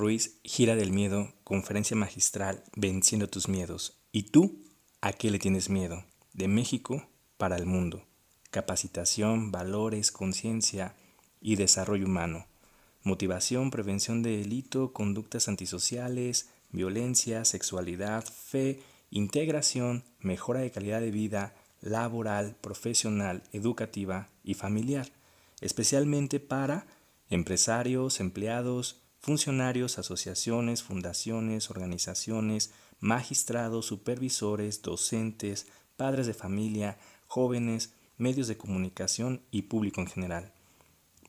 Ruiz, Gira del Miedo, conferencia magistral Venciendo tus miedos. ¿Y tú a qué le tienes miedo? De México para el mundo. Capacitación, valores, conciencia y desarrollo humano. Motivación, prevención de delito, conductas antisociales, violencia, sexualidad, fe, integración, mejora de calidad de vida, laboral, profesional, educativa y familiar, especialmente para empresarios, empleados, funcionarios, asociaciones, fundaciones, organizaciones, magistrados, supervisores, docentes, padres de familia, jóvenes, medios de comunicación y público en general.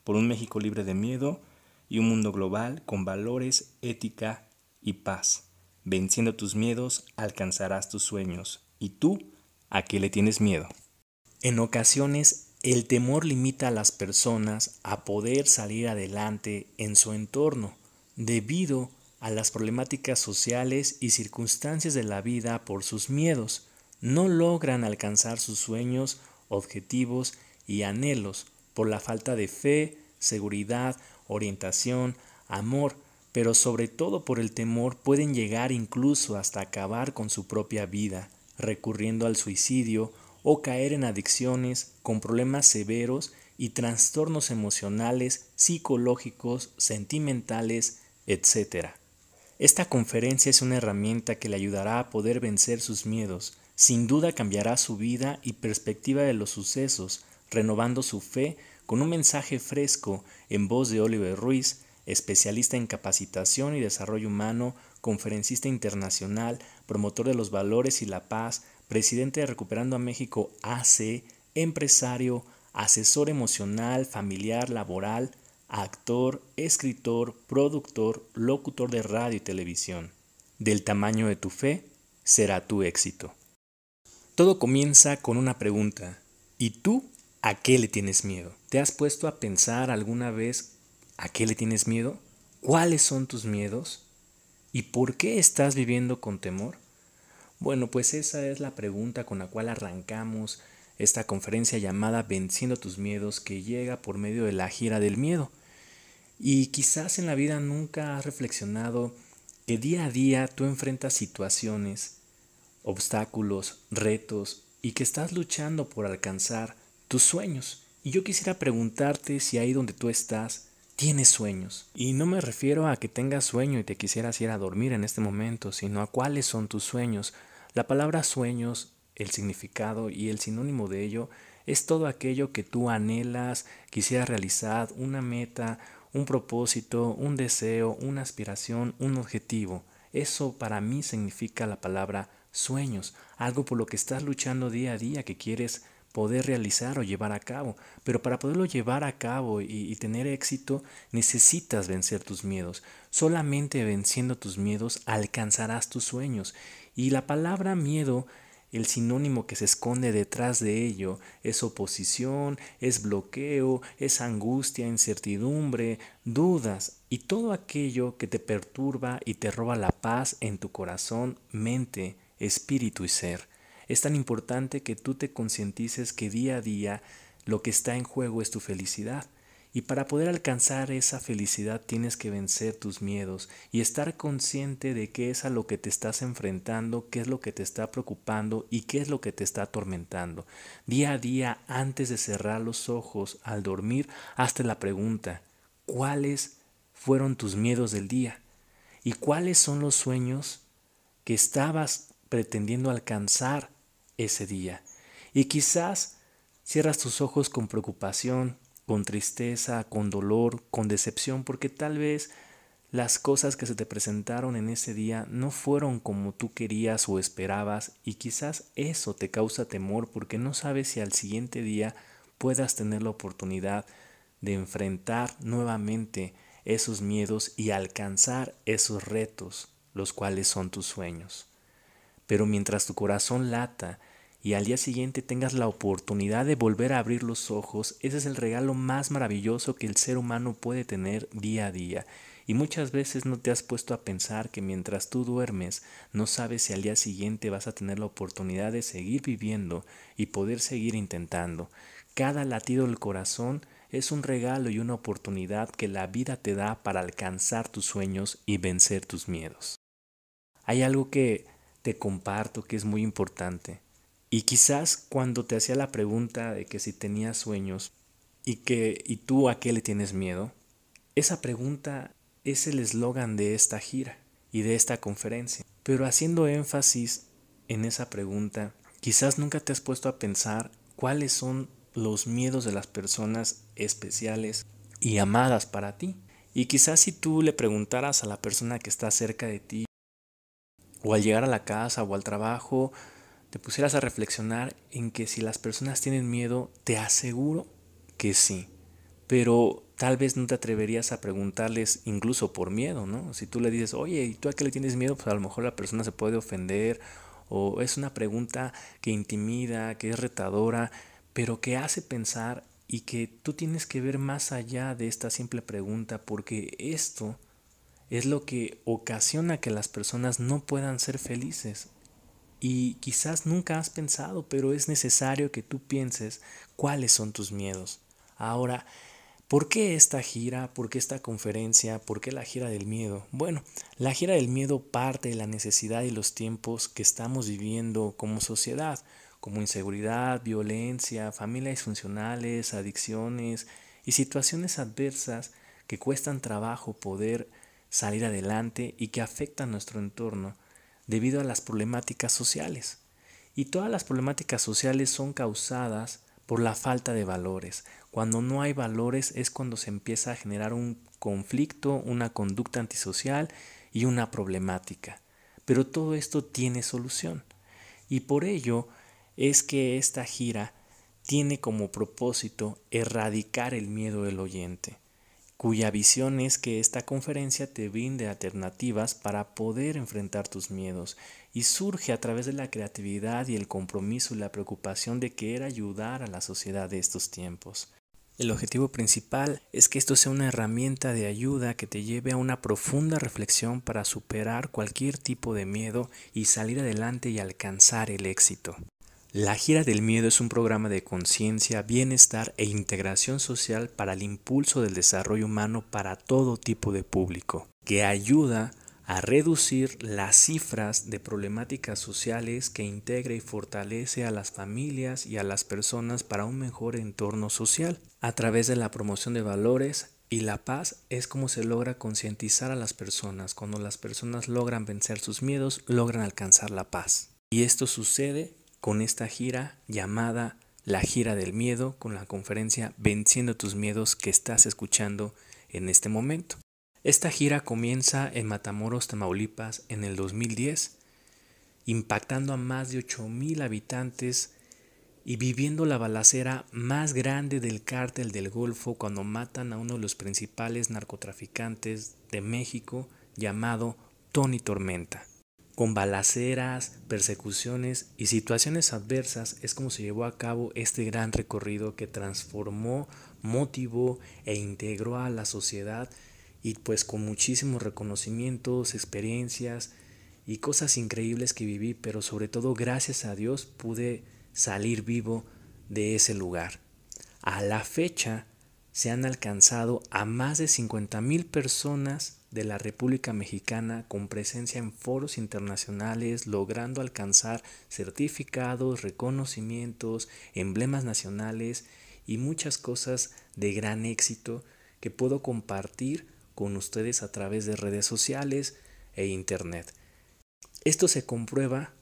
Por un México libre de miedo y un mundo global con valores, ética y paz. Venciendo tus miedos, alcanzarás tus sueños. ¿Y tú? ¿A qué le tienes miedo? En ocasiones el temor limita a las personas a poder salir adelante en su entorno, debido a las problemáticas sociales y circunstancias de la vida por sus miedos, no logran alcanzar sus sueños, objetivos y anhelos por la falta de fe, seguridad, orientación, amor, pero sobre todo por el temor pueden llegar incluso hasta acabar con su propia vida, recurriendo al suicidio o caer en adicciones con problemas severos y trastornos emocionales, psicológicos, sentimentales, etcétera. Esta conferencia es una herramienta que le ayudará a poder vencer sus miedos, sin duda cambiará su vida y perspectiva de los sucesos, renovando su fe con un mensaje fresco en voz de Oliver Ruiz, especialista en capacitación y desarrollo humano, conferencista internacional, promotor de los valores y la paz, presidente de Recuperando a México AC, empresario, asesor emocional, familiar, laboral, actor, escritor, productor, locutor de radio y televisión. Del tamaño de tu fe será tu éxito. Todo comienza con una pregunta. ¿Y tú a qué le tienes miedo? ¿Te has puesto a pensar alguna vez a qué le tienes miedo? ¿Cuáles son tus miedos? ¿Y por qué estás viviendo con temor? Bueno, pues esa es la pregunta con la cual arrancamos esta conferencia llamada Venciendo tus miedos que llega por medio de la gira del miedo. Y quizás en la vida nunca has reflexionado que día a día tú enfrentas situaciones, obstáculos, retos y que estás luchando por alcanzar tus sueños. Y yo quisiera preguntarte si ahí donde tú estás tienes sueños. Y no me refiero a que tengas sueño y te quisieras ir a dormir en este momento, sino a cuáles son tus sueños. La palabra sueños, el significado y el sinónimo de ello es todo aquello que tú anhelas, quisieras realizar, una meta, un propósito, un deseo, una aspiración, un objetivo. Eso para mí significa la palabra sueños, algo por lo que estás luchando día a día que quieres poder realizar o llevar a cabo. Pero para poderlo llevar a cabo y, tener éxito, necesitas vencer tus miedos. Solamente venciendo tus miedos alcanzarás tus sueños. Y la palabra miedo el sinónimo que se esconde detrás de ello es oposición, es bloqueo, es angustia, incertidumbre, dudas y todo aquello que te perturba y te roba la paz en tu corazón, mente, espíritu y ser. Es tan importante que tú te concientices que día a día lo que está en juego es tu felicidad y para poder alcanzar esa felicidad tienes que vencer tus miedos y estar consciente de qué es a lo que te estás enfrentando, qué es lo que te está preocupando y qué es lo que te está atormentando. Día a día, antes de cerrar los ojos al dormir, hazte la pregunta, ¿cuáles fueron tus miedos del día? ¿Y cuáles son los sueños que estabas pretendiendo alcanzar ese día? Y quizás cierras tus ojos con preocupación, con tristeza, con dolor, con decepción, porque tal vez las cosas que se te presentaron en ese día no fueron como tú querías o esperabas y quizás eso te causa temor porque no sabes si al siguiente día puedas tener la oportunidad de enfrentar nuevamente esos miedos y alcanzar esos retos, los cuales son tus sueños. Pero mientras tu corazón lata y al día siguiente tengas la oportunidad de volver a abrir los ojos, ese es el regalo más maravilloso que el ser humano puede tener día a día. Y muchas veces no te has puesto a pensar que mientras tú duermes, no sabes si al día siguiente vas a tener la oportunidad de seguir viviendo y poder seguir intentando. Cada latido del corazón es un regalo y una oportunidad que la vida te da para alcanzar tus sueños y vencer tus miedos. Hay algo que te comparto que es muy importante. Y quizás cuando te hacía la pregunta de que si tenías sueños y, que, y tú a qué le tienes miedo, esa pregunta es el eslogan de esta gira y de esta conferencia. Pero haciendo énfasis en esa pregunta, quizás nunca te has puesto a pensar cuáles son los miedos de las personas especiales y amadas para ti. Y quizás si tú le preguntaras a la persona que está cerca de ti, o al llegar a la casa o al trabajo, te pusieras a reflexionar en que si las personas tienen miedo, te aseguro que sí, pero tal vez no te atreverías a preguntarles incluso por miedo, ¿no? Si tú le dices, oye, ¿y tú a qué le tienes miedo? Pues a lo mejor la persona se puede ofender o es una pregunta que intimida, que es retadora, pero que hace pensar y que tú tienes que ver más allá de esta simple pregunta porque esto es lo que ocasiona que las personas no puedan ser felices y quizás nunca has pensado, pero es necesario que tú pienses cuáles son tus miedos. Ahora, ¿por qué esta gira? ¿Por qué esta conferencia? ¿Por qué la gira del miedo? Bueno, la gira del miedo parte de la necesidad y los tiempos que estamos viviendo como sociedad, como inseguridad, violencia, familias funcionales, adicciones y situaciones adversas que cuestan trabajo poder salir adelante y que afectan nuestro entorno debido a las problemáticas sociales. Y todas las problemáticas sociales son causadas por la falta de valores. Cuando no hay valores es cuando se empieza a generar un conflicto, una conducta antisocial y una problemática. Pero todo esto tiene solución. Y por ello es que esta gira tiene como propósito erradicar el miedo del oyente cuya visión es que esta conferencia te brinde alternativas para poder enfrentar tus miedos y surge a través de la creatividad y el compromiso y la preocupación de querer ayudar a la sociedad de estos tiempos. El objetivo principal es que esto sea una herramienta de ayuda que te lleve a una profunda reflexión para superar cualquier tipo de miedo y salir adelante y alcanzar el éxito. La Gira del Miedo es un programa de conciencia, bienestar e integración social para el impulso del desarrollo humano para todo tipo de público, que ayuda a reducir las cifras de problemáticas sociales que integra y fortalece a las familias y a las personas para un mejor entorno social. A través de la promoción de valores, y la paz es como se logra concientizar a las personas. Cuando las personas logran vencer sus miedos, logran alcanzar la paz. Y esto sucede con esta gira llamada La Gira del Miedo, con la conferencia Venciendo tus Miedos que estás escuchando en este momento. Esta gira comienza en Matamoros, Tamaulipas, en el 2010, impactando a más de 8.000 habitantes y viviendo la balacera más grande del cártel del Golfo cuando matan a uno de los principales narcotraficantes de México llamado Tony Tormenta con balaceras, persecuciones y situaciones adversas es como se llevó a cabo este gran recorrido que transformó, motivó e integró a la sociedad y pues con muchísimos reconocimientos, experiencias y cosas increíbles que viví, pero sobre todo gracias a Dios pude salir vivo de ese lugar. A la fecha se han alcanzado a más de 50 mil personas de la República Mexicana con presencia en foros internacionales, logrando alcanzar certificados, reconocimientos, emblemas nacionales y muchas cosas de gran éxito que puedo compartir con ustedes a través de redes sociales e internet. Esto se comprueba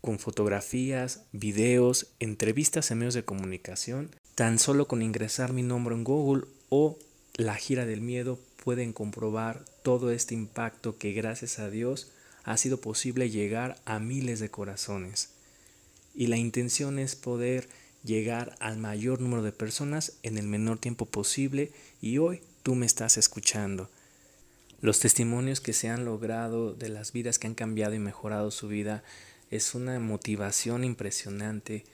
con fotografías, videos, entrevistas en medios de comunicación. Tan solo con ingresar mi nombre en Google o la gira del miedo pueden comprobar todo este impacto que gracias a Dios ha sido posible llegar a miles de corazones. Y la intención es poder llegar al mayor número de personas en el menor tiempo posible y hoy tú me estás escuchando. Los testimonios que se han logrado de las vidas que han cambiado y mejorado su vida es una motivación impresionante,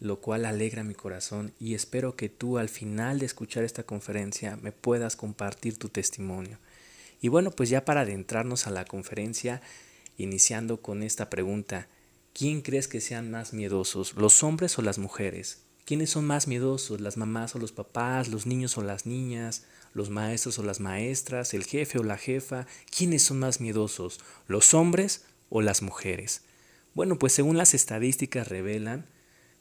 lo cual alegra mi corazón y espero que tú al final de escuchar esta conferencia me puedas compartir tu testimonio. Y bueno, pues ya para adentrarnos a la conferencia, iniciando con esta pregunta, ¿quién crees que sean más miedosos, los hombres o las mujeres? ¿Quiénes son más miedosos, las mamás o los papás, los niños o las niñas, los maestros o las maestras, el jefe o la jefa? ¿Quiénes son más miedosos, los hombres o las mujeres? Bueno, pues según las estadísticas revelan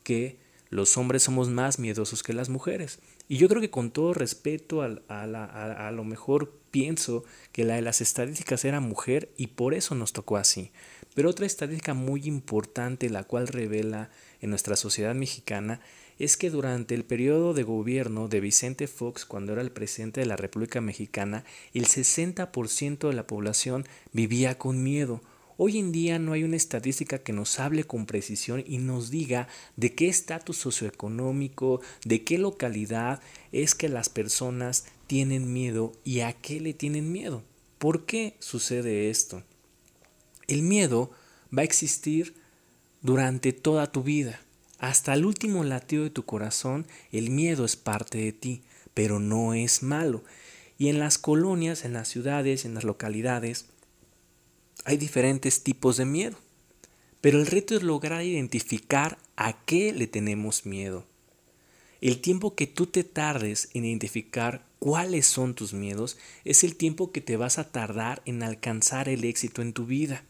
que los hombres somos más miedosos que las mujeres. Y yo creo que con todo respeto a, lo mejor pienso que la de las estadísticas era mujer y por eso nos tocó así. Pero otra estadística muy importante la cual revela en nuestra sociedad mexicana es que durante el periodo de gobierno de Vicente Fox, cuando era el presidente de la República Mexicana, el 60% de la población vivía con miedo. Hoy en día no hay una estadística que nos hable con precisión y nos diga de qué estatus socioeconómico, de qué localidad es que las personas tienen miedo y a qué le tienen miedo. ¿Por qué sucede esto? El miedo va a existir durante toda tu vida. Hasta el último latido de tu corazón, el miedo es parte de ti, pero no es malo. Y en las colonias, en las ciudades, en las localidades, hay diferentes tipos de miedo. Pero el reto es lograr identificar a qué le tenemos miedo. El tiempo que tú te tardes en identificar cuáles son tus miedos es el tiempo que te vas a tardar en alcanzar el éxito en tu vida.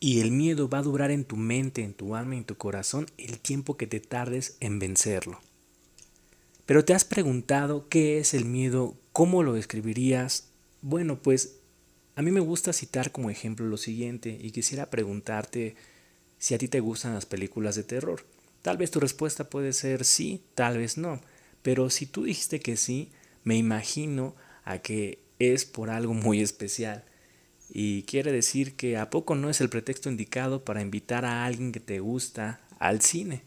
Y el miedo va a durar en tu mente, en tu alma, en tu corazón el tiempo que te tardes en vencerlo. Pero te has preguntado qué es el miedo, cómo lo describirías. Bueno, pues a mí me gusta citar como ejemplo lo siguiente y quisiera preguntarte si a ti te gustan las películas de terror. Tal vez tu respuesta puede ser sí, tal vez no, pero si tú dijiste que sí, me imagino a que es por algo muy especial. Y quiere decir que a poco no es el pretexto indicado para invitar a alguien que te gusta al cine.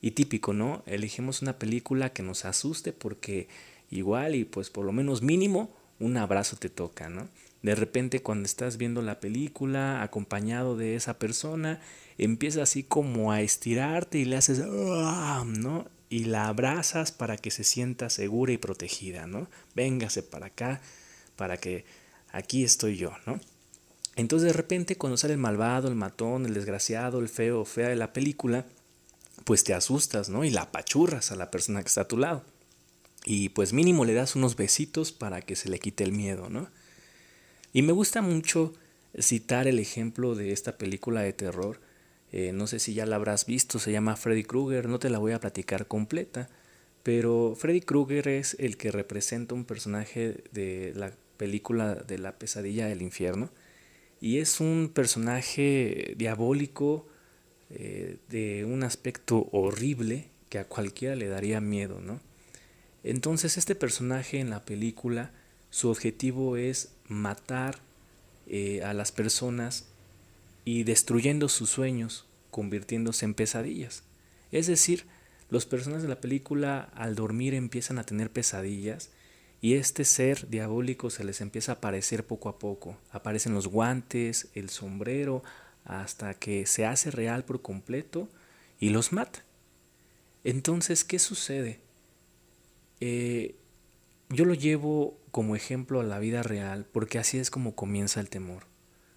Y típico, ¿no? Elegimos una película que nos asuste porque igual y pues por lo menos mínimo un abrazo te toca, ¿no? De repente cuando estás viendo la película acompañado de esa persona, empieza así como a estirarte y le haces, ah", ¿no? y la abrazas para que se sienta segura y protegida, ¿no? Véngase para acá, para que aquí estoy yo, ¿no? Entonces de repente cuando sale el malvado, el matón, el desgraciado, el feo o fea de la película, pues te asustas, ¿no? Y la apachurras a la persona que está a tu lado. Y pues mínimo le das unos besitos para que se le quite el miedo, ¿no? Y me gusta mucho citar el ejemplo de esta película de terror eh, no sé si ya la habrás visto, se llama Freddy Krueger, no te la voy a platicar completa, pero Freddy Krueger es el que representa un personaje de la película de la pesadilla del infierno y es un personaje diabólico eh, de un aspecto horrible que a cualquiera le daría miedo, ¿no? Entonces este personaje en la película, su objetivo es matar eh, a las personas y destruyendo sus sueños, convirtiéndose en pesadillas. Es decir, los personas de la película al dormir empiezan a tener pesadillas y este ser diabólico se les empieza a aparecer poco a poco. Aparecen los guantes, el sombrero, hasta que se hace real por completo y los mata. Entonces, ¿qué sucede? Eh, yo lo llevo como ejemplo a la vida real porque así es como comienza el temor.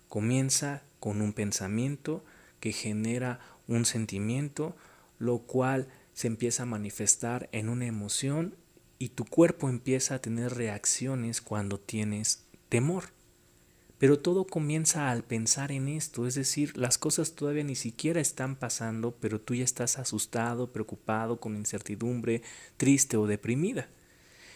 Comienza con un pensamiento que genera un sentimiento, lo cual se empieza a manifestar en una emoción y tu cuerpo empieza a tener reacciones cuando tienes temor. Pero todo comienza al pensar en esto, es decir, las cosas todavía ni siquiera están pasando, pero tú ya estás asustado, preocupado, con incertidumbre, triste o deprimida.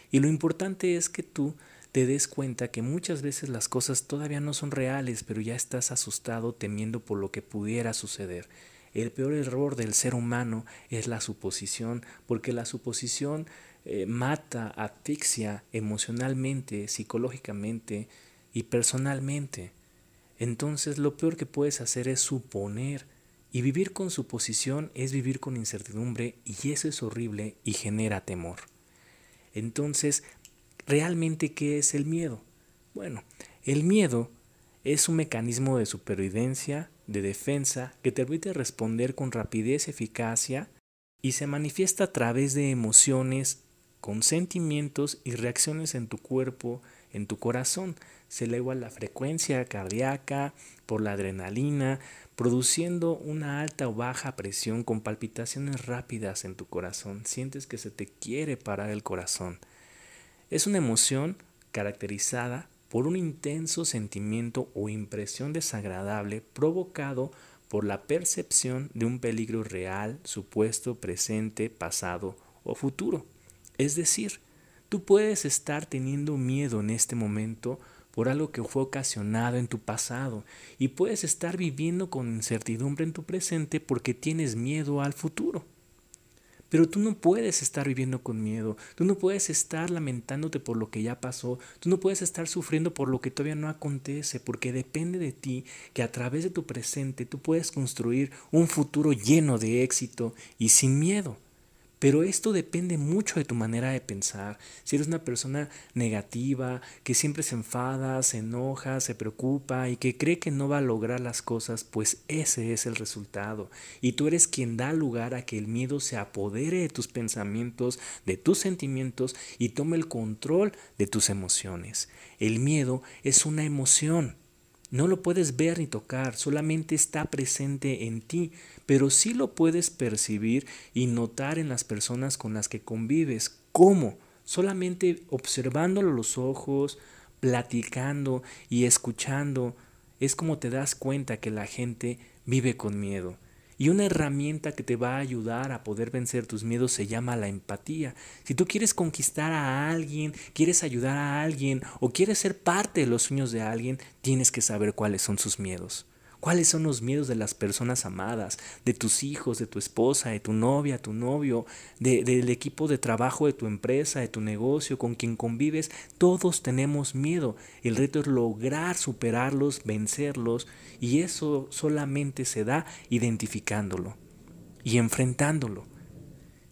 Y lo importante es que tú te des cuenta que muchas veces las cosas todavía no son reales, pero ya estás asustado temiendo por lo que pudiera suceder. El peor error del ser humano es la suposición, porque la suposición eh, mata, asfixia emocionalmente, psicológicamente y personalmente. Entonces lo peor que puedes hacer es suponer. Y vivir con suposición es vivir con incertidumbre y eso es horrible y genera temor. Entonces ¿Realmente qué es el miedo? Bueno, el miedo es un mecanismo de supervivencia, de defensa, que te permite responder con rapidez y eficacia y se manifiesta a través de emociones, con sentimientos y reacciones en tu cuerpo, en tu corazón. Se le eleva la frecuencia cardíaca por la adrenalina, produciendo una alta o baja presión con palpitaciones rápidas en tu corazón. Sientes que se te quiere parar el corazón. Es una emoción caracterizada por un intenso sentimiento o impresión desagradable provocado por la percepción de un peligro real, supuesto, presente, pasado o futuro. Es decir, tú puedes estar teniendo miedo en este momento por algo que fue ocasionado en tu pasado y puedes estar viviendo con incertidumbre en tu presente porque tienes miedo al futuro. Pero tú no puedes estar viviendo con miedo, tú no puedes estar lamentándote por lo que ya pasó, tú no puedes estar sufriendo por lo que todavía no acontece, porque depende de ti que a través de tu presente tú puedes construir un futuro lleno de éxito y sin miedo. Pero esto depende mucho de tu manera de pensar. Si eres una persona negativa, que siempre se enfada, se enoja, se preocupa y que cree que no va a lograr las cosas, pues ese es el resultado. Y tú eres quien da lugar a que el miedo se apodere de tus pensamientos, de tus sentimientos y tome el control de tus emociones. El miedo es una emoción no lo puedes ver ni tocar, solamente está presente en ti, pero sí lo puedes percibir y notar en las personas con las que convives. ¿Cómo? Solamente observándolo los ojos, platicando y escuchando. Es como te das cuenta que la gente vive con miedo. Y una herramienta que te va a ayudar a poder vencer tus miedos se llama la empatía. Si tú quieres conquistar a alguien, quieres ayudar a alguien o quieres ser parte de los sueños de alguien, tienes que saber cuáles son sus miedos. ¿Cuáles son los miedos de las personas amadas, de tus hijos, de tu esposa, de tu novia, tu novio, del equipo de trabajo de tu empresa, de tu negocio, con quien convives? Todos tenemos miedo. El reto es lograr superarlos, vencerlos, y eso solamente se da identificándolo y enfrentándolo.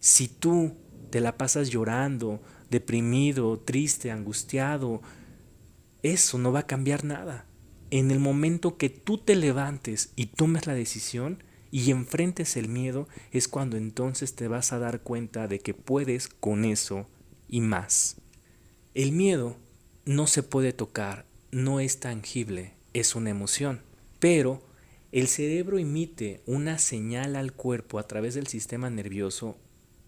Si tú te la pasas llorando, deprimido, triste, angustiado, eso no va a cambiar nada en el momento que tú te levantes y tomes la decisión y enfrentes el miedo, es cuando entonces te vas a dar cuenta de que puedes con eso y más. El miedo no se puede tocar, no es tangible, es una emoción, pero el cerebro emite una señal al cuerpo a través del sistema nervioso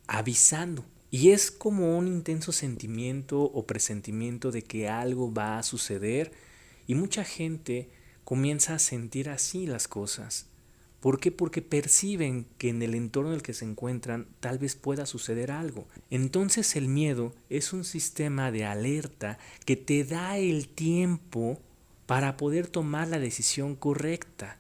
avisando. Y es como un intenso sentimiento o presentimiento de que algo va a suceder y mucha gente comienza a sentir así las cosas. ¿Por qué? Porque perciben que en el entorno en el que se encuentran tal vez pueda suceder algo. Entonces el miedo es un sistema de alerta que te da el tiempo para poder tomar la decisión correcta.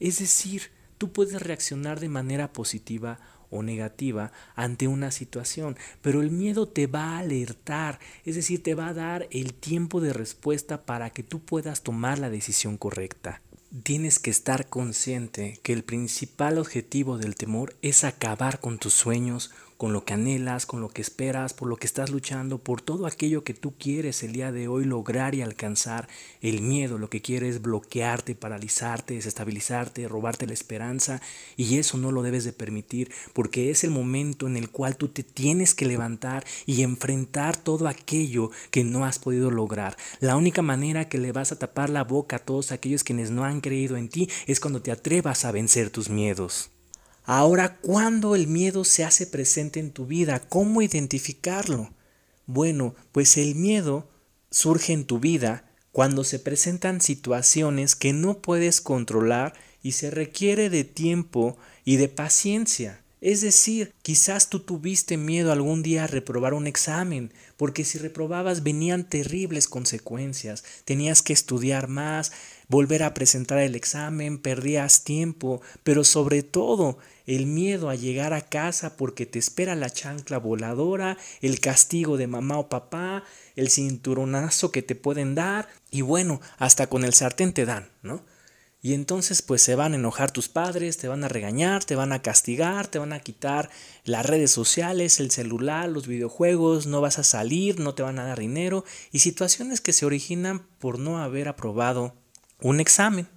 Es decir, tú puedes reaccionar de manera positiva o negativa ante una situación, pero el miedo te va a alertar, es decir, te va a dar el tiempo de respuesta para que tú puedas tomar la decisión correcta. Tienes que estar consciente que el principal objetivo del temor es acabar con tus sueños, con lo que anhelas, con lo que esperas, por lo que estás luchando, por todo aquello que tú quieres el día de hoy lograr y alcanzar. El miedo lo que quiere es bloquearte, paralizarte, desestabilizarte, robarte la esperanza y eso no lo debes de permitir porque es el momento en el cual tú te tienes que levantar y enfrentar todo aquello que no has podido lograr. La única manera que le vas a tapar la boca a todos aquellos quienes no han creído en ti es cuando te atrevas a vencer tus miedos. Ahora, ¿cuándo el miedo se hace presente en tu vida? ¿Cómo identificarlo? Bueno, pues el miedo surge en tu vida cuando se presentan situaciones que no puedes controlar y se requiere de tiempo y de paciencia. Es decir, quizás tú tuviste miedo algún día a reprobar un examen, porque si reprobabas venían terribles consecuencias, tenías que estudiar más, volver a presentar el examen, perdías tiempo, pero sobre todo el miedo a llegar a casa porque te espera la chancla voladora, el castigo de mamá o papá, el cinturonazo que te pueden dar y bueno, hasta con el sartén te dan, ¿no? Y entonces pues se van a enojar tus padres, te van a regañar, te van a castigar, te van a quitar las redes sociales, el celular, los videojuegos, no vas a salir, no te van a dar dinero y situaciones que se originan por no haber aprobado un examen.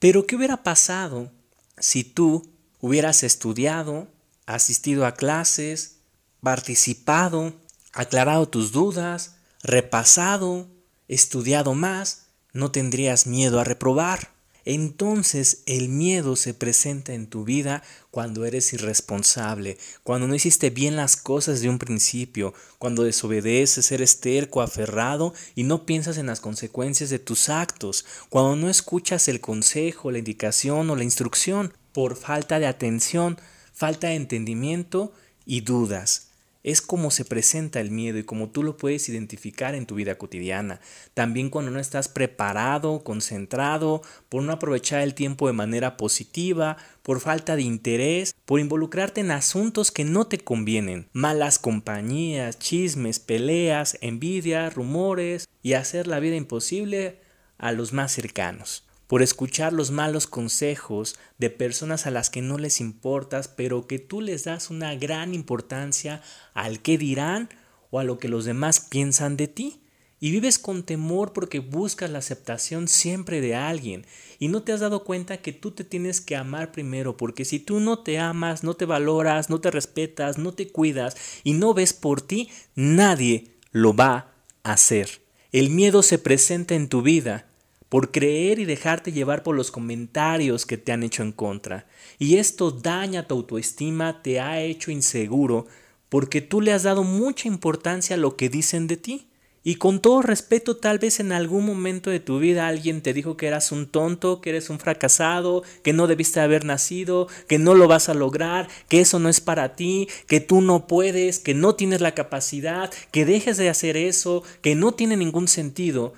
Pero ¿qué hubiera pasado si tú hubieras estudiado, asistido a clases, participado, aclarado tus dudas, repasado, estudiado más, no tendrías miedo a reprobar. Entonces el miedo se presenta en tu vida cuando eres irresponsable, cuando no hiciste bien las cosas de un principio, cuando desobedeces, eres terco, aferrado y no piensas en las consecuencias de tus actos, cuando no escuchas el consejo, la indicación o la instrucción, por falta de atención, falta de entendimiento y dudas. Es como se presenta el miedo y como tú lo puedes identificar en tu vida cotidiana. También cuando no estás preparado, concentrado, por no aprovechar el tiempo de manera positiva, por falta de interés, por involucrarte en asuntos que no te convienen, malas compañías, chismes, peleas, envidia, rumores y hacer la vida imposible a los más cercanos por escuchar los malos consejos de personas a las que no les importas, pero que tú les das una gran importancia al que dirán o a lo que los demás piensan de ti. Y vives con temor porque buscas la aceptación siempre de alguien y no te has dado cuenta que tú te tienes que amar primero, porque si tú no te amas, no te valoras, no te respetas, no te cuidas y no ves por ti, nadie lo va a hacer. El miedo se presenta en tu vida por creer y dejarte llevar por los comentarios que te han hecho en contra. Y esto daña tu autoestima, te ha hecho inseguro, porque tú le has dado mucha importancia a lo que dicen de ti. Y con todo respeto, tal vez en algún momento de tu vida alguien te dijo que eras un tonto, que eres un fracasado, que no debiste haber nacido, que no lo vas a lograr, que eso no es para ti, que tú no puedes, que no tienes la capacidad, que dejes de hacer eso, que no tiene ningún sentido.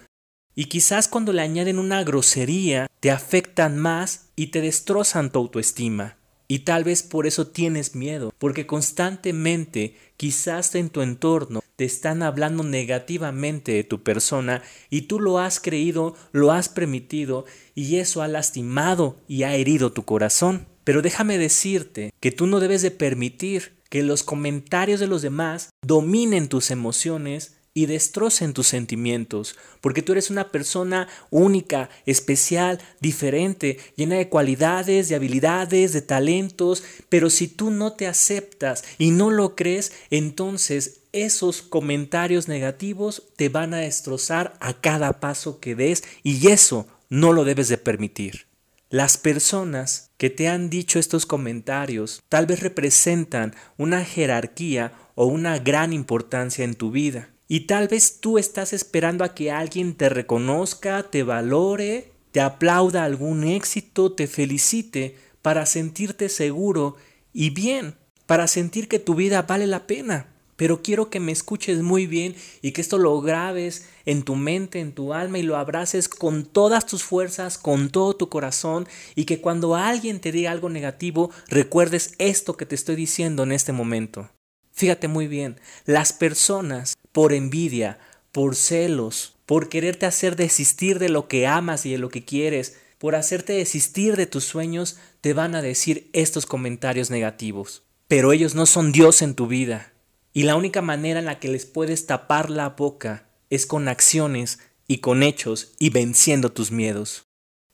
Y quizás cuando le añaden una grosería, te afectan más y te destrozan tu autoestima. Y tal vez por eso tienes miedo, porque constantemente, quizás en tu entorno, te están hablando negativamente de tu persona y tú lo has creído, lo has permitido y eso ha lastimado y ha herido tu corazón. Pero déjame decirte que tú no debes de permitir que los comentarios de los demás dominen tus emociones y destrocen tus sentimientos, porque tú eres una persona única, especial, diferente, llena de cualidades, de habilidades, de talentos, pero si tú no te aceptas y no lo crees, entonces esos comentarios negativos te van a destrozar a cada paso que des y eso no lo debes de permitir. Las personas que te han dicho estos comentarios tal vez representan una jerarquía o una gran importancia en tu vida. Y tal vez tú estás esperando a que alguien te reconozca, te valore, te aplauda algún éxito, te felicite, para sentirte seguro y bien, para sentir que tu vida vale la pena. Pero quiero que me escuches muy bien y que esto lo grabes en tu mente, en tu alma y lo abraces con todas tus fuerzas, con todo tu corazón y que cuando alguien te diga algo negativo recuerdes esto que te estoy diciendo en este momento. Fíjate muy bien, las personas por envidia, por celos, por quererte hacer desistir de lo que amas y de lo que quieres, por hacerte desistir de tus sueños, te van a decir estos comentarios negativos. Pero ellos no son Dios en tu vida. Y la única manera en la que les puedes tapar la boca es con acciones y con hechos y venciendo tus miedos.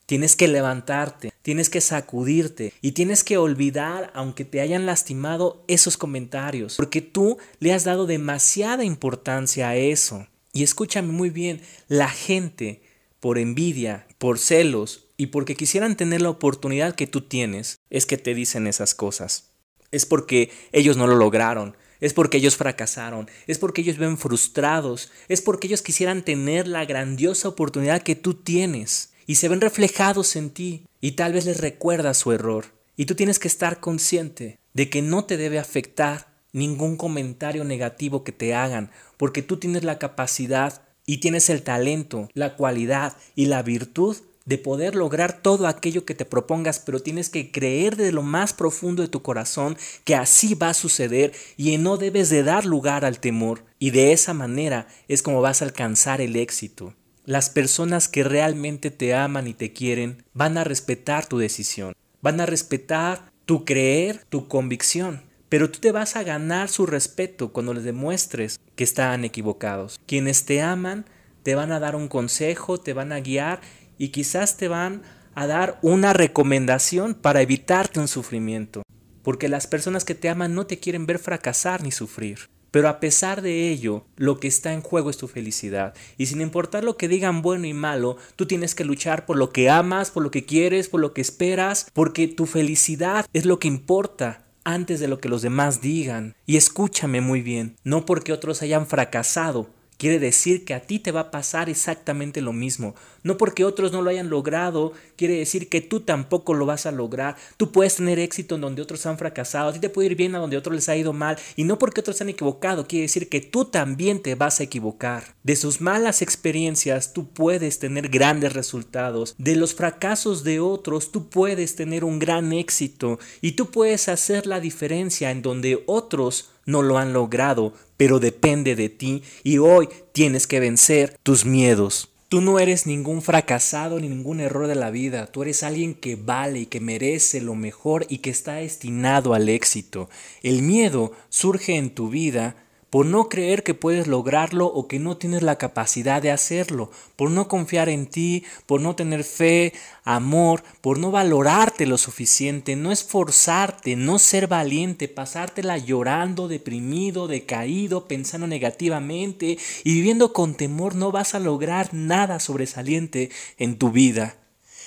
Tienes que levantarte, tienes que sacudirte y tienes que olvidar, aunque te hayan lastimado, esos comentarios, porque tú le has dado demasiada importancia a eso. Y escúchame muy bien, la gente, por envidia, por celos y porque quisieran tener la oportunidad que tú tienes, es que te dicen esas cosas. Es porque ellos no lo lograron, es porque ellos fracasaron, es porque ellos ven frustrados, es porque ellos quisieran tener la grandiosa oportunidad que tú tienes y se ven reflejados en ti y tal vez les recuerda su error. Y tú tienes que estar consciente de que no te debe afectar ningún comentario negativo que te hagan, porque tú tienes la capacidad y tienes el talento, la cualidad y la virtud de poder lograr todo aquello que te propongas, pero tienes que creer de lo más profundo de tu corazón que así va a suceder y no debes de dar lugar al temor. Y de esa manera es como vas a alcanzar el éxito. Las personas que realmente te aman y te quieren van a respetar tu decisión, van a respetar tu creer, tu convicción. Pero tú te vas a ganar su respeto cuando les demuestres que están equivocados. Quienes te aman te van a dar un consejo, te van a guiar y quizás te van a dar una recomendación para evitarte un sufrimiento. Porque las personas que te aman no te quieren ver fracasar ni sufrir. Pero a pesar de ello, lo que está en juego es tu felicidad. Y sin importar lo que digan bueno y malo, tú tienes que luchar por lo que amas, por lo que quieres, por lo que esperas, porque tu felicidad es lo que importa antes de lo que los demás digan. Y escúchame muy bien, no porque otros hayan fracasado, Quiere decir que a ti te va a pasar exactamente lo mismo. No porque otros no lo hayan logrado, quiere decir que tú tampoco lo vas a lograr. Tú puedes tener éxito en donde otros han fracasado, a ti te puede ir bien a donde otros les ha ido mal. Y no porque otros se han equivocado, quiere decir que tú también te vas a equivocar. De sus malas experiencias tú puedes tener grandes resultados. De los fracasos de otros tú puedes tener un gran éxito. Y tú puedes hacer la diferencia en donde otros no lo han logrado, pero depende de ti y hoy tienes que vencer tus miedos. Tú no eres ningún fracasado ni ningún error de la vida, tú eres alguien que vale y que merece lo mejor y que está destinado al éxito. El miedo surge en tu vida por no creer que puedes lograrlo o que no tienes la capacidad de hacerlo, por no confiar en ti, por no tener fe, amor, por no valorarte lo suficiente, no esforzarte, no ser valiente, pasártela llorando, deprimido, decaído, pensando negativamente y viviendo con temor no vas a lograr nada sobresaliente en tu vida.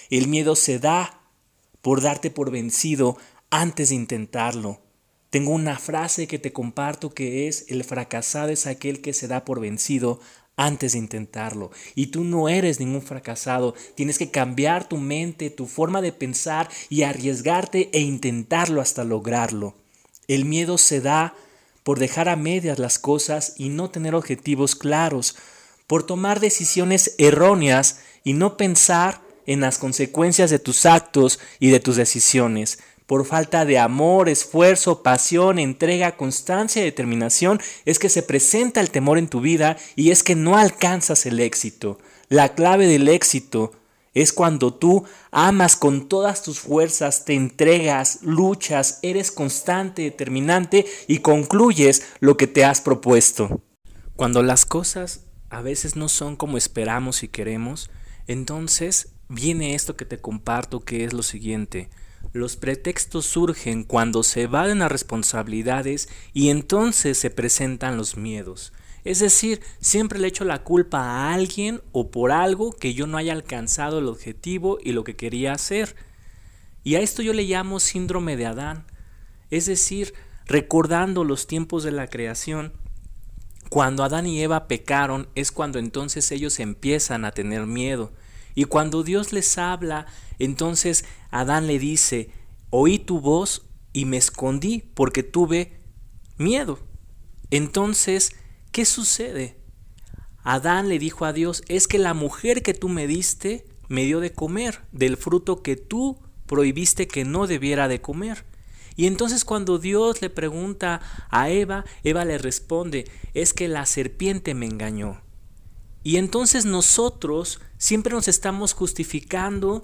El miedo se da por darte por vencido antes de intentarlo. Tengo una frase que te comparto que es, el fracasado es aquel que se da por vencido antes de intentarlo. Y tú no eres ningún fracasado. Tienes que cambiar tu mente, tu forma de pensar y arriesgarte e intentarlo hasta lograrlo. El miedo se da por dejar a medias las cosas y no tener objetivos claros, por tomar decisiones erróneas y no pensar en las consecuencias de tus actos y de tus decisiones por falta de amor, esfuerzo, pasión, entrega, constancia y determinación, es que se presenta el temor en tu vida y es que no alcanzas el éxito. La clave del éxito es cuando tú amas con todas tus fuerzas, te entregas, luchas, eres constante, determinante y concluyes lo que te has propuesto. Cuando las cosas a veces no son como esperamos y queremos, entonces viene esto que te comparto que es lo siguiente. Los pretextos surgen cuando se evaden las responsabilidades y entonces se presentan los miedos. Es decir, siempre le echo la culpa a alguien o por algo que yo no haya alcanzado el objetivo y lo que quería hacer. Y a esto yo le llamo síndrome de Adán. Es decir, recordando los tiempos de la creación, cuando Adán y Eva pecaron es cuando entonces ellos empiezan a tener miedo. Y cuando Dios les habla, entonces Adán le dice, oí tu voz y me escondí porque tuve miedo. Entonces, ¿qué sucede? Adán le dijo a Dios, es que la mujer que tú me diste me dio de comer del fruto que tú prohibiste que no debiera de comer. Y entonces cuando Dios le pregunta a Eva, Eva le responde, es que la serpiente me engañó. Y entonces nosotros siempre nos estamos justificando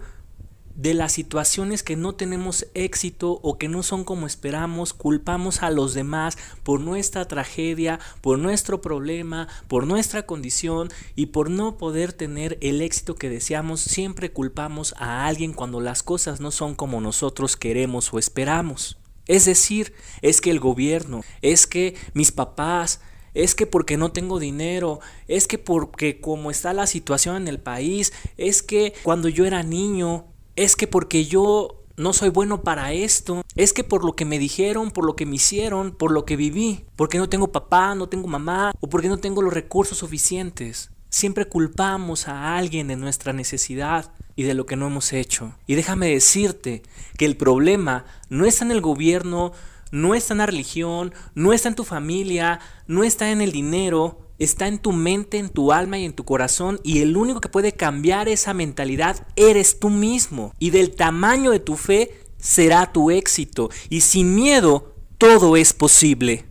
de las situaciones que no tenemos éxito o que no son como esperamos, culpamos a los demás por nuestra tragedia, por nuestro problema, por nuestra condición y por no poder tener el éxito que deseamos, siempre culpamos a alguien cuando las cosas no son como nosotros queremos o esperamos. Es decir, es que el gobierno, es que mis papás, es que porque no tengo dinero, es que porque como está la situación en el país, es que cuando yo era niño, es que porque yo no soy bueno para esto, es que por lo que me dijeron, por lo que me hicieron, por lo que viví, porque no tengo papá, no tengo mamá, o porque no tengo los recursos suficientes. Siempre culpamos a alguien de nuestra necesidad y de lo que no hemos hecho. Y déjame decirte que el problema no está en el gobierno, no está en la religión, no está en tu familia, no está en el dinero, está en tu mente, en tu alma y en tu corazón y el único que puede cambiar esa mentalidad eres tú mismo y del tamaño de tu fe será tu éxito y sin miedo todo es posible.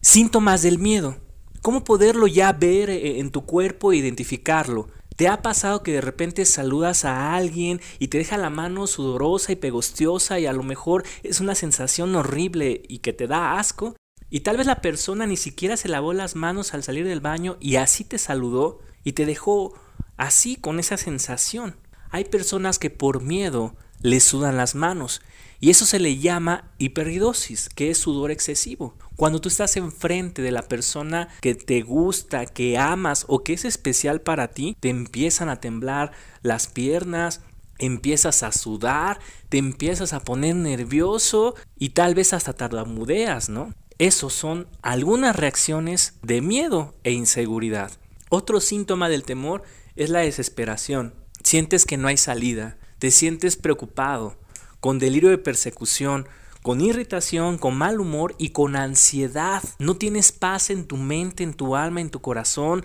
Síntomas del miedo. ¿Cómo poderlo ya ver eh, en tu cuerpo e identificarlo? ¿Te ha pasado que de repente saludas a alguien y te deja la mano sudorosa y pegostiosa y a lo mejor es una sensación horrible y que te da asco? Y tal vez la persona ni siquiera se lavó las manos al salir del baño y así te saludó y te dejó así con esa sensación. Hay personas que por miedo le sudan las manos y eso se le llama hiperidosis, que es sudor excesivo. Cuando tú estás enfrente de la persona que te gusta, que amas o que es especial para ti, te empiezan a temblar las piernas, empiezas a sudar, te empiezas a poner nervioso y tal vez hasta tardamudeas, ¿no? Esos son algunas reacciones de miedo e inseguridad. Otro síntoma del temor es la desesperación. Sientes que no hay salida, te sientes preocupado, con delirio de persecución, con irritación, con mal humor y con ansiedad. No tienes paz en tu mente, en tu alma, en tu corazón.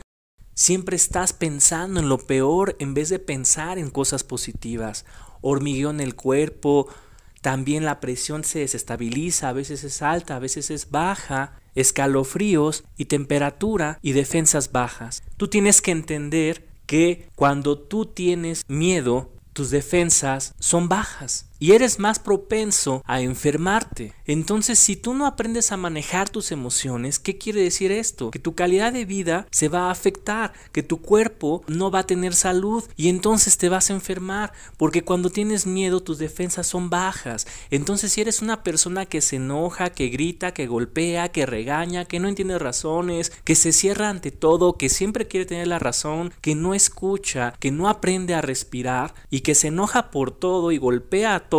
Siempre estás pensando en lo peor en vez de pensar en cosas positivas. Hormigueo en el cuerpo, también la presión se desestabiliza, a veces es alta, a veces es baja, escalofríos y temperatura y defensas bajas. Tú tienes que entender que cuando tú tienes miedo, tus defensas son bajas y eres más propenso a enfermarte. Entonces, si tú no aprendes a manejar tus emociones, ¿qué quiere decir esto? Que tu calidad de vida se va a afectar, que tu cuerpo no va a tener salud y entonces te vas a enfermar, porque cuando tienes miedo tus defensas son bajas. Entonces, si eres una persona que se enoja, que grita, que golpea, que regaña, que no entiende razones, que se cierra ante todo, que siempre quiere tener la razón, que no escucha, que no aprende a respirar y que se enoja por todo y golpea a todo,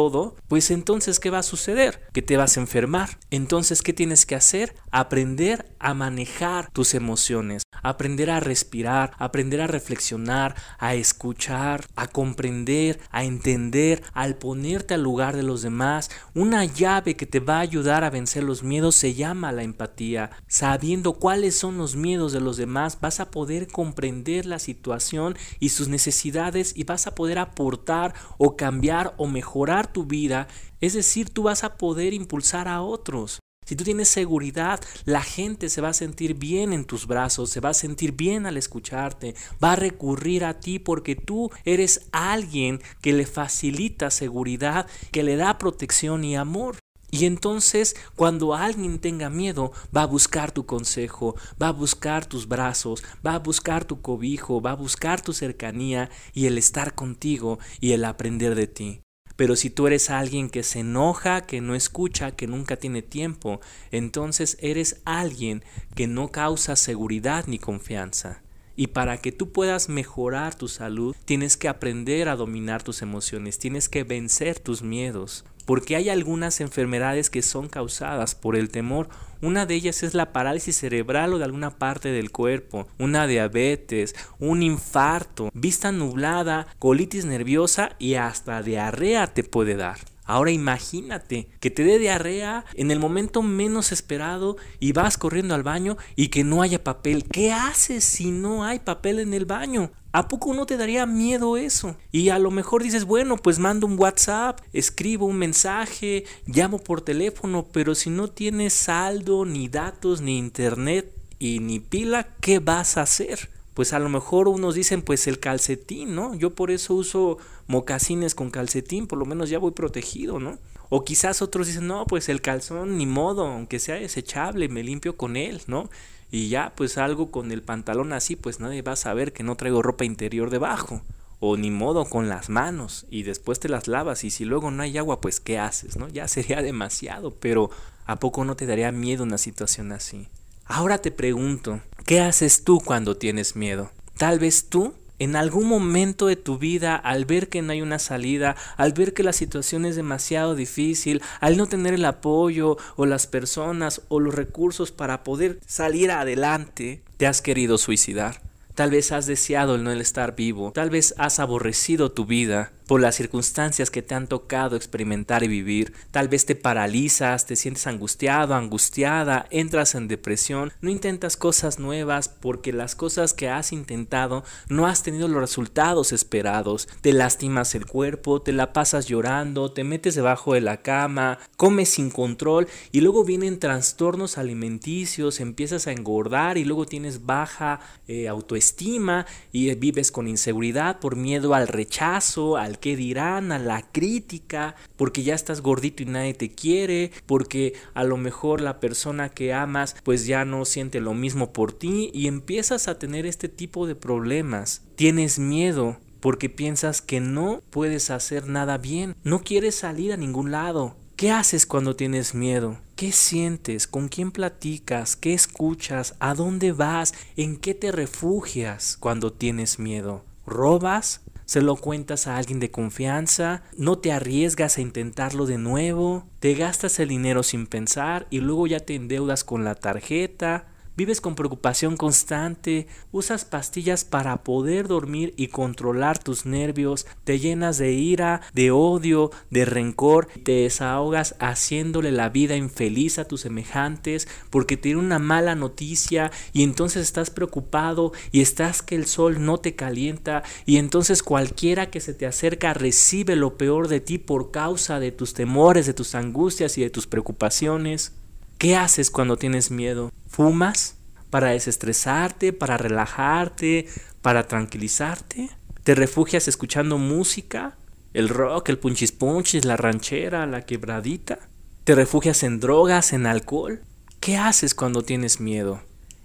pues entonces ¿qué va a suceder? Que te vas a enfermar. Entonces, ¿qué tienes que hacer? Aprender a manejar tus emociones, aprender a respirar, aprender a reflexionar, a escuchar, a comprender, a entender, al ponerte al lugar de los demás. Una llave que te va a ayudar a vencer los miedos se llama la empatía. Sabiendo cuáles son los miedos de los demás, vas a poder comprender la situación y sus necesidades y vas a poder aportar o cambiar o mejorar tu vida, es decir, tú vas a poder impulsar a otros. Si tú tienes seguridad, la gente se va a sentir bien en tus brazos, se va a sentir bien al escucharte, va a recurrir a ti porque tú eres alguien que le facilita seguridad, que le da protección y amor. Y entonces cuando alguien tenga miedo, va a buscar tu consejo, va a buscar tus brazos, va a buscar tu cobijo, va a buscar tu cercanía y el estar contigo y el aprender de ti. Pero si tú eres alguien que se enoja, que no escucha, que nunca tiene tiempo, entonces eres alguien que no causa seguridad ni confianza. Y para que tú puedas mejorar tu salud, tienes que aprender a dominar tus emociones, tienes que vencer tus miedos, porque hay algunas enfermedades que son causadas por el temor una de ellas es la parálisis cerebral o de alguna parte del cuerpo, una diabetes, un infarto, vista nublada, colitis nerviosa y hasta diarrea te puede dar. Ahora imagínate que te dé diarrea en el momento menos esperado y vas corriendo al baño y que no haya papel. ¿Qué haces si no hay papel en el baño? ¿A poco uno te daría miedo eso? Y a lo mejor dices, bueno, pues mando un WhatsApp, escribo un mensaje, llamo por teléfono, pero si no tienes saldo, ni datos, ni internet y ni pila, ¿qué vas a hacer? Pues a lo mejor unos dicen, pues el calcetín, ¿no? Yo por eso uso mocasines con calcetín, por lo menos ya voy protegido, ¿no? O quizás otros dicen, no, pues el calzón ni modo, aunque sea desechable, me limpio con él, ¿no? y ya pues algo con el pantalón así, pues nadie va a saber que no traigo ropa interior debajo. O ni modo con las manos y después te las lavas y si luego no hay agua, pues ¿qué haces? ¿No? Ya sería demasiado, pero ¿a poco no te daría miedo una situación así? Ahora te pregunto, ¿qué haces tú cuando tienes miedo? Tal vez tú en algún momento de tu vida, al ver que no hay una salida, al ver que la situación es demasiado difícil, al no tener el apoyo o las personas o los recursos para poder salir adelante, te has querido suicidar. Tal vez has deseado el no estar vivo, tal vez has aborrecido tu vida por las circunstancias que te han tocado experimentar y vivir. Tal vez te paralizas, te sientes angustiado, angustiada, entras en depresión, no intentas cosas nuevas porque las cosas que has intentado no has tenido los resultados esperados. Te lastimas el cuerpo, te la pasas llorando, te metes debajo de la cama, comes sin control y luego vienen trastornos alimenticios, empiezas a engordar y luego tienes baja eh, autoestima y vives con inseguridad por miedo al rechazo, al qué dirán, a la crítica, porque ya estás gordito y nadie te quiere, porque a lo mejor la persona que amas pues ya no siente lo mismo por ti y empiezas a tener este tipo de problemas. Tienes miedo porque piensas que no puedes hacer nada bien, no quieres salir a ningún lado. ¿Qué haces cuando tienes miedo? ¿Qué sientes? ¿Con quién platicas? ¿Qué escuchas? ¿A dónde vas? ¿En qué te refugias cuando tienes miedo? ¿Robas? se lo cuentas a alguien de confianza, no te arriesgas a intentarlo de nuevo, te gastas el dinero sin pensar y luego ya te endeudas con la tarjeta Vives con preocupación constante, usas pastillas para poder dormir y controlar tus nervios, te llenas de ira, de odio, de rencor, te desahogas haciéndole la vida infeliz a tus semejantes porque tiene una mala noticia y entonces estás preocupado y estás que el sol no te calienta y entonces cualquiera que se te acerca recibe lo peor de ti por causa de tus temores, de tus angustias y de tus preocupaciones. ¿Qué haces cuando tienes miedo? ¿Fumas para desestresarte, para relajarte, para tranquilizarte? ¿Te refugias escuchando música? El rock, el punchis punchis, la ranchera, la quebradita. ¿Te refugias en drogas, en alcohol? ¿Qué haces cuando tienes miedo?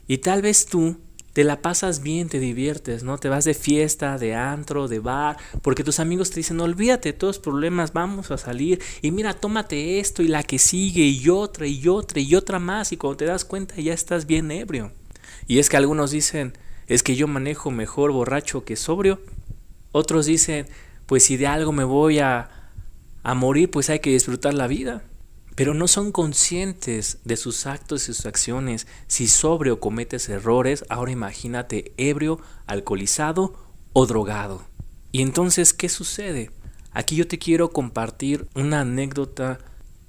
Y tal vez tú te la pasas bien, te diviertes, ¿no? Te vas de fiesta, de antro, de bar, porque tus amigos te dicen, olvídate de todos los problemas, vamos a salir, y mira, tómate esto y la que sigue, y otra, y otra, y otra más, y cuando te das cuenta ya estás bien ebrio. Y es que algunos dicen, es que yo manejo mejor borracho que sobrio, otros dicen, pues si de algo me voy a, a morir, pues hay que disfrutar la vida pero no son conscientes de sus actos y sus acciones. Si sobrio cometes errores, ahora imagínate ebrio, alcoholizado o drogado. Y entonces, ¿qué sucede? Aquí yo te quiero compartir una anécdota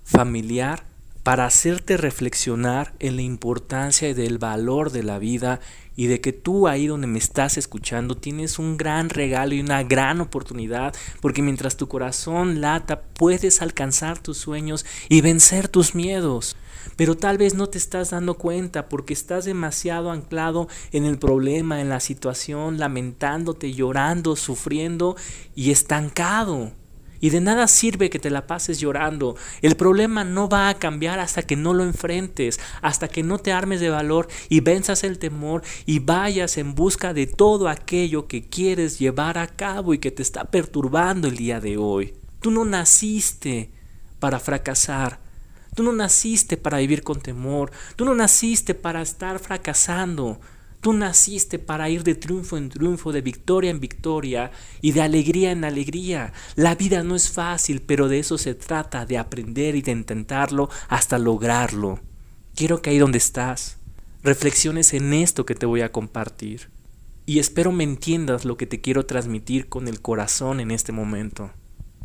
familiar para hacerte reflexionar en la importancia y del valor de la vida y de que tú ahí donde me estás escuchando tienes un gran regalo y una gran oportunidad, porque mientras tu corazón lata puedes alcanzar tus sueños y vencer tus miedos. Pero tal vez no te estás dando cuenta porque estás demasiado anclado en el problema, en la situación, lamentándote, llorando, sufriendo y estancado. Y de nada sirve que te la pases llorando. El problema no va a cambiar hasta que no lo enfrentes, hasta que no te armes de valor y venzas el temor y vayas en busca de todo aquello que quieres llevar a cabo y que te está perturbando el día de hoy. Tú no naciste para fracasar. Tú no naciste para vivir con temor. Tú no naciste para estar fracasando. Tú naciste para ir de triunfo en triunfo, de victoria en victoria y de alegría en alegría. La vida no es fácil, pero de eso se trata, de aprender y de intentarlo hasta lograrlo. Quiero que ahí donde estás, reflexiones en esto que te voy a compartir. Y espero me entiendas lo que te quiero transmitir con el corazón en este momento.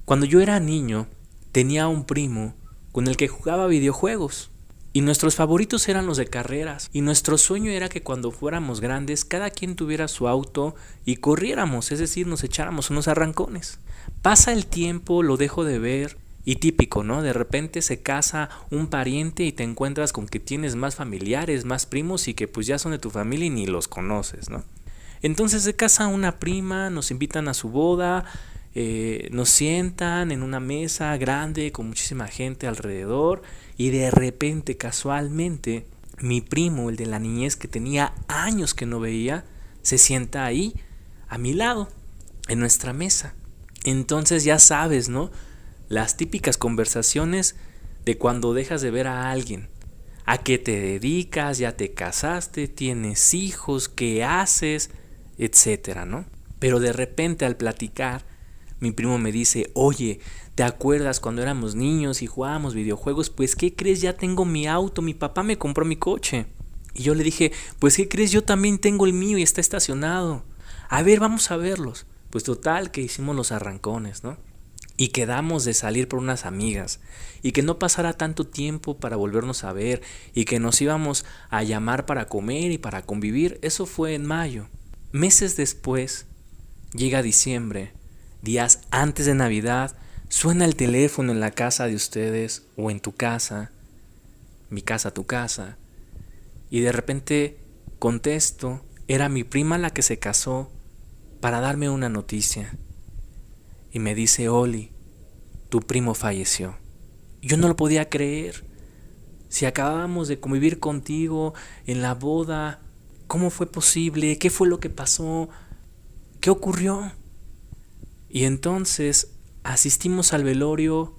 Cuando yo era niño, tenía un primo con el que jugaba videojuegos. Y nuestros favoritos eran los de carreras. Y nuestro sueño era que cuando fuéramos grandes, cada quien tuviera su auto y corriéramos, es decir, nos echáramos unos arrancones. Pasa el tiempo, lo dejo de ver. Y típico, ¿no? De repente se casa un pariente y te encuentras con que tienes más familiares, más primos y que pues ya son de tu familia y ni los conoces, ¿no? Entonces se casa una prima, nos invitan a su boda, eh, nos sientan en una mesa grande con muchísima gente alrededor y de repente, casualmente, mi primo, el de la niñez que tenía años que no veía, se sienta ahí, a mi lado, en nuestra mesa. Entonces ya sabes, ¿no? Las típicas conversaciones de cuando dejas de ver a alguien. ¿A qué te dedicas? ¿Ya te casaste? ¿Tienes hijos? ¿Qué haces? Etcétera, ¿no? Pero de repente al platicar, mi primo me dice, oye, ¿Te acuerdas cuando éramos niños y jugábamos videojuegos? Pues ¿qué crees? Ya tengo mi auto, mi papá me compró mi coche. Y yo le dije, pues ¿qué crees? Yo también tengo el mío y está estacionado. A ver, vamos a verlos. Pues total, que hicimos los arrancones, ¿no? Y quedamos de salir por unas amigas. Y que no pasara tanto tiempo para volvernos a ver. Y que nos íbamos a llamar para comer y para convivir. Eso fue en mayo. Meses después, llega diciembre. Días antes de Navidad Suena el teléfono en la casa de ustedes o en tu casa, mi casa, tu casa, y de repente contesto, era mi prima la que se casó para darme una noticia. Y me dice, Oli, tu primo falleció. Yo no lo podía creer. Si acabábamos de convivir contigo en la boda, ¿cómo fue posible? ¿Qué fue lo que pasó? ¿Qué ocurrió? Y entonces asistimos al velorio,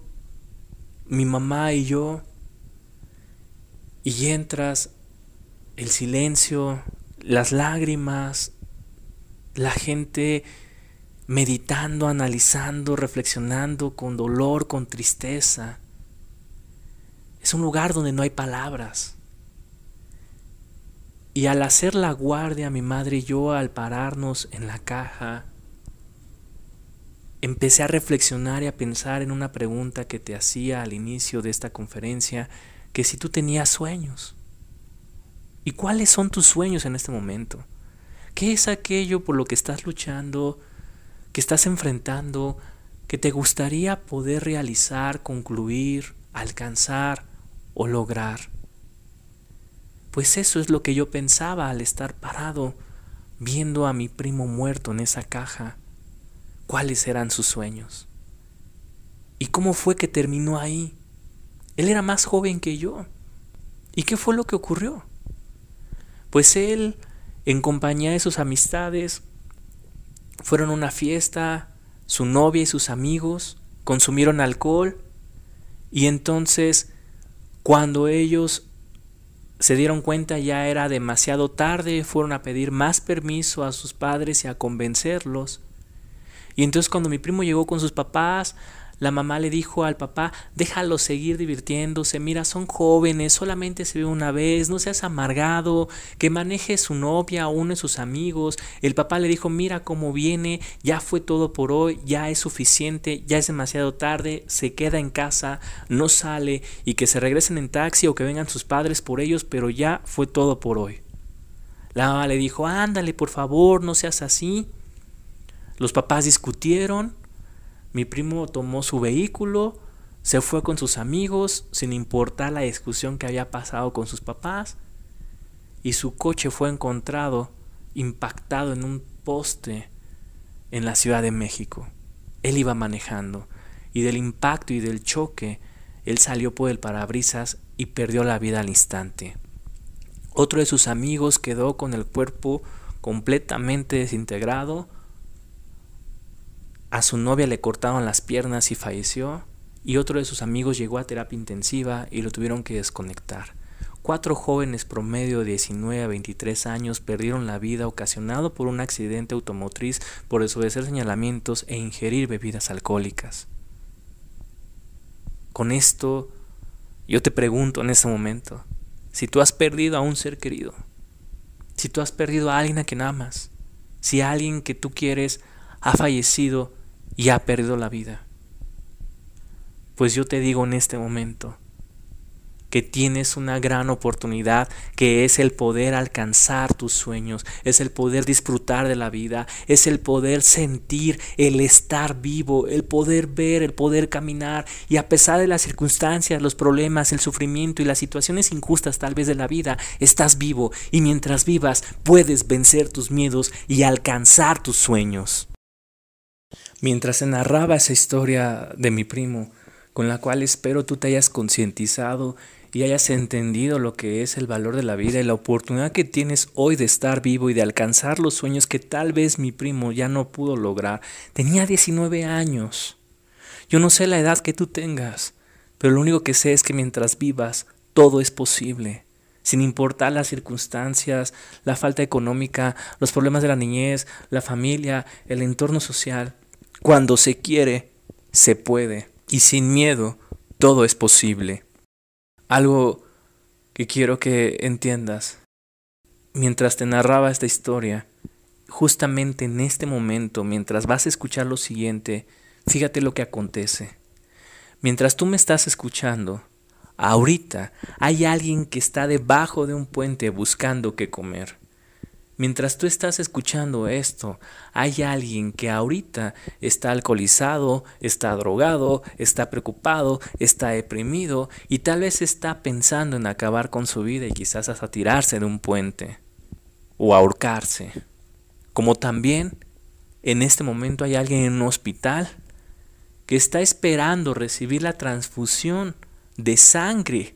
mi mamá y yo, y entras, el silencio, las lágrimas, la gente meditando, analizando, reflexionando con dolor, con tristeza. Es un lugar donde no hay palabras. Y al hacer la guardia, mi madre y yo, al pararnos en la caja, empecé a reflexionar y a pensar en una pregunta que te hacía al inicio de esta conferencia, que si tú tenías sueños. ¿Y cuáles son tus sueños en este momento? ¿Qué es aquello por lo que estás luchando, que estás enfrentando, que te gustaría poder realizar, concluir, alcanzar o lograr? Pues eso es lo que yo pensaba al estar parado viendo a mi primo muerto en esa caja cuáles eran sus sueños y cómo fue que terminó ahí. Él era más joven que yo. ¿Y qué fue lo que ocurrió? Pues él, en compañía de sus amistades, fueron a una fiesta, su novia y sus amigos consumieron alcohol y entonces cuando ellos se dieron cuenta ya era demasiado tarde, fueron a pedir más permiso a sus padres y a convencerlos y entonces cuando mi primo llegó con sus papás, la mamá le dijo al papá, déjalo seguir divirtiéndose, mira, son jóvenes, solamente se ve una vez, no seas amargado, que maneje su novia o uno de sus amigos. El papá le dijo, mira cómo viene, ya fue todo por hoy, ya es suficiente, ya es demasiado tarde, se queda en casa, no sale y que se regresen en taxi o que vengan sus padres por ellos, pero ya fue todo por hoy. La mamá le dijo, ándale, por favor, no seas así. Los papás discutieron, mi primo tomó su vehículo, se fue con sus amigos, sin importar la discusión que había pasado con sus papás, y su coche fue encontrado impactado en un poste en la Ciudad de México. Él iba manejando, y del impacto y del choque, él salió por el parabrisas y perdió la vida al instante. Otro de sus amigos quedó con el cuerpo completamente desintegrado a su novia le cortaron las piernas y falleció, y otro de sus amigos llegó a terapia intensiva y lo tuvieron que desconectar. Cuatro jóvenes promedio de 19 a 23 años perdieron la vida ocasionado por un accidente automotriz por desobedecer señalamientos e ingerir bebidas alcohólicas. Con esto, yo te pregunto en ese momento, si tú has perdido a un ser querido, si tú has perdido a alguien a quien amas, si alguien que tú quieres ha fallecido y ha perdido la vida. Pues yo te digo en este momento que tienes una gran oportunidad, que es el poder alcanzar tus sueños, es el poder disfrutar de la vida, es el poder sentir, el estar vivo, el poder ver, el poder caminar y a pesar de las circunstancias, los problemas, el sufrimiento y las situaciones injustas tal vez de la vida, estás vivo y mientras vivas puedes vencer tus miedos y alcanzar tus sueños mientras se narraba esa historia de mi primo, con la cual espero tú te hayas concientizado y hayas entendido lo que es el valor de la vida y la oportunidad que tienes hoy de estar vivo y de alcanzar los sueños que tal vez mi primo ya no pudo lograr. Tenía 19 años. Yo no sé la edad que tú tengas, pero lo único que sé es que mientras vivas, todo es posible sin importar las circunstancias, la falta económica, los problemas de la niñez, la familia, el entorno social. Cuando se quiere, se puede. Y sin miedo, todo es posible. Algo que quiero que entiendas. Mientras te narraba esta historia, justamente en este momento, mientras vas a escuchar lo siguiente, fíjate lo que acontece. Mientras tú me estás escuchando, ahorita hay alguien que está debajo de un puente buscando qué comer. Mientras tú estás escuchando esto, hay alguien que ahorita está alcoholizado, está drogado, está preocupado, está deprimido y tal vez está pensando en acabar con su vida y quizás hasta tirarse de un puente o ahorcarse. Como también en este momento hay alguien en un hospital que está esperando recibir la transfusión de sangre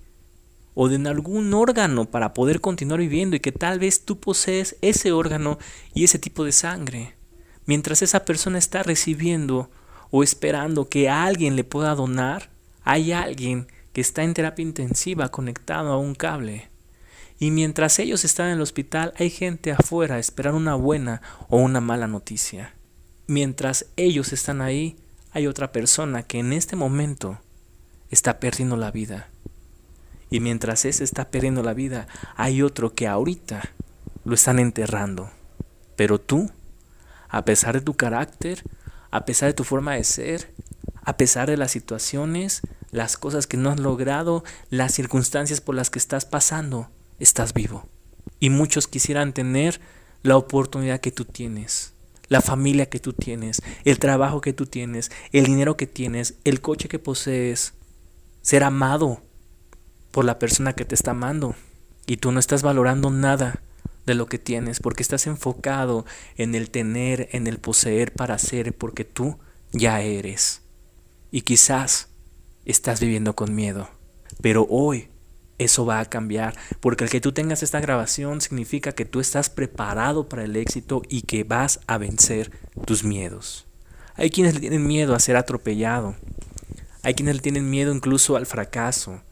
o de algún órgano para poder continuar viviendo y que tal vez tú posees ese órgano y ese tipo de sangre. Mientras esa persona está recibiendo o esperando que alguien le pueda donar, hay alguien que está en terapia intensiva conectado a un cable. Y mientras ellos están en el hospital, hay gente afuera esperando una buena o una mala noticia. Mientras ellos están ahí, hay otra persona que en este momento está perdiendo la vida. Y mientras ese está perdiendo la vida, hay otro que ahorita lo están enterrando. Pero tú, a pesar de tu carácter, a pesar de tu forma de ser, a pesar de las situaciones, las cosas que no has logrado, las circunstancias por las que estás pasando, estás vivo. Y muchos quisieran tener la oportunidad que tú tienes, la familia que tú tienes, el trabajo que tú tienes, el dinero que tienes, el coche que posees, ser amado, por la persona que te está amando. Y tú no estás valorando nada de lo que tienes porque estás enfocado en el tener, en el poseer para ser, porque tú ya eres. Y quizás estás viviendo con miedo. Pero hoy eso va a cambiar, porque el que tú tengas esta grabación significa que tú estás preparado para el éxito y que vas a vencer tus miedos. Hay quienes le tienen miedo a ser atropellado, hay quienes le tienen miedo incluso al fracaso,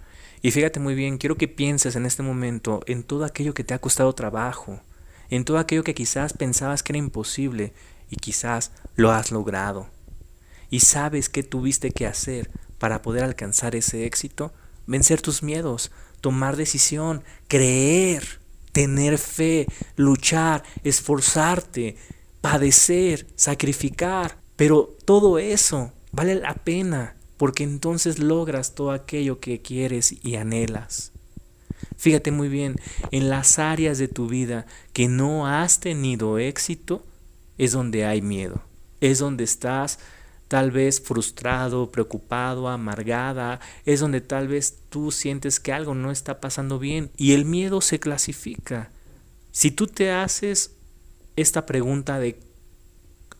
y fíjate muy bien, quiero que pienses en este momento en todo aquello que te ha costado trabajo, en todo aquello que quizás pensabas que era imposible y quizás lo has logrado. Y sabes qué tuviste que hacer para poder alcanzar ese éxito, vencer tus miedos, tomar decisión, creer, tener fe, luchar, esforzarte, padecer, sacrificar. Pero todo eso vale la pena porque entonces logras todo aquello que quieres y anhelas. Fíjate muy bien, en las áreas de tu vida que no has tenido éxito es donde hay miedo, es donde estás tal vez frustrado, preocupado, amargada, es donde tal vez tú sientes que algo no está pasando bien y el miedo se clasifica. Si tú te haces esta pregunta de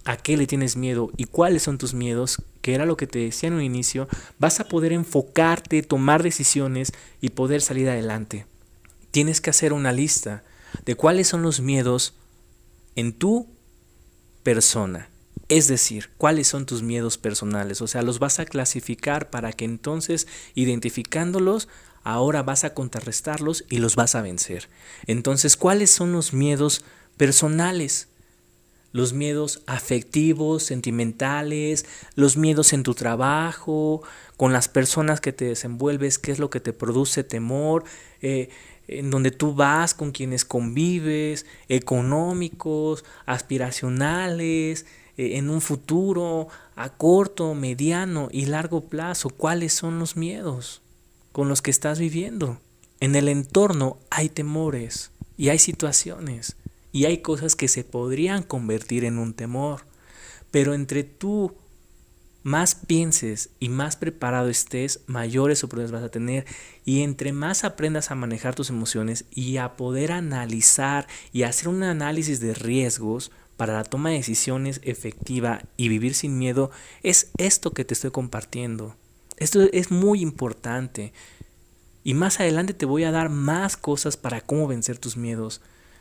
a qué le tienes miedo y cuáles son tus miedos, que era lo que te decía en un inicio, vas a poder enfocarte, tomar decisiones y poder salir adelante. Tienes que hacer una lista de cuáles son los miedos en tu persona. Es decir, cuáles son tus miedos personales. O sea, los vas a clasificar para que entonces, identificándolos, ahora vas a contrarrestarlos y los vas a vencer. Entonces, ¿cuáles son los miedos personales? los miedos afectivos, sentimentales, los miedos en tu trabajo, con las personas que te desenvuelves, qué es lo que te produce temor, eh, en donde tú vas, con quienes convives, económicos, aspiracionales, eh, en un futuro a corto, mediano y largo plazo, cuáles son los miedos con los que estás viviendo. En el entorno hay temores y hay situaciones y hay cosas que se podrían convertir en un temor. Pero entre tú más pienses y más preparado estés, mayores oportunidades vas a tener. Y entre más aprendas a manejar tus emociones y a poder analizar y hacer un análisis de riesgos para la toma de decisiones efectiva y vivir sin miedo, es esto que te estoy compartiendo. Esto es muy importante. Y más adelante te voy a dar más cosas para cómo vencer tus miedos.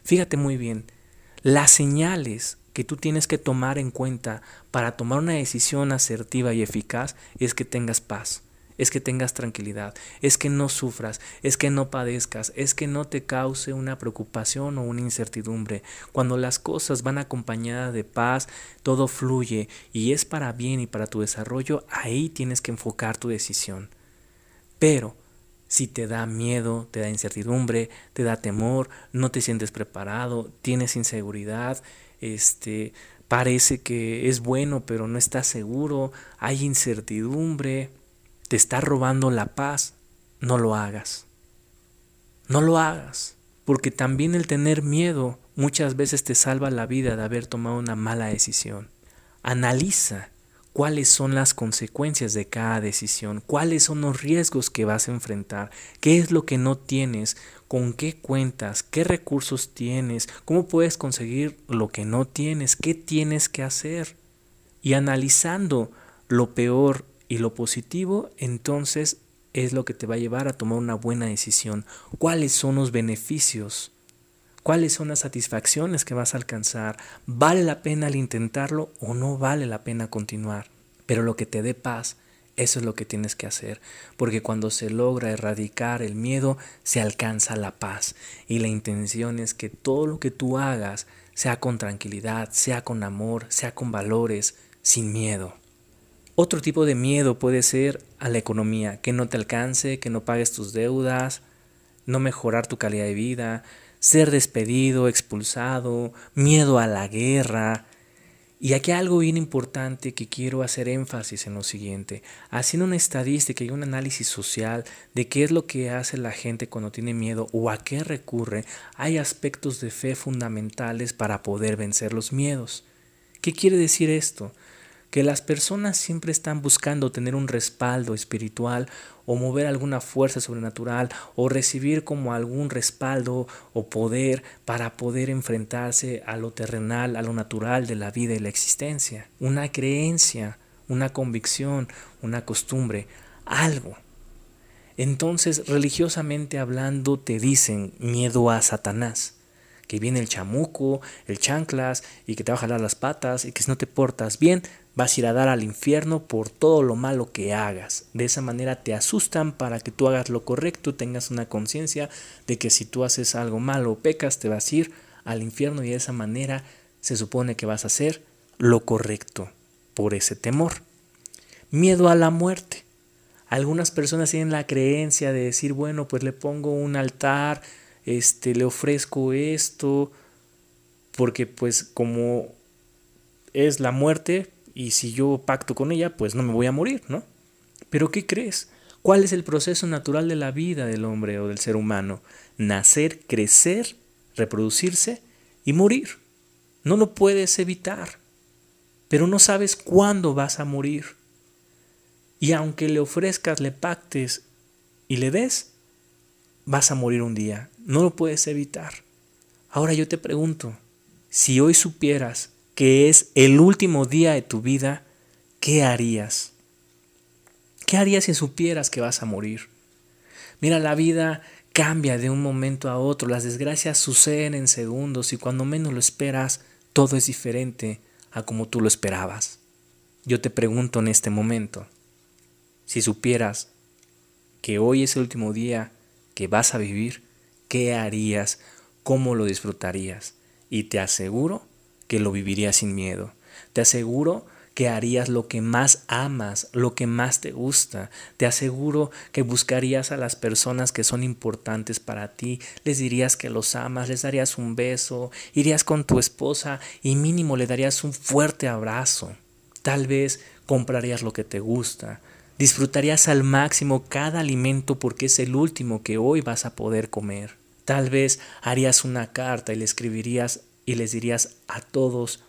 Fíjate muy bien, las señales que tú tienes que tomar en cuenta para tomar una decisión asertiva y eficaz es que tengas paz, es que tengas tranquilidad, es que no sufras, es que no padezcas, es que no te cause una preocupación o una incertidumbre. Cuando las cosas van acompañadas de paz, todo fluye y es para bien y para tu desarrollo, ahí tienes que enfocar tu decisión. Pero si te da miedo, te da incertidumbre, te da temor, no te sientes preparado, tienes inseguridad, este, parece que es bueno pero no estás seguro, hay incertidumbre, te está robando la paz, no lo hagas. No lo hagas, porque también el tener miedo muchas veces te salva la vida de haber tomado una mala decisión. Analiza cuáles son las consecuencias de cada decisión, cuáles son los riesgos que vas a enfrentar, qué es lo que no tienes, con qué cuentas, qué recursos tienes, cómo puedes conseguir lo que no tienes, qué tienes que hacer. Y analizando lo peor y lo positivo, entonces es lo que te va a llevar a tomar una buena decisión. ¿Cuáles son los beneficios? cuáles son las satisfacciones que vas a alcanzar, vale la pena el intentarlo o no vale la pena continuar. Pero lo que te dé paz, eso es lo que tienes que hacer, porque cuando se logra erradicar el miedo, se alcanza la paz. Y la intención es que todo lo que tú hagas, sea con tranquilidad, sea con amor, sea con valores, sin miedo. Otro tipo de miedo puede ser a la economía, que no te alcance, que no pagues tus deudas, no mejorar tu calidad de vida, ser despedido, expulsado, miedo a la guerra. Y aquí hay algo bien importante que quiero hacer énfasis en lo siguiente, haciendo una estadística y un análisis social de qué es lo que hace la gente cuando tiene miedo o a qué recurre, hay aspectos de fe fundamentales para poder vencer los miedos. ¿Qué quiere decir esto? que las personas siempre están buscando tener un respaldo espiritual o mover alguna fuerza sobrenatural o recibir como algún respaldo o poder para poder enfrentarse a lo terrenal, a lo natural de la vida y la existencia. Una creencia, una convicción, una costumbre, algo. Entonces, religiosamente hablando, te dicen miedo a Satanás que viene el chamuco, el chanclas y que te va a jalar las patas y que si no te portas bien, vas a ir a dar al infierno por todo lo malo que hagas. De esa manera te asustan para que tú hagas lo correcto, tengas una conciencia de que si tú haces algo malo o pecas, te vas a ir al infierno y de esa manera se supone que vas a hacer lo correcto por ese temor. Miedo a la muerte. Algunas personas tienen la creencia de decir, bueno, pues le pongo un altar, este, le ofrezco esto, porque pues como es la muerte, y si yo pacto con ella, pues no me voy a morir, ¿no? Pero ¿qué crees? ¿Cuál es el proceso natural de la vida del hombre o del ser humano? Nacer, crecer, reproducirse y morir. No lo puedes evitar, pero no sabes cuándo vas a morir. Y aunque le ofrezcas, le pactes y le des, vas a morir un día. No lo puedes evitar. Ahora yo te pregunto, si hoy supieras que es el último día de tu vida, ¿qué harías? ¿Qué harías si supieras que vas a morir? Mira, la vida cambia de un momento a otro, las desgracias suceden en segundos y cuando menos lo esperas, todo es diferente a como tú lo esperabas. Yo te pregunto en este momento, si supieras que hoy es el último día que vas a vivir, ¿qué harías? ¿Cómo lo disfrutarías? Y te aseguro que lo vivirías sin miedo. Te aseguro que harías lo que más amas, lo que más te gusta. Te aseguro que buscarías a las personas que son importantes para ti, les dirías que los amas, les darías un beso, irías con tu esposa y mínimo le darías un fuerte abrazo. Tal vez comprarías lo que te gusta. Disfrutarías al máximo cada alimento porque es el último que hoy vas a poder comer. Tal vez harías una carta y le escribirías y les dirías a todos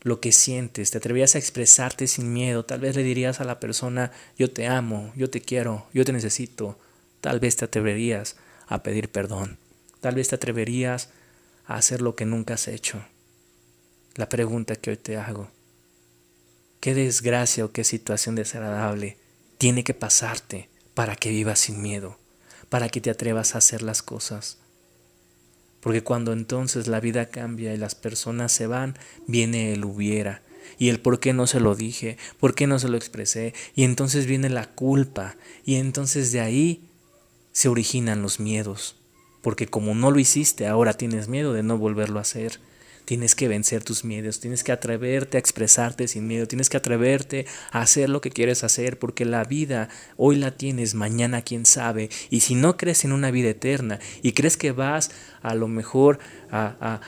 lo que sientes, te atreverías a expresarte sin miedo, tal vez le dirías a la persona, yo te amo, yo te quiero, yo te necesito, tal vez te atreverías a pedir perdón, tal vez te atreverías a hacer lo que nunca has hecho. La pregunta que hoy te hago, ¿qué desgracia o qué situación desagradable tiene que pasarte para que vivas sin miedo, para que te atrevas a hacer las cosas? Porque cuando entonces la vida cambia y las personas se van, viene el hubiera. Y el por qué no se lo dije, por qué no se lo expresé. Y entonces viene la culpa. Y entonces de ahí se originan los miedos. Porque como no lo hiciste, ahora tienes miedo de no volverlo a hacer. Tienes que vencer tus miedos, tienes que atreverte a expresarte sin miedo, tienes que atreverte a hacer lo que quieres hacer, porque la vida hoy la tienes, mañana quién sabe. Y si no crees en una vida eterna y crees que vas a lo mejor a,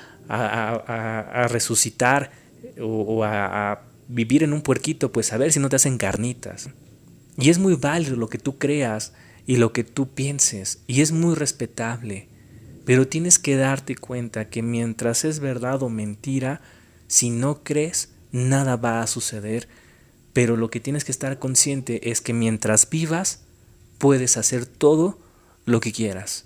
resucitar o, o a vivir en un puerquito, pues a ver si no te hacen carnitas. Y es muy válido lo que tú creas y lo que tú pienses, y es muy respetable. Pero tienes que darte cuenta que mientras es verdad o mentira, si no crees, nada va a suceder. Pero lo que tienes que estar consciente es que mientras vivas, puedes hacer todo lo que quieras,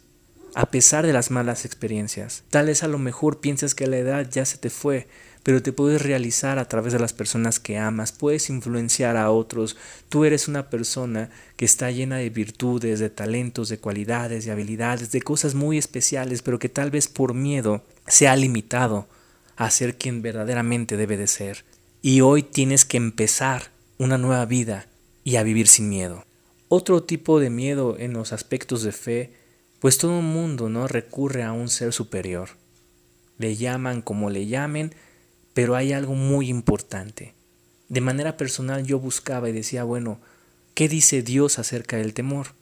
a pesar de las malas experiencias. Tal vez a lo mejor piensas que la edad ya se te fue, pero te puedes realizar a través de las personas que amas, puedes influenciar a otros, tú eres una persona que está llena de virtudes, de talentos, de cualidades, de habilidades, de cosas muy especiales, pero que tal vez por miedo se ha limitado a ser quien verdaderamente debe de ser. Y hoy tienes que empezar una nueva vida y a vivir sin miedo. Otro tipo de miedo en los aspectos de fe, pues todo el mundo no recurre a un ser superior. Le llaman como le llamen, pero hay algo muy importante. De manera personal yo buscaba y decía, bueno, ¿qué dice Dios acerca del temor?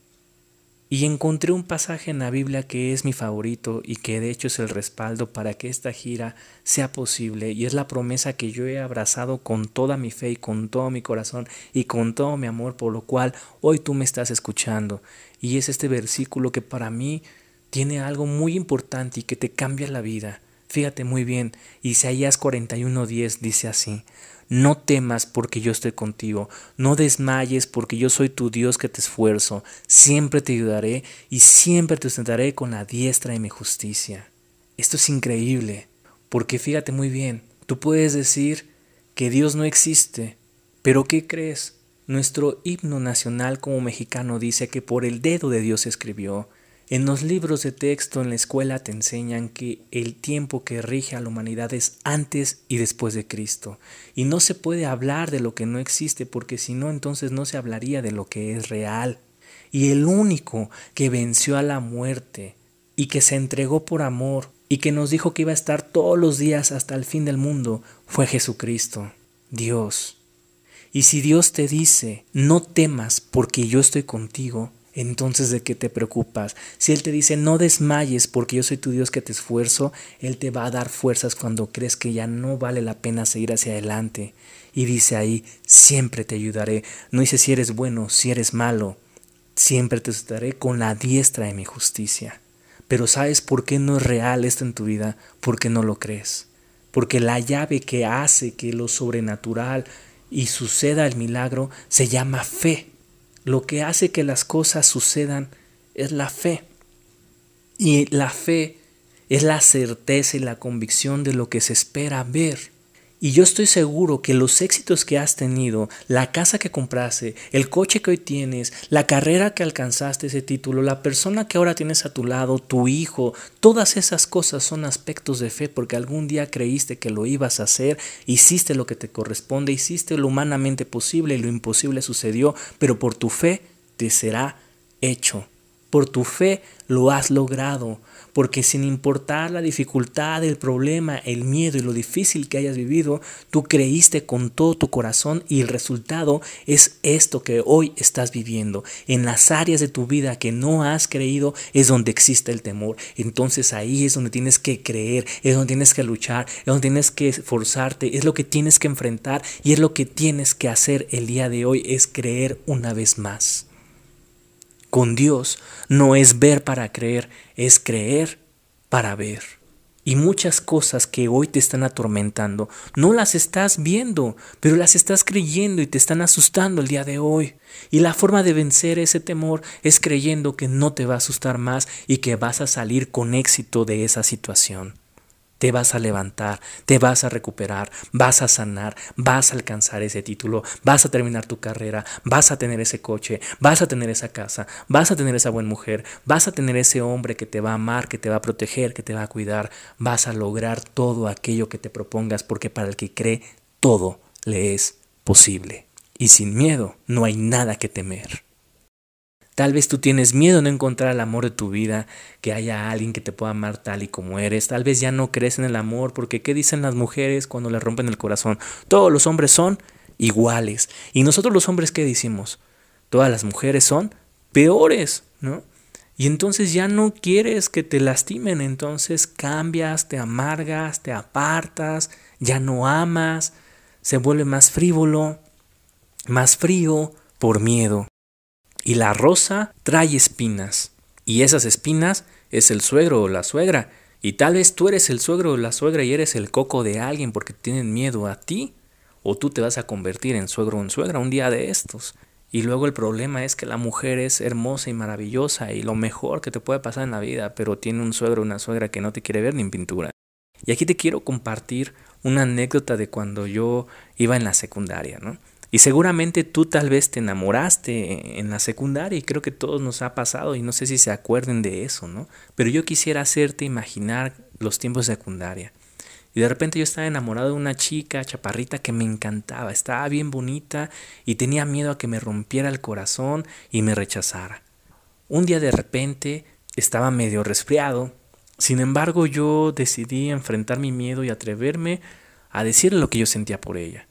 Y encontré un pasaje en la Biblia que es mi favorito y que de hecho es el respaldo para que esta gira sea posible y es la promesa que yo he abrazado con toda mi fe y con todo mi corazón y con todo mi amor por lo cual hoy tú me estás escuchando. Y es este versículo que para mí tiene algo muy importante y que te cambia la vida. Fíjate muy bien, Isaías 41:10 dice así, no temas porque yo estoy contigo, no desmayes porque yo soy tu Dios que te esfuerzo, siempre te ayudaré y siempre te sustentaré con la diestra de mi justicia. Esto es increíble, porque fíjate muy bien, tú puedes decir que Dios no existe, pero ¿qué crees? Nuestro himno nacional como mexicano dice que por el dedo de Dios escribió, en los libros de texto en la escuela te enseñan que el tiempo que rige a la humanidad es antes y después de Cristo. Y no se puede hablar de lo que no existe porque si no entonces no se hablaría de lo que es real. Y el único que venció a la muerte y que se entregó por amor y que nos dijo que iba a estar todos los días hasta el fin del mundo fue Jesucristo, Dios. Y si Dios te dice, no temas porque yo estoy contigo, entonces ¿de qué te preocupas? Si Él te dice, no desmayes porque yo soy tu Dios que te esfuerzo, Él te va a dar fuerzas cuando crees que ya no vale la pena seguir hacia adelante. Y dice ahí, siempre te ayudaré. No dice si eres bueno, si eres malo. Siempre te ayudaré con la diestra de mi justicia. Pero ¿sabes por qué no es real esto en tu vida? Porque no lo crees. Porque la llave que hace que lo sobrenatural y suceda el milagro se llama fe. Lo que hace que las cosas sucedan es la fe. Y la fe es la certeza y la convicción de lo que se espera ver. Y yo estoy seguro que los éxitos que has tenido, la casa que compraste, el coche que hoy tienes, la carrera que alcanzaste ese título, la persona que ahora tienes a tu lado, tu hijo, todas esas cosas son aspectos de fe porque algún día creíste que lo ibas a hacer, hiciste lo que te corresponde, hiciste lo humanamente posible y lo imposible sucedió, pero por tu fe te será hecho. Por tu fe lo has logrado porque sin importar la dificultad, el problema, el miedo y lo difícil que hayas vivido, tú creíste con todo tu corazón y el resultado es esto que hoy estás viviendo. En las áreas de tu vida que no has creído es donde existe el temor. Entonces ahí es donde tienes que creer, es donde tienes que luchar, es donde tienes que esforzarte, es lo que tienes que enfrentar y es lo que tienes que hacer el día de hoy, es creer una vez más con Dios no es ver para creer, es creer para ver. Y muchas cosas que hoy te están atormentando, no las estás viendo, pero las estás creyendo y te están asustando el día de hoy. Y la forma de vencer ese temor es creyendo que no te va a asustar más y que vas a salir con éxito de esa situación te vas a levantar, te vas a recuperar, vas a sanar, vas a alcanzar ese título, vas a terminar tu carrera, vas a tener ese coche, vas a tener esa casa, vas a tener esa buena mujer, vas a tener ese hombre que te va a amar, que te va a proteger, que te va a cuidar, vas a lograr todo aquello que te propongas, porque para el que cree, todo le es posible. Y sin miedo no hay nada que temer. Tal vez tú tienes miedo de no encontrar el amor de tu vida, que haya alguien que te pueda amar tal y como eres. Tal vez ya no crees en el amor, porque ¿qué dicen las mujeres cuando le rompen el corazón? Todos los hombres son iguales. ¿Y nosotros los hombres qué decimos? Todas las mujeres son peores, ¿no? Y entonces ya no quieres que te lastimen, entonces cambias, te amargas, te apartas, ya no amas, se vuelve más frívolo, más frío por miedo y la rosa trae espinas. Y esas espinas es el suegro o la suegra. Y tal vez tú eres el suegro o la suegra y eres el coco de alguien porque tienen miedo a ti. O tú te vas a convertir en suegro o en suegra un día de estos. Y luego el problema es que la mujer es hermosa y maravillosa y lo mejor que te puede pasar en la vida, pero tiene un suegro o una suegra que no te quiere ver ni en pintura. Y aquí te quiero compartir una anécdota de cuando yo iba en la secundaria, ¿no? Y seguramente tú tal vez te enamoraste en la secundaria y creo que todos nos ha pasado y no sé si se acuerden de eso, ¿no? Pero yo quisiera hacerte imaginar los tiempos de secundaria. Y de repente yo estaba enamorado de una chica chaparrita que me encantaba, estaba bien bonita y tenía miedo a que me rompiera el corazón y me rechazara. Un día de repente estaba medio resfriado, sin embargo yo decidí enfrentar mi miedo y atreverme a decirle lo que yo sentía por ella.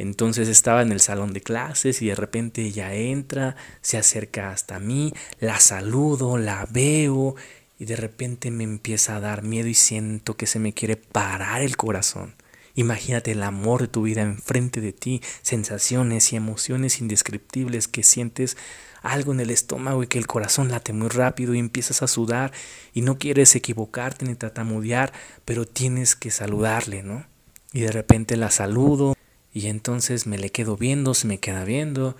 Entonces estaba en el salón de clases y de repente ella entra, se acerca hasta mí, la saludo, la veo y de repente me empieza a dar miedo y siento que se me quiere parar el corazón. Imagínate el amor de tu vida enfrente de ti, sensaciones y emociones indescriptibles que sientes algo en el estómago y que el corazón late muy rápido y empiezas a sudar y no quieres equivocarte ni tatamudear, pero tienes que saludarle, ¿no? Y de repente la saludo, y entonces me le quedo viendo, se me queda viendo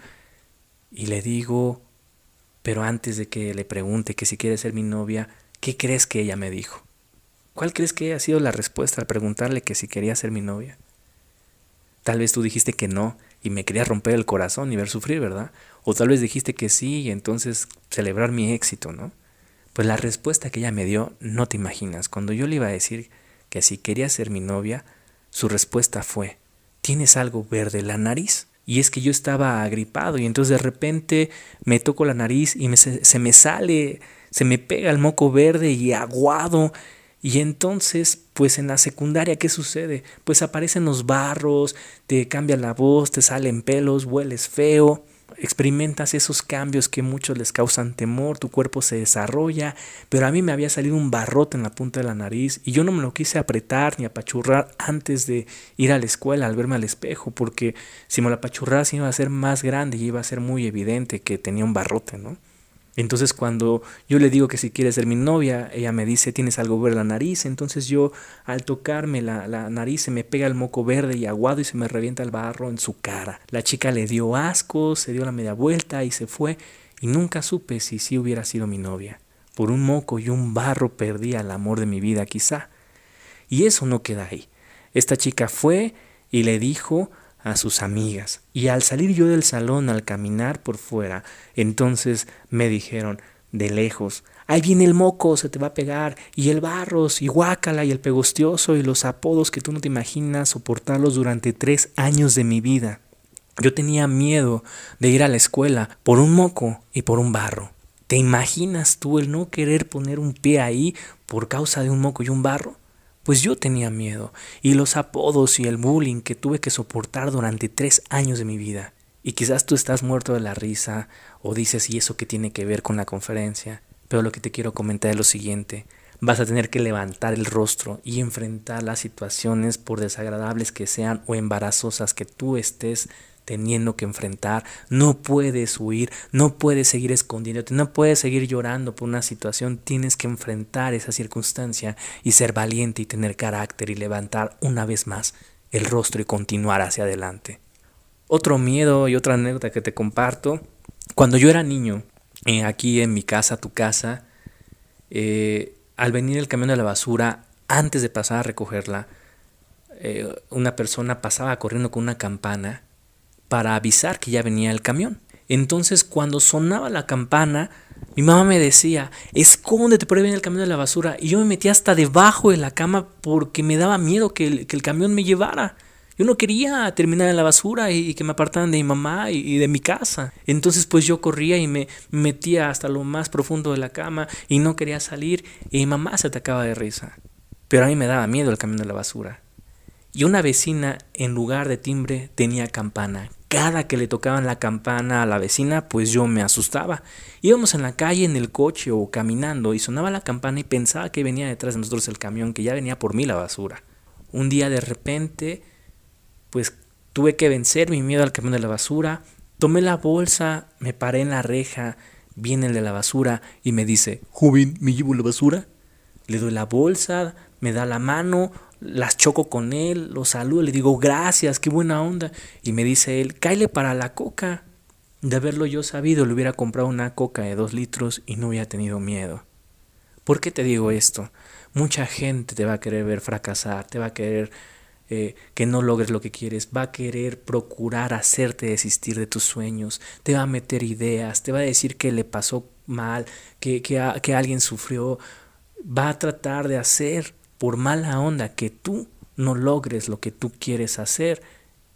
y le digo, pero antes de que le pregunte que si quiere ser mi novia, ¿qué crees que ella me dijo? ¿Cuál crees que ha sido la respuesta al preguntarle que si quería ser mi novia? Tal vez tú dijiste que no y me querías romper el corazón y ver sufrir, ¿verdad? O tal vez dijiste que sí y entonces celebrar mi éxito, ¿no? Pues la respuesta que ella me dio, no te imaginas. Cuando yo le iba a decir que si quería ser mi novia, su respuesta fue, ¿tienes algo verde en la nariz? Y es que yo estaba agripado y entonces de repente me toco la nariz y se, se me sale, se me pega el moco verde y aguado. Y entonces, pues en la secundaria, ¿qué sucede? Pues aparecen los barros, te cambia la voz, te salen pelos, hueles feo experimentas esos cambios que muchos les causan temor, tu cuerpo se desarrolla, pero a mí me había salido un barrote en la punta de la nariz y yo no me lo quise apretar ni apachurrar antes de ir a la escuela al verme al espejo, porque si me lo apachurras iba a ser más grande y iba a ser muy evidente que tenía un barrote, ¿no? Entonces cuando yo le digo que si quiere ser mi novia, ella me dice, tienes algo verde en la nariz. Entonces yo al tocarme la, la, nariz se me pega el moco verde y aguado y se me revienta el barro en su cara. La chica le dio asco, se dio la media vuelta y se fue. Y nunca supe si sí hubiera sido mi novia. Por un moco y un barro perdí al amor de mi vida quizá. Y eso no queda ahí. Esta chica fue y le dijo a sus amigas. Y al salir yo del salón, al caminar por fuera, entonces me dijeron de lejos, ahí viene el moco, se te va a pegar, y el barros, y guácala, y el pegostioso, y los apodos que tú no te imaginas soportarlos durante tres años de mi vida. Yo tenía miedo de ir a la escuela por un moco y por un barro. ¿Te imaginas tú el no querer poner un pie ahí por causa de un moco y un barro? Pues yo tenía miedo y los apodos y el bullying que tuve que soportar durante tres años de mi vida. Y quizás tú estás muerto de la risa o dices, ¿y eso qué tiene que ver con la conferencia? Pero lo que te quiero comentar es lo siguiente. Vas a tener que levantar el rostro y enfrentar las situaciones por desagradables que sean o embarazosas que tú estés teniendo que enfrentar, no puedes huir, no puedes seguir escondiéndote, no puedes seguir llorando por una situación, tienes que enfrentar esa circunstancia y ser valiente y tener carácter y levantar una vez más el rostro y continuar hacia adelante. Otro miedo y otra anécdota que te comparto, cuando yo era niño, eh, aquí en mi casa, tu casa, eh, al venir el camión de la basura, antes de pasar a recogerla, eh, una persona pasaba corriendo con una campana para avisar que ya venía el camión. Entonces cuando sonaba la campana, mi mamá me decía, escóndete por ahí viene el camión de la basura. Y yo me metía hasta debajo de la cama porque me daba miedo que el, camión me llevara. Yo no quería terminar en la basura y, que me apartaran de mi mamá y, y, de mi casa. Entonces pues yo corría y me metía hasta lo más profundo de la cama y no quería salir y mi mamá se atacaba de risa. Pero a mí me daba miedo el camión de la basura. Y una vecina en lugar de timbre tenía campana cada que le tocaban la campana a la vecina, pues yo me asustaba. Íbamos en la calle, en el coche o caminando y sonaba la campana y pensaba que venía detrás de nosotros el camión, que ya venía por mí la basura. Un día de repente, pues tuve que vencer mi miedo al camión de la basura, tomé la bolsa, me paré en la reja, viene el de la basura y me dice, joven, ¿me llevo la basura? Le doy la bolsa, me da la mano, las choco con él, lo saludo, le digo gracias, qué buena onda. Y me dice él, cáile para la coca. De haberlo yo sabido, le hubiera comprado una coca de dos litros y no hubiera tenido miedo. ¿Por qué te digo esto? Mucha gente te va a querer ver fracasar, te va a querer eh, que no logres lo que quieres, va a querer procurar hacerte desistir de tus sueños, te va a meter ideas, te va a decir que le pasó mal, que, que, que alguien sufrió, va a tratar de hacer por mala onda que tú no logres lo que tú quieres hacer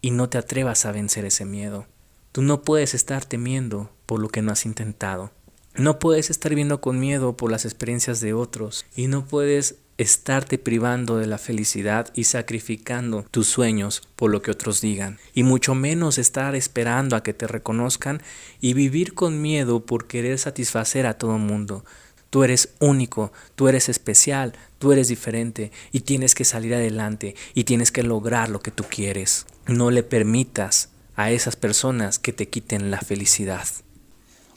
y no te atrevas a vencer ese miedo. Tú no puedes estar temiendo por lo que no has intentado. No puedes estar viendo con miedo por las experiencias de otros y no puedes estarte privando de la felicidad y sacrificando tus sueños por lo que otros digan, y mucho menos estar esperando a que te reconozcan y vivir con miedo por querer satisfacer a todo mundo, Tú eres único, tú eres especial, tú eres diferente y tienes que salir adelante y tienes que lograr lo que tú quieres. No le permitas a esas personas que te quiten la felicidad.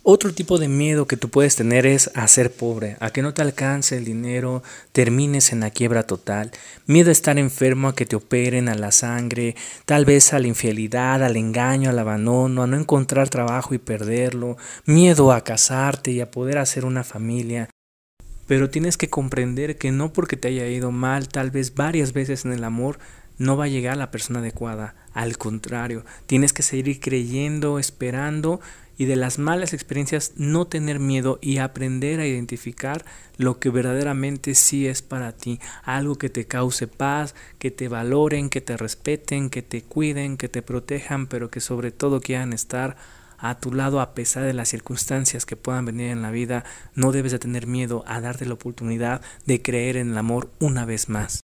Otro tipo de miedo que tú puedes tener es a ser pobre, a que no te alcance el dinero, termines en la quiebra total. Miedo a estar enfermo, a que te operen, a la sangre, tal vez a la infidelidad, al engaño, al abandono, a no encontrar trabajo y perderlo. Miedo a casarte y a poder hacer una familia pero tienes que comprender que no porque te haya ido mal tal vez varias veces en el amor, no va a llegar la persona adecuada. Al contrario, tienes que seguir creyendo, esperando y de las malas experiencias no tener miedo y aprender a identificar lo que verdaderamente sí es para ti, algo que te cause paz, que te valoren, que te respeten, que te cuiden, que te protejan, pero que sobre todo quieran estar a tu lado a pesar de las circunstancias que puedan venir en la vida, no debes de tener miedo a darte la oportunidad de creer en el amor una vez más.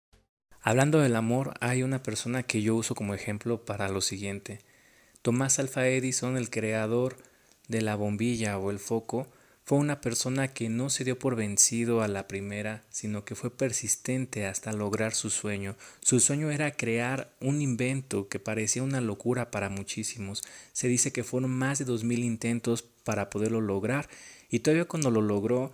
Hablando del amor, hay una persona que yo uso como ejemplo para lo siguiente. Tomás Alfa Edison, el creador de la bombilla o el foco, fue una persona que no se dio por vencido a la primera, sino que fue persistente hasta lograr su sueño. Su sueño era crear un invento que parecía una locura para muchísimos. Se dice que fueron más de 2.000 intentos para poderlo lograr y todavía cuando lo logró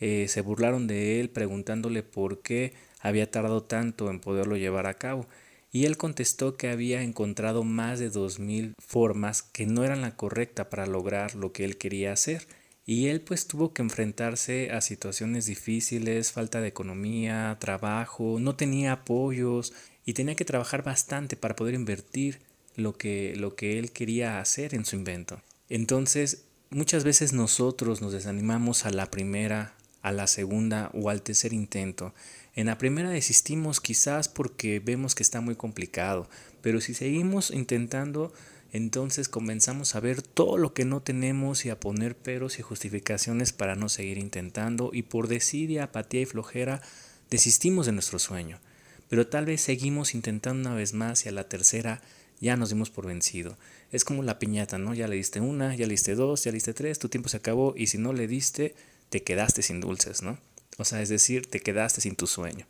eh, se burlaron de él preguntándole por qué había tardado tanto en poderlo llevar a cabo, y él contestó que había encontrado más de 2.000 formas que no eran la correcta para lograr lo que él quería hacer, y él pues tuvo que enfrentarse a situaciones difíciles, falta de economía, trabajo, no tenía apoyos y tenía que trabajar bastante para poder invertir lo que, lo que él quería hacer en su invento. Entonces, muchas veces nosotros nos desanimamos a la primera, a la segunda o al tercer intento. En la primera desistimos quizás porque vemos que está muy complicado, pero si seguimos intentando, entonces comenzamos a ver todo lo que no tenemos y a poner peros y justificaciones para no seguir intentando y por desidia, apatía y flojera desistimos de nuestro sueño. Pero tal vez seguimos intentando una vez más y a la tercera ya nos dimos por vencido. Es como la piñata, ¿no? Ya le diste una, ya le diste dos, ya le diste tres, tu tiempo se acabó y si no le diste, te quedaste sin dulces, ¿no? O sea, es decir, te quedaste sin tu sueño.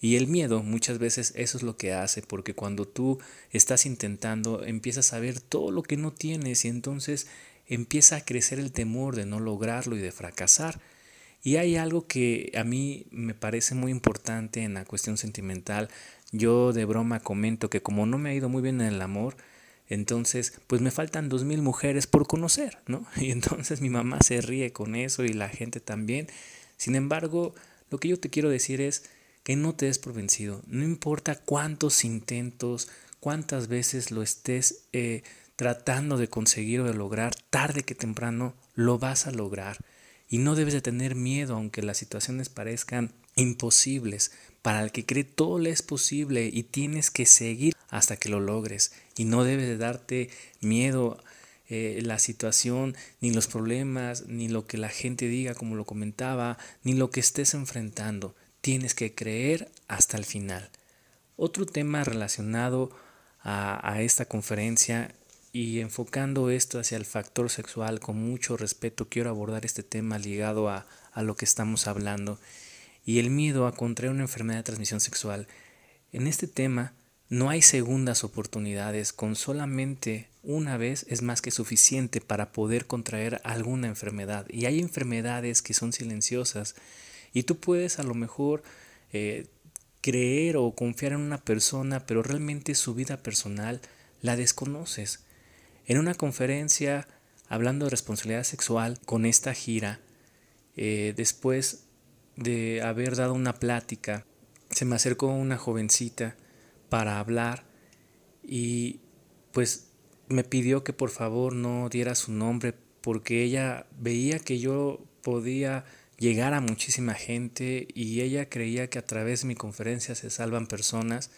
Y el miedo muchas veces eso es lo que hace, porque cuando tú estás intentando, empiezas a ver todo lo que no tienes y entonces empieza a crecer el temor de no lograrlo y de fracasar. Y hay algo que a mí me parece muy importante en la cuestión sentimental. Yo de broma comento que como no me ha ido muy bien en el amor, entonces, pues me faltan dos mil mujeres por conocer, ¿no? Y entonces mi mamá se ríe con eso y la gente también. Sin embargo, lo que yo te quiero decir es que no te des por vencido. No importa cuántos intentos, cuántas veces lo estés eh, tratando de conseguir o de lograr, tarde que temprano lo vas a lograr. Y no debes de tener miedo, aunque las situaciones parezcan imposibles. Para el que cree todo le es posible y tienes que seguir hasta que lo logres. Y no debe de darte miedo eh, la situación, ni los problemas, ni lo que la gente diga, como lo comentaba, ni lo que estés enfrentando. Tienes que creer hasta el final. Otro tema relacionado a, esta conferencia y enfocando esto hacia el factor sexual, con mucho respeto quiero abordar este tema ligado a, a lo que estamos hablando y el miedo a contraer una enfermedad de transmisión sexual. En este tema no hay segundas oportunidades, con solamente una vez es más que suficiente para poder contraer alguna enfermedad. Y hay enfermedades que son silenciosas y tú puedes a lo mejor eh, creer o confiar en una persona, pero realmente su vida personal la desconoces. En una conferencia hablando de responsabilidad sexual con esta gira, eh, después de haber dado una plática, se me acercó una jovencita para hablar y pues me pidió que por favor no diera su nombre porque ella veía que yo podía llegar a muchísima gente y ella creía que a través de mi conferencia se salvan personas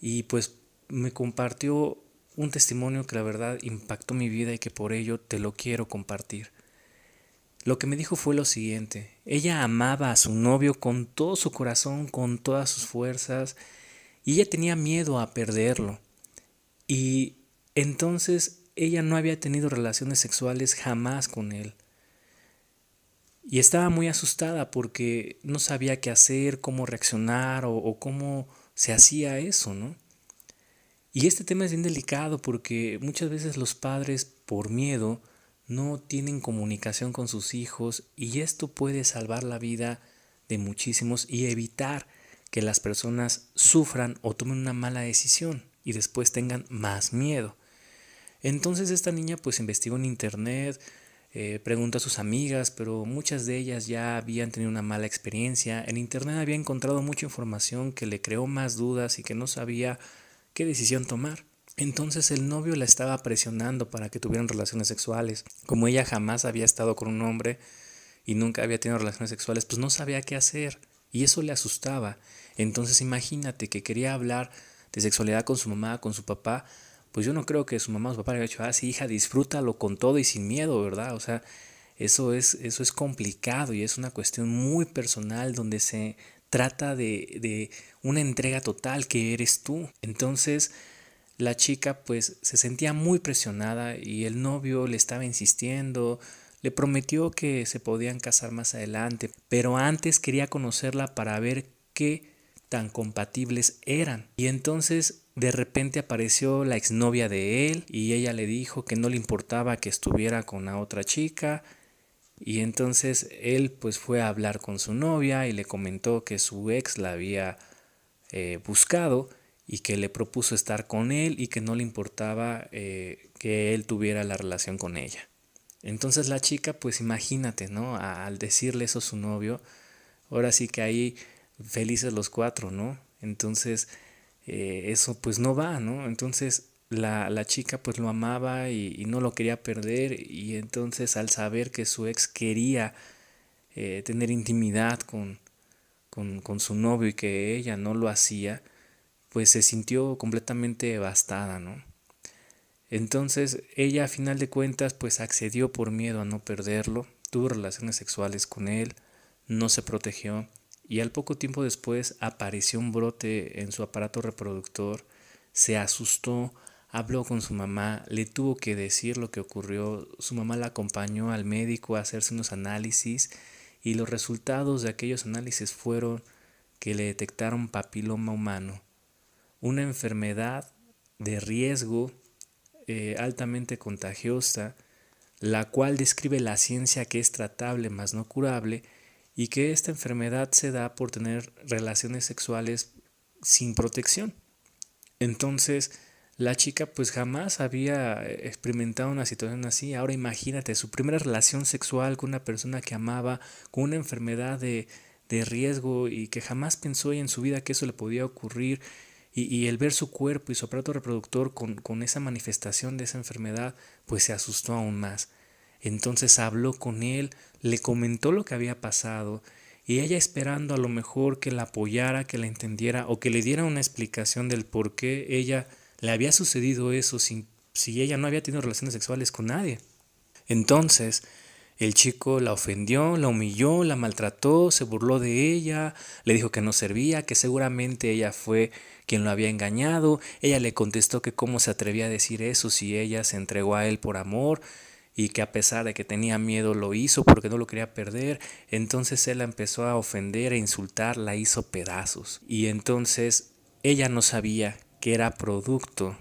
y pues me compartió un testimonio que la verdad impactó mi vida y que por ello te lo quiero compartir. Lo que me dijo fue lo siguiente, ella amaba a su novio con todo su corazón, con todas sus fuerzas, y ella tenía miedo a perderlo. Y entonces ella no había tenido relaciones sexuales jamás con él. Y estaba muy asustada porque no sabía qué hacer, cómo reaccionar o, cómo se hacía eso, ¿no? Y este tema es bien delicado porque muchas veces los padres, por miedo, no tienen comunicación con sus hijos y esto puede salvar la vida de muchísimos y evitar que las personas sufran o tomen una mala decisión y después tengan más miedo. Entonces esta niña pues investigó en internet, eh, preguntó a sus amigas, pero muchas de ellas ya habían tenido una mala experiencia. En internet había encontrado mucha información que le creó más dudas y que no sabía qué decisión tomar. Entonces el novio la estaba presionando para que tuvieran relaciones sexuales. Como ella jamás había estado con un hombre y nunca había tenido relaciones sexuales, pues no sabía qué hacer. Y eso le asustaba. Entonces imagínate que quería hablar de sexualidad con su mamá, con su papá, pues yo no creo que su mamá o su papá le haya dicho, ah, sí, hija, disfrútalo con todo y sin miedo, ¿verdad? O sea, eso es, eso es complicado y es una cuestión muy personal donde se trata de, de una entrega total que eres tú. Entonces, la chica pues se sentía muy presionada y el novio le estaba insistiendo, le prometió que se podían casar más adelante, pero antes quería conocerla para ver qué tan compatibles eran. Y entonces de repente apareció la exnovia de él y ella le dijo que no le importaba que estuviera con la otra chica. Y entonces él pues fue a hablar con su novia y le comentó que su ex la había eh, buscado y que le propuso estar con él y que no le importaba eh, que él tuviera la relación con ella. Entonces la chica pues imagínate, ¿no? Al decirle eso a su novio, ahora sí que ahí felices los cuatro, ¿no? Entonces, eh, eso pues no va, ¿no? Entonces, la, chica pues lo amaba y, no lo quería perder y entonces al saber que su ex quería eh, tener intimidad con, con, con su novio y que ella no lo hacía, pues se sintió completamente devastada, ¿no? Entonces ella a final de cuentas pues accedió por miedo a no perderlo, tuvo relaciones sexuales con él, no se protegió y al poco tiempo después apareció un brote en su aparato reproductor, se asustó, habló con su mamá, le tuvo que decir lo que ocurrió, su mamá la acompañó al médico a hacerse unos análisis y los resultados de aquellos análisis fueron que le detectaron papiloma humano, una enfermedad de riesgo eh, altamente contagiosa, la cual describe la ciencia que es tratable mas no curable, y que esta enfermedad se da por tener relaciones sexuales sin protección. Entonces, la chica pues jamás había eh, experimentado una situación así. Ahora imagínate, su primera relación sexual con una persona que amaba, con una enfermedad de, riesgo y que jamás pensó en su vida que eso le podía ocurrir. Y, el ver su cuerpo y su aparato reproductor con esa manifestación de esa enfermedad, pues se asustó aún más. Entonces habló con él, le comentó lo que había pasado y ella esperando a lo mejor que la apoyara, que la entendiera o que le diera una explicación del por qué ella le había sucedido eso sin, si ella no había tenido relaciones sexuales con nadie. Entonces, el chico la ofendió, la humilló, la maltrató, se burló de ella, le dijo que no servía, que seguramente ella fue quien lo había engañado. Ella le contestó que cómo se atrevía a decir eso si ella se entregó a él por amor y que a pesar de que tenía miedo lo hizo porque no lo quería perder, entonces él la empezó a ofender, e insultar, la hizo pedazos. Y entonces ella no sabía que era producto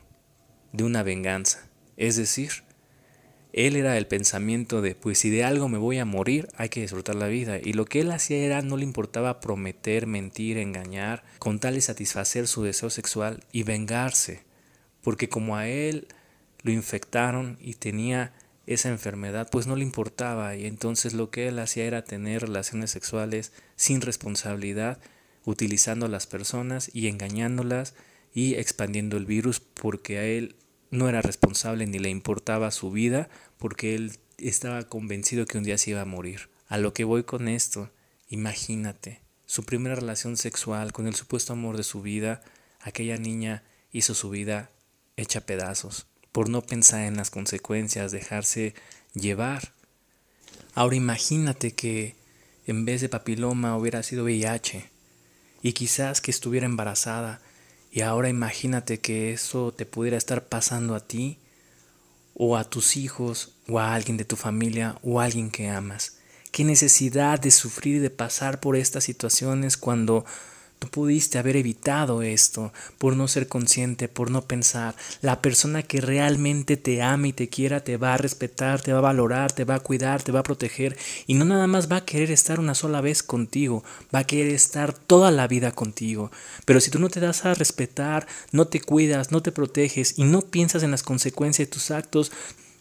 de una venganza. Es decir, él era el pensamiento de, pues si de algo me voy a morir, hay que disfrutar la vida. Y lo que él hacía era, no le importaba prometer, mentir, engañar, con tal de satisfacer su deseo sexual y vengarse. Porque como a él lo infectaron y tenía esa enfermedad, pues no le importaba y entonces lo que él hacía era tener relaciones sexuales sin responsabilidad, utilizando a las personas y engañándolas y expandiendo el virus porque a él no era responsable ni le importaba su vida porque él estaba convencido que un día se iba a morir. A lo que voy con esto, imagínate, su primera relación sexual con el supuesto amor de su vida, aquella niña hizo su vida hecha pedazos por no pensar en las consecuencias, dejarse llevar. Ahora imagínate que en vez de papiloma hubiera sido VIH y quizás que estuviera embarazada y ahora imagínate que eso te pudiera estar pasando a ti o a tus hijos o a alguien de tu familia o a alguien que amas. Qué necesidad de sufrir y de pasar por estas situaciones cuando Tú pudiste haber evitado esto por no ser consciente, por no pensar. La persona que realmente te ama y te quiera te va a respetar, te va a valorar, te va a cuidar, te va a proteger y no nada más va a querer estar una sola vez contigo, va a querer estar toda la vida contigo. Pero si tú no te das a respetar, no te cuidas, no te proteges y no piensas en las consecuencias de tus actos,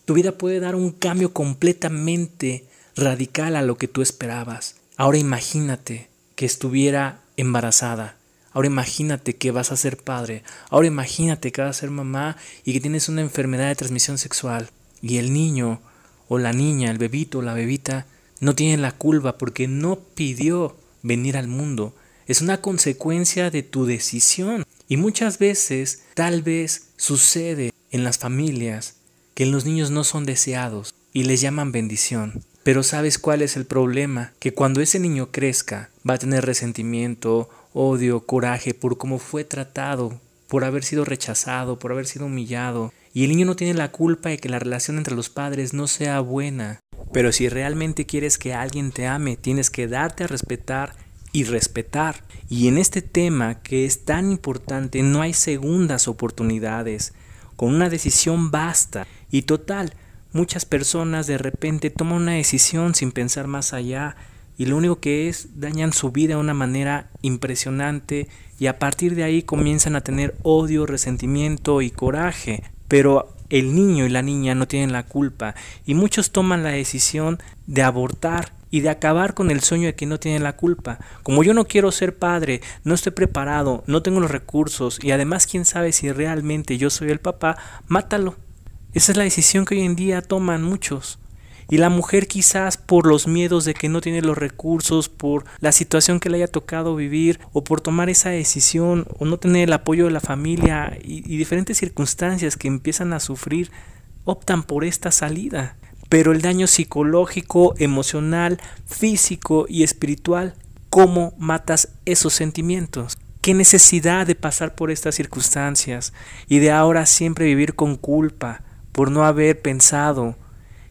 tu vida puede dar un cambio completamente radical a lo que tú esperabas. Ahora imagínate que estuviera embarazada. Ahora imagínate que vas a ser padre. Ahora imagínate que vas a ser mamá y que tienes una enfermedad de transmisión sexual. Y el niño o la niña, el bebito o la bebita, no tiene la culpa porque no pidió venir al mundo. Es una consecuencia de tu decisión. Y muchas veces, tal vez, sucede en las familias que los niños no son deseados y les llaman bendición. Pero ¿sabes cuál es el problema? Que cuando ese niño crezca, va a tener resentimiento, odio, coraje por cómo fue tratado, por haber sido rechazado, por haber sido humillado. Y el niño no tiene la culpa de que la relación entre los padres no sea buena. Pero si realmente quieres que alguien te ame, tienes que darte a respetar y respetar. Y en este tema que es tan importante, no hay segundas oportunidades. Con una decisión basta. Y total, muchas personas de repente toman una decisión sin pensar más allá y lo único que es dañan su vida de una manera impresionante y a partir de ahí comienzan a tener odio, resentimiento y coraje. Pero el niño y la niña no tienen la culpa y muchos toman la decisión de abortar y de acabar con el sueño de que no tienen la culpa. Como yo no quiero ser padre, no estoy preparado, no tengo los recursos y además quién sabe si realmente yo soy el papá, mátalo. Esa es la decisión que hoy en día toman muchos. Y la mujer quizás por los miedos de que no tiene los recursos, por la situación que le haya tocado vivir, o por tomar esa decisión, o no tener el apoyo de la familia y, diferentes circunstancias que empiezan a sufrir, optan por esta salida. Pero el daño psicológico, emocional, físico y espiritual, ¿cómo matas esos sentimientos? ¿Qué necesidad de pasar por estas circunstancias y de ahora siempre vivir con culpa? por no haber pensado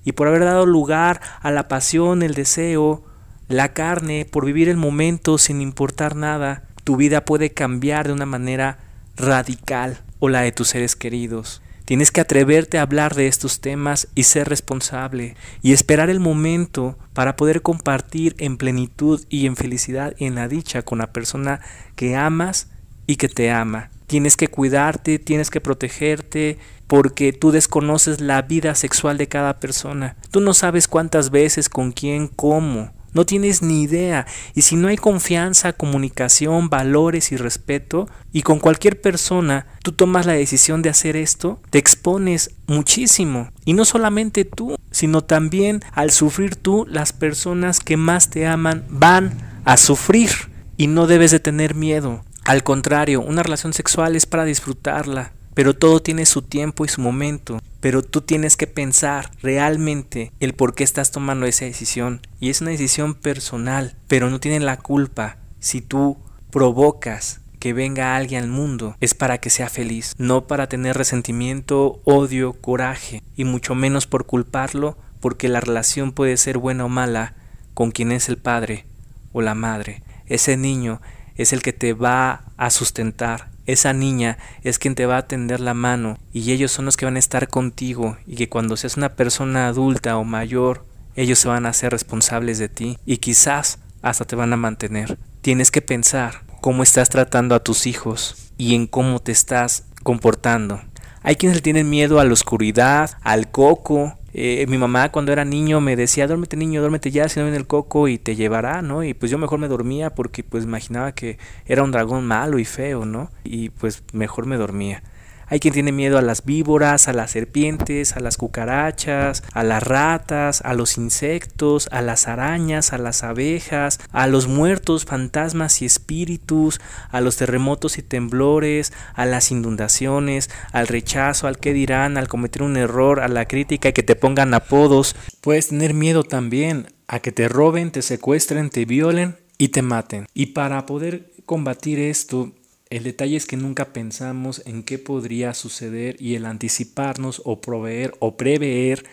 y por haber dado lugar a la pasión, el deseo, la carne, por vivir el momento sin importar nada, tu vida puede cambiar de una manera radical o la de tus seres queridos. Tienes que atreverte a hablar de estos temas y ser responsable y esperar el momento para poder compartir en plenitud y en felicidad y en la dicha con la persona que amas y que te ama tienes que cuidarte, tienes que protegerte, porque tú desconoces la vida sexual de cada persona. Tú no sabes cuántas veces, con quién, cómo. No tienes ni idea. Y si no hay confianza, comunicación, valores y respeto, y con cualquier persona tú tomas la decisión de hacer esto, te expones muchísimo. Y no solamente tú, sino también al sufrir tú, las personas que más te aman van a sufrir. Y no debes de tener miedo. Al contrario, una relación sexual es para disfrutarla, pero todo tiene su tiempo y su momento. Pero tú tienes que pensar realmente el por qué estás tomando esa decisión. Y es una decisión personal, pero no tienen la culpa si tú provocas que venga alguien al mundo es para que sea feliz, no para tener resentimiento, odio, coraje, y mucho menos por culparlo, porque la relación puede ser buena o mala con quien es el padre o la madre. Ese niño es el que te va a sustentar. Esa niña es quien te va a tender la mano y ellos son los que van a estar contigo y que cuando seas una persona adulta o mayor, ellos se van a hacer responsables de ti y quizás hasta te van a mantener. Tienes que pensar cómo estás tratando a tus hijos y en cómo te estás comportando. Hay quienes le tienen miedo a la oscuridad, al coco, eh, mi mamá cuando era niño me decía, duérmete niño, duérmete ya, si no viene el coco y te llevará, ¿no? Y pues yo mejor me dormía porque pues imaginaba que era un dragón malo y feo, ¿no? Y pues mejor me dormía. Hay quien tiene miedo a las víboras, a las serpientes, a las cucarachas, a las ratas, a los insectos, a las arañas, a las abejas, a los muertos, fantasmas y espíritus, a los terremotos y temblores, a las inundaciones, al rechazo, al que dirán, al cometer un error, a la crítica y que te pongan apodos. Puedes tener miedo también a que te roben, te secuestren, te violen y te maten. Y para poder combatir esto, el detalle es que nunca pensamos en qué podría suceder y el anticiparnos o proveer o prever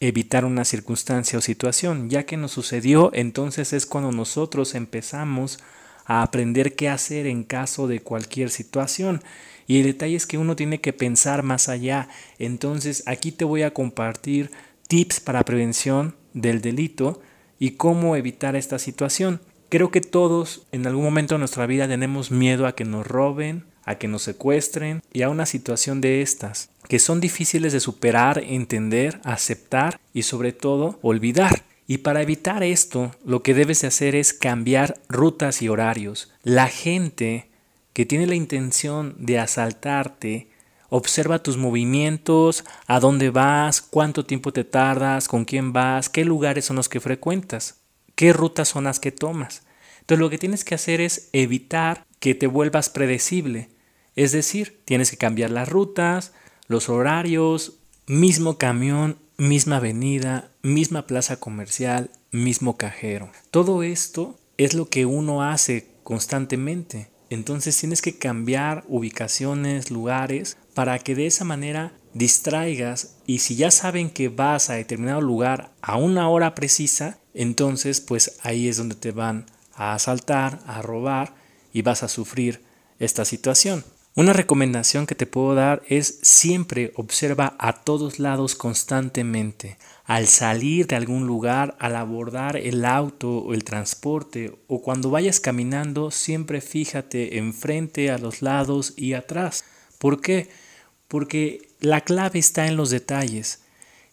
evitar una circunstancia o situación, ya que nos sucedió, entonces es cuando nosotros empezamos a aprender qué hacer en caso de cualquier situación. Y el detalle es que uno tiene que pensar más allá. Entonces aquí te voy a compartir tips para prevención del delito y cómo evitar esta situación. Creo que todos en algún momento de nuestra vida tenemos miedo a que nos roben, a que nos secuestren y a una situación de estas, que son difíciles de superar, entender, aceptar y sobre todo olvidar. Y para evitar esto, lo que debes de hacer es cambiar rutas y horarios. La gente que tiene la intención de asaltarte, observa tus movimientos, a dónde vas, cuánto tiempo te tardas, con quién vas, qué lugares son los que frecuentas qué rutas son las que tomas. Entonces lo que tienes que hacer es evitar que te vuelvas predecible. Es decir, tienes que cambiar las rutas, los horarios, mismo camión, misma avenida, misma plaza comercial, mismo cajero. Todo esto es lo que uno hace constantemente. Entonces tienes que cambiar ubicaciones, lugares, para que de esa manera distraigas y si ya saben que vas a determinado lugar a una hora precisa, entonces pues ahí es donde te van a asaltar, a robar y vas a sufrir esta situación. Una recomendación que te puedo dar es siempre observa a todos lados constantemente. Al salir de algún lugar, al abordar el auto o el transporte o cuando vayas caminando, siempre fíjate enfrente, a los lados y atrás. ¿Por qué? Porque la clave está en los detalles.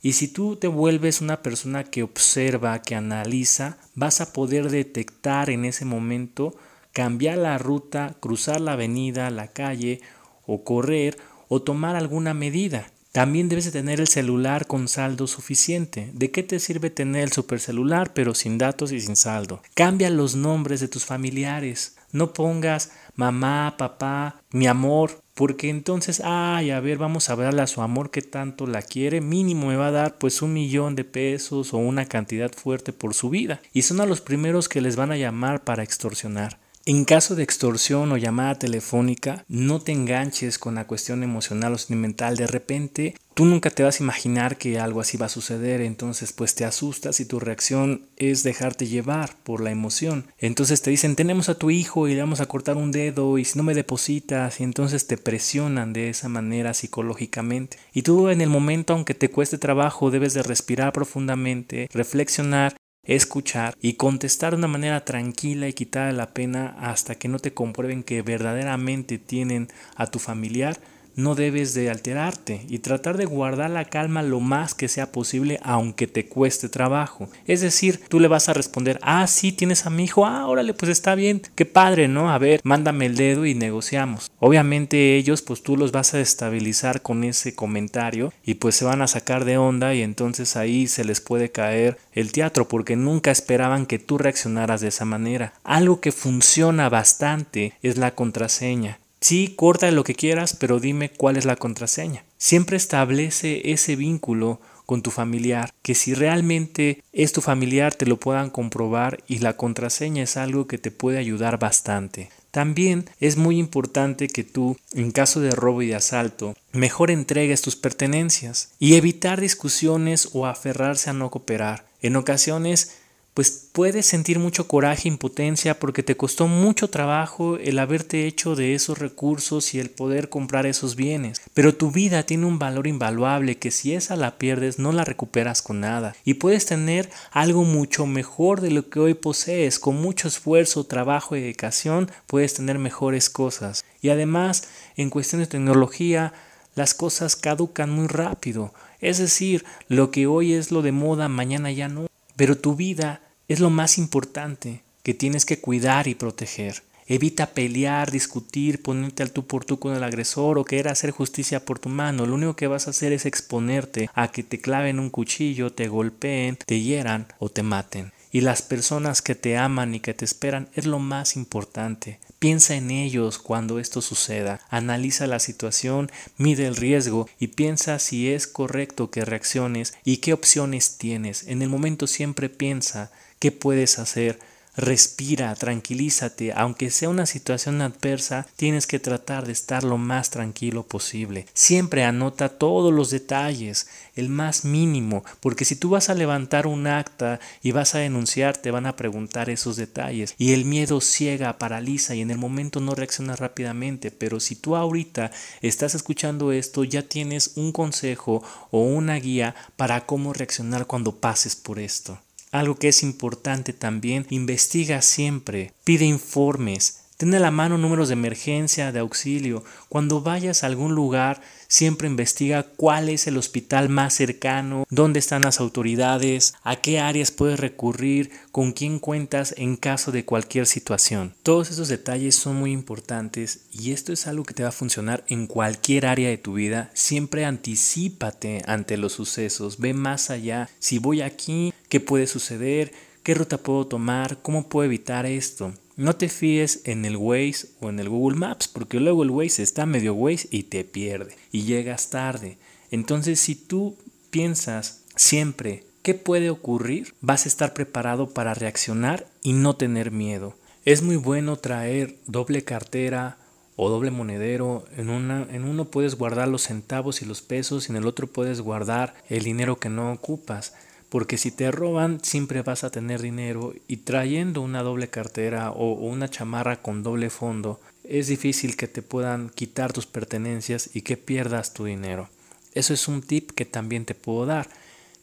Y si tú te vuelves una persona que observa, que analiza, vas a poder detectar en ese momento cambiar la ruta, cruzar la avenida, la calle o correr o tomar alguna medida. También debes de tener el celular con saldo suficiente. ¿De qué te sirve tener el supercelular pero sin datos y sin saldo? Cambia los nombres de tus familiares. No pongas mamá, papá, mi amor. Porque entonces, ay, a ver, vamos a verla a su amor que tanto la quiere. Mínimo me va a dar pues un millón de pesos o una cantidad fuerte por su vida. Y son a los primeros que les van a llamar para extorsionar. En caso de extorsión o llamada telefónica, no te enganches con la cuestión emocional o sentimental. De repente, tú nunca te vas a imaginar que algo así va a suceder, entonces pues te asustas y tu reacción es dejarte llevar por la emoción. Entonces te dicen, tenemos a tu hijo y le vamos a cortar un dedo y si no me depositas, y entonces te presionan de esa manera psicológicamente. Y tú en el momento, aunque te cueste trabajo, debes de respirar profundamente, reflexionar escuchar y contestar de una manera tranquila y quitarle la pena hasta que no te comprueben que verdaderamente tienen a tu familiar no debes de alterarte y tratar de guardar la calma lo más que sea posible aunque te cueste trabajo. Es decir, tú le vas a responder, ah, sí, tienes a mi hijo, ah, órale, pues está bien, qué padre, ¿no? A ver, mándame el dedo y negociamos. Obviamente ellos, pues tú los vas a estabilizar con ese comentario y pues se van a sacar de onda y entonces ahí se les puede caer el teatro porque nunca esperaban que tú reaccionaras de esa manera. Algo que funciona bastante es la contraseña. Sí, corta lo que quieras, pero dime cuál es la contraseña. Siempre establece ese vínculo con tu familiar, que si realmente es tu familiar te lo puedan comprobar y la contraseña es algo que te puede ayudar bastante. También es muy importante que tú, en caso de robo y de asalto, mejor entregues tus pertenencias y evitar discusiones o aferrarse a no cooperar. En ocasiones pues puedes sentir mucho coraje, impotencia, porque te costó mucho trabajo el haberte hecho de esos recursos y el poder comprar esos bienes. Pero tu vida tiene un valor invaluable que si esa la pierdes no la recuperas con nada. Y puedes tener algo mucho mejor de lo que hoy posees. Con mucho esfuerzo, trabajo y dedicación puedes tener mejores cosas. Y además, en cuestión de tecnología, las cosas caducan muy rápido. Es decir, lo que hoy es lo de moda, mañana ya no. Pero tu vida es lo más importante que tienes que cuidar y proteger. Evita pelear, discutir, ponerte al tú por tú con el agresor o querer hacer justicia por tu mano. Lo único que vas a hacer es exponerte a que te claven un cuchillo, te golpeen, te hieran o te maten. Y las personas que te aman y que te esperan es lo más importante. Piensa en ellos cuando esto suceda, analiza la situación, mide el riesgo y piensa si es correcto que reacciones y qué opciones tienes. En el momento siempre piensa ¿Qué puedes hacer? Respira, tranquilízate, aunque sea una situación adversa, tienes que tratar de estar lo más tranquilo posible. Siempre anota todos los detalles, el más mínimo, porque si tú vas a levantar un acta y vas a denunciar, te van a preguntar esos detalles. Y el miedo ciega, paraliza y en el momento no reaccionas rápidamente, pero si tú ahorita estás escuchando esto, ya tienes un consejo o una guía para cómo reaccionar cuando pases por esto. Algo que es importante también, investiga siempre, pide informes, Ten a la mano números de emergencia, de auxilio. Cuando vayas a algún lugar, siempre investiga cuál es el hospital más cercano, dónde están las autoridades, a qué áreas puedes recurrir, con quién cuentas en caso de cualquier situación. Todos esos detalles son muy importantes y esto es algo que te va a funcionar en cualquier área de tu vida. Siempre anticipate ante los sucesos, ve más allá. Si voy aquí, ¿qué puede suceder? ¿Qué ruta puedo tomar? ¿Cómo puedo evitar esto? No te fíes en el Waze o en el Google Maps, porque luego el Waze está medio Waze y te pierde y llegas tarde. Entonces, si tú piensas siempre qué puede ocurrir, vas a estar preparado para reaccionar y no tener miedo. Es muy bueno traer doble cartera o doble monedero. En, una, en uno puedes guardar los centavos y los pesos y en el otro puedes guardar el dinero que no ocupas. Porque si te roban, siempre vas a tener dinero y trayendo una doble cartera o una chamarra con doble fondo, es difícil que te puedan quitar tus pertenencias y que pierdas tu dinero. Eso es un tip que también te puedo dar.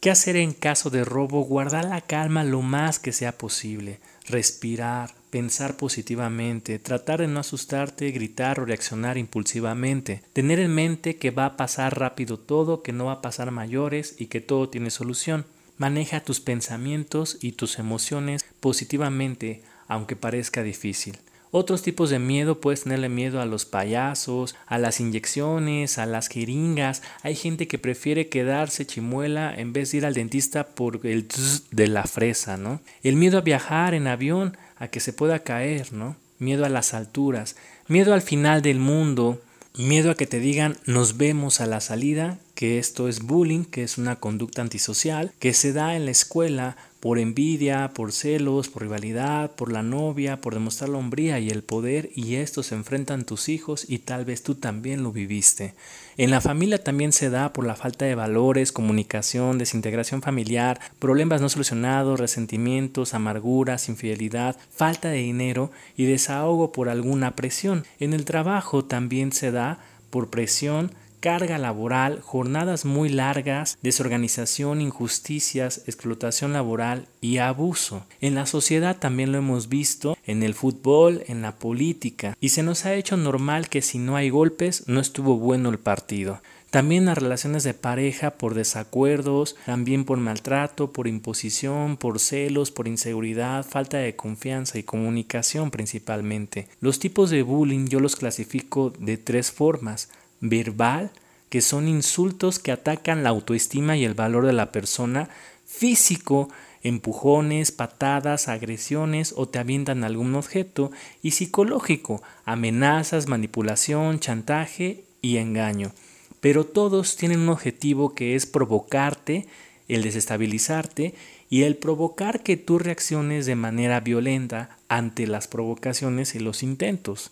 ¿Qué hacer en caso de robo? Guardar la calma lo más que sea posible. Respirar, pensar positivamente, tratar de no asustarte, gritar o reaccionar impulsivamente. Tener en mente que va a pasar rápido todo, que no va a pasar mayores y que todo tiene solución. Maneja tus pensamientos y tus emociones positivamente, aunque parezca difícil. Otros tipos de miedo, puedes tenerle miedo a los payasos, a las inyecciones, a las jeringas. Hay gente que prefiere quedarse chimuela en vez de ir al dentista por el de la fresa, ¿no? El miedo a viajar en avión, a que se pueda caer, ¿no? Miedo a las alturas, miedo al final del mundo, Miedo a que te digan nos vemos a la salida, que esto es bullying, que es una conducta antisocial, que se da en la escuela por envidia, por celos, por rivalidad, por la novia, por demostrar la hombría y el poder, y esto se enfrentan tus hijos y tal vez tú también lo viviste. En la familia también se da por la falta de valores, comunicación, desintegración familiar, problemas no solucionados, resentimientos, amarguras, infidelidad, falta de dinero y desahogo por alguna presión. En el trabajo también se da por presión, carga laboral, jornadas muy largas, desorganización, injusticias, explotación laboral y abuso. En la sociedad también lo hemos visto, en el fútbol, en la política, y se nos ha hecho normal que si no hay golpes no estuvo bueno el partido. También las relaciones de pareja por desacuerdos, también por maltrato, por imposición, por celos, por inseguridad, falta de confianza y comunicación principalmente. Los tipos de bullying yo los clasifico de tres formas verbal, que son insultos que atacan la autoestima y el valor de la persona, físico, empujones, patadas, agresiones o te avientan algún objeto, y psicológico, amenazas, manipulación, chantaje y engaño. Pero todos tienen un objetivo que es provocarte, el desestabilizarte y el provocar que tú reacciones de manera violenta ante las provocaciones y los intentos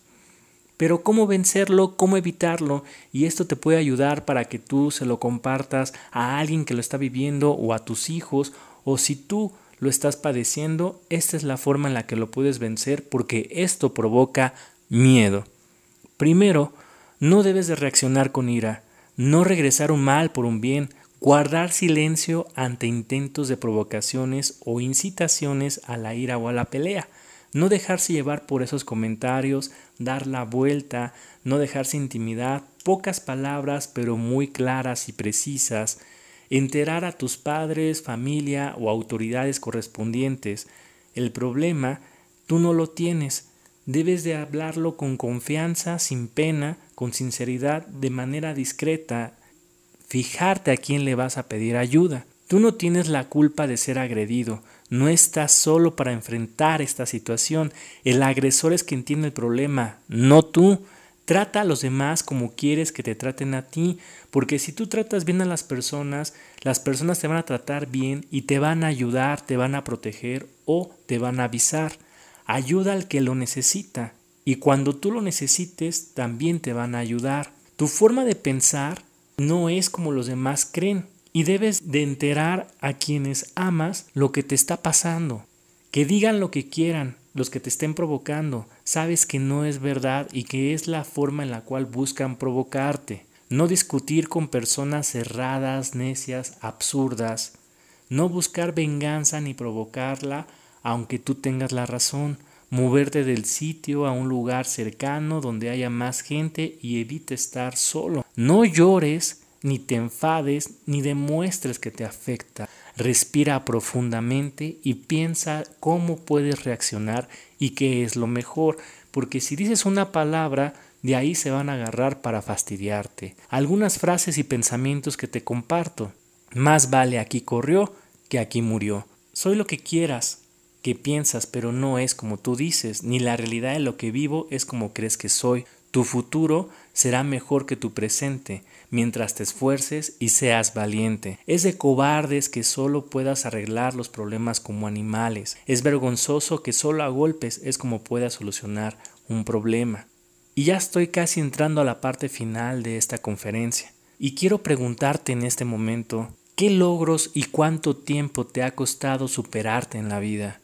pero cómo vencerlo, cómo evitarlo. Y esto te puede ayudar para que tú se lo compartas a alguien que lo está viviendo o a tus hijos o si tú lo estás padeciendo, esta es la forma en la que lo puedes vencer porque esto provoca miedo. Primero, no debes de reaccionar con ira, no regresar un mal por un bien, guardar silencio ante intentos de provocaciones o incitaciones a la ira o a la pelea. No dejarse llevar por esos comentarios, dar la vuelta, no dejarse intimidar, pocas palabras pero muy claras y precisas, enterar a tus padres, familia o autoridades correspondientes. El problema, tú no lo tienes. Debes de hablarlo con confianza, sin pena, con sinceridad, de manera discreta. Fijarte a quién le vas a pedir ayuda. Tú no tienes la culpa de ser agredido, no estás solo para enfrentar esta situación, el agresor es quien tiene el problema, no tú. Trata a los demás como quieres que te traten a ti, porque si tú tratas bien a las personas, las personas te van a tratar bien y te van a ayudar, te van a proteger o te van a avisar. Ayuda al que lo necesita y cuando tú lo necesites también te van a ayudar. Tu forma de pensar no es como los demás creen y debes de enterar a quienes amas lo que te está pasando. Que digan lo que quieran, los que te estén provocando, sabes que no es verdad y que es la forma en la cual buscan provocarte. No discutir con personas cerradas, necias, absurdas. No buscar venganza ni provocarla aunque tú tengas la razón. Moverte del sitio a un lugar cercano donde haya más gente y evita estar solo. No llores ni te enfades, ni demuestres que te afecta. Respira profundamente y piensa cómo puedes reaccionar y qué es lo mejor, porque si dices una palabra, de ahí se van a agarrar para fastidiarte. Algunas frases y pensamientos que te comparto. Más vale aquí corrió que aquí murió. Soy lo que quieras, que piensas, pero no es como tú dices, ni la realidad de lo que vivo es como crees que soy. Tu futuro será mejor que tu presente mientras te esfuerces y seas valiente. Es de cobardes que solo puedas arreglar los problemas como animales. Es vergonzoso que solo a golpes es como puedas solucionar un problema. Y ya estoy casi entrando a la parte final de esta conferencia. Y quiero preguntarte en este momento, ¿qué logros y cuánto tiempo te ha costado superarte en la vida?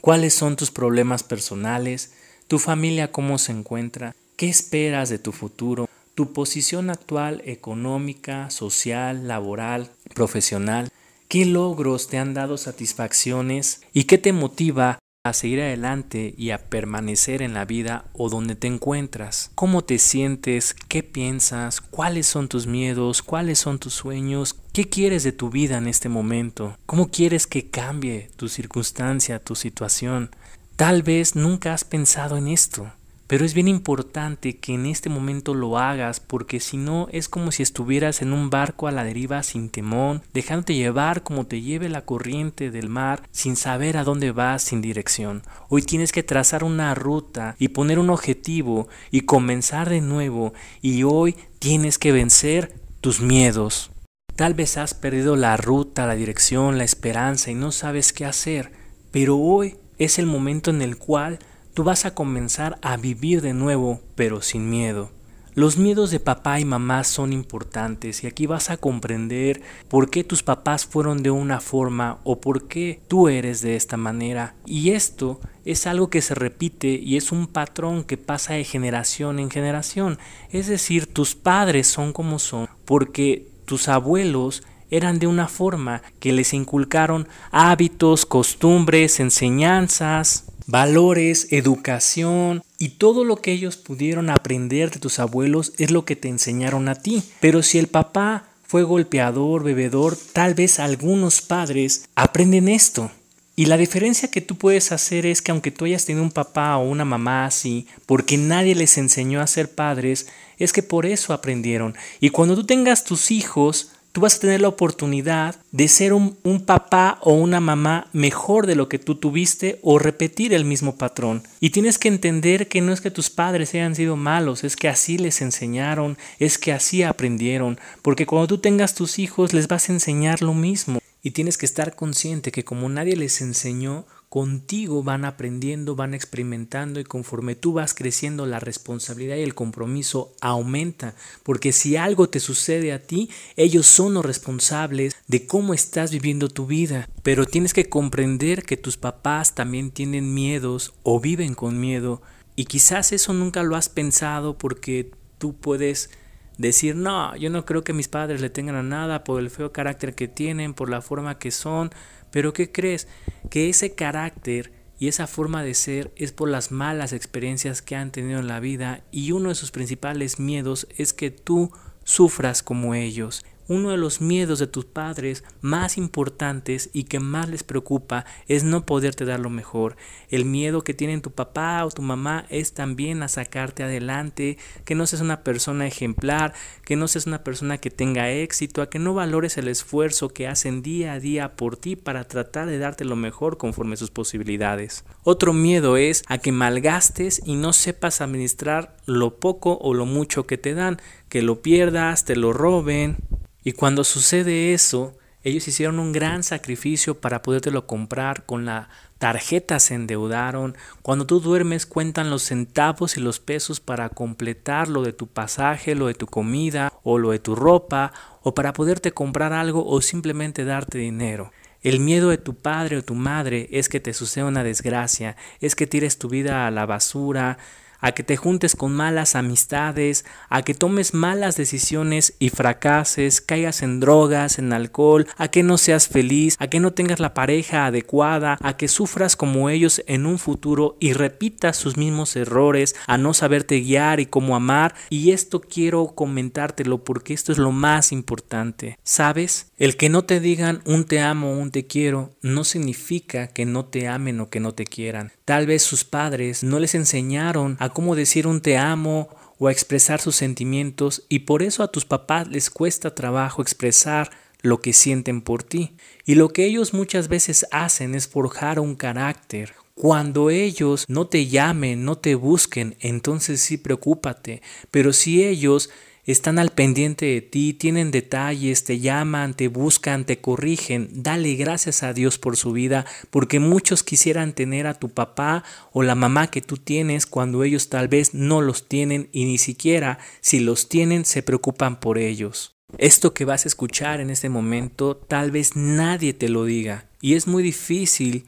¿Cuáles son tus problemas personales? ¿Tu familia cómo se encuentra? ¿Qué esperas de tu futuro? tu posición actual económica, social, laboral, profesional, qué logros te han dado satisfacciones y qué te motiva a seguir adelante y a permanecer en la vida o donde te encuentras. ¿Cómo te sientes? ¿Qué piensas? ¿Cuáles son tus miedos? ¿Cuáles son tus sueños? ¿Qué quieres de tu vida en este momento? ¿Cómo quieres que cambie tu circunstancia, tu situación? Tal vez nunca has pensado en esto. Pero es bien importante que en este momento lo hagas porque si no es como si estuvieras en un barco a la deriva sin temón, dejándote llevar como te lleve la corriente del mar sin saber a dónde vas, sin dirección. Hoy tienes que trazar una ruta y poner un objetivo y comenzar de nuevo y hoy tienes que vencer tus miedos. Tal vez has perdido la ruta, la dirección, la esperanza y no sabes qué hacer, pero hoy es el momento en el cual Tú vas a comenzar a vivir de nuevo, pero sin miedo. Los miedos de papá y mamá son importantes y aquí vas a comprender por qué tus papás fueron de una forma o por qué tú eres de esta manera. Y esto es algo que se repite y es un patrón que pasa de generación en generación. Es decir, tus padres son como son porque tus abuelos eran de una forma que les inculcaron hábitos, costumbres, enseñanzas, valores, educación y todo lo que ellos pudieron aprender de tus abuelos es lo que te enseñaron a ti. Pero si el papá fue golpeador, bebedor, tal vez algunos padres aprenden esto. Y la diferencia que tú puedes hacer es que aunque tú hayas tenido un papá o una mamá así, porque nadie les enseñó a ser padres, es que por eso aprendieron. Y cuando tú tengas tus hijos, tú vas a tener la oportunidad de ser un, papá o una mamá mejor de lo que tú tuviste o repetir el mismo patrón. Y tienes que entender que no es que tus padres hayan sido malos, es que así les enseñaron, es que así aprendieron, porque cuando tú tengas tus hijos les vas a enseñar lo mismo. Y tienes que estar consciente que como nadie les enseñó, contigo van aprendiendo, van experimentando y conforme tú vas creciendo la responsabilidad y el compromiso aumenta, porque si algo te sucede a ti, ellos son los responsables de cómo estás viviendo tu vida, pero tienes que comprender que tus papás también tienen miedos o viven con miedo y quizás eso nunca lo has pensado porque tú puedes decir, no, yo no creo que mis padres le tengan a nada por el feo carácter que tienen, por la forma que son, pero ¿qué crees? Que ese carácter y esa forma de ser es por las malas experiencias que han tenido en la vida y uno de sus principales miedos es que tú sufras como ellos uno de los miedos de tus padres más importantes y que más les preocupa es no poderte dar lo mejor. El miedo que tienen tu papá o tu mamá es también a sacarte adelante, que no seas una persona ejemplar, que no seas una persona que tenga éxito, a que no valores el esfuerzo que hacen día a día por ti para tratar de darte lo mejor conforme sus posibilidades. Otro miedo es a que malgastes y no sepas administrar lo poco o lo mucho que te dan, que lo pierdas, te lo roben, y cuando sucede eso, ellos hicieron un gran sacrificio para podértelo comprar, con la tarjeta se endeudaron. Cuando tú duermes cuentan los centavos y los pesos para completar lo de tu pasaje, lo de tu comida o lo de tu ropa, o para poderte comprar algo o simplemente darte dinero. El miedo de tu padre o tu madre es que te suceda una desgracia, es que tires tu vida a la basura, a que te juntes con malas amistades, a que tomes malas decisiones y fracases, caigas en drogas, en alcohol, a que no seas feliz, a que no tengas la pareja adecuada, a que sufras como ellos en un futuro y repitas sus mismos errores, a no saberte guiar y cómo amar. Y esto quiero comentártelo porque esto es lo más importante. ¿Sabes? El que no te digan un te amo o un te quiero no significa que no te amen o que no te quieran. Tal vez sus padres no les enseñaron a cómo decir un te amo o a expresar sus sentimientos y por eso a tus papás les cuesta trabajo expresar lo que sienten por ti. Y lo que ellos muchas veces hacen es forjar un carácter. Cuando ellos no te llamen, no te busquen, entonces sí preocúpate. Pero si ellos están al pendiente de ti, tienen detalles, te llaman, te buscan, te corrigen. Dale gracias a Dios por su vida, porque muchos quisieran tener a tu papá o la mamá que tú tienes cuando ellos tal vez no los tienen y ni siquiera si los tienen se preocupan por ellos. Esto que vas a escuchar en este momento tal vez nadie te lo diga y es muy difícil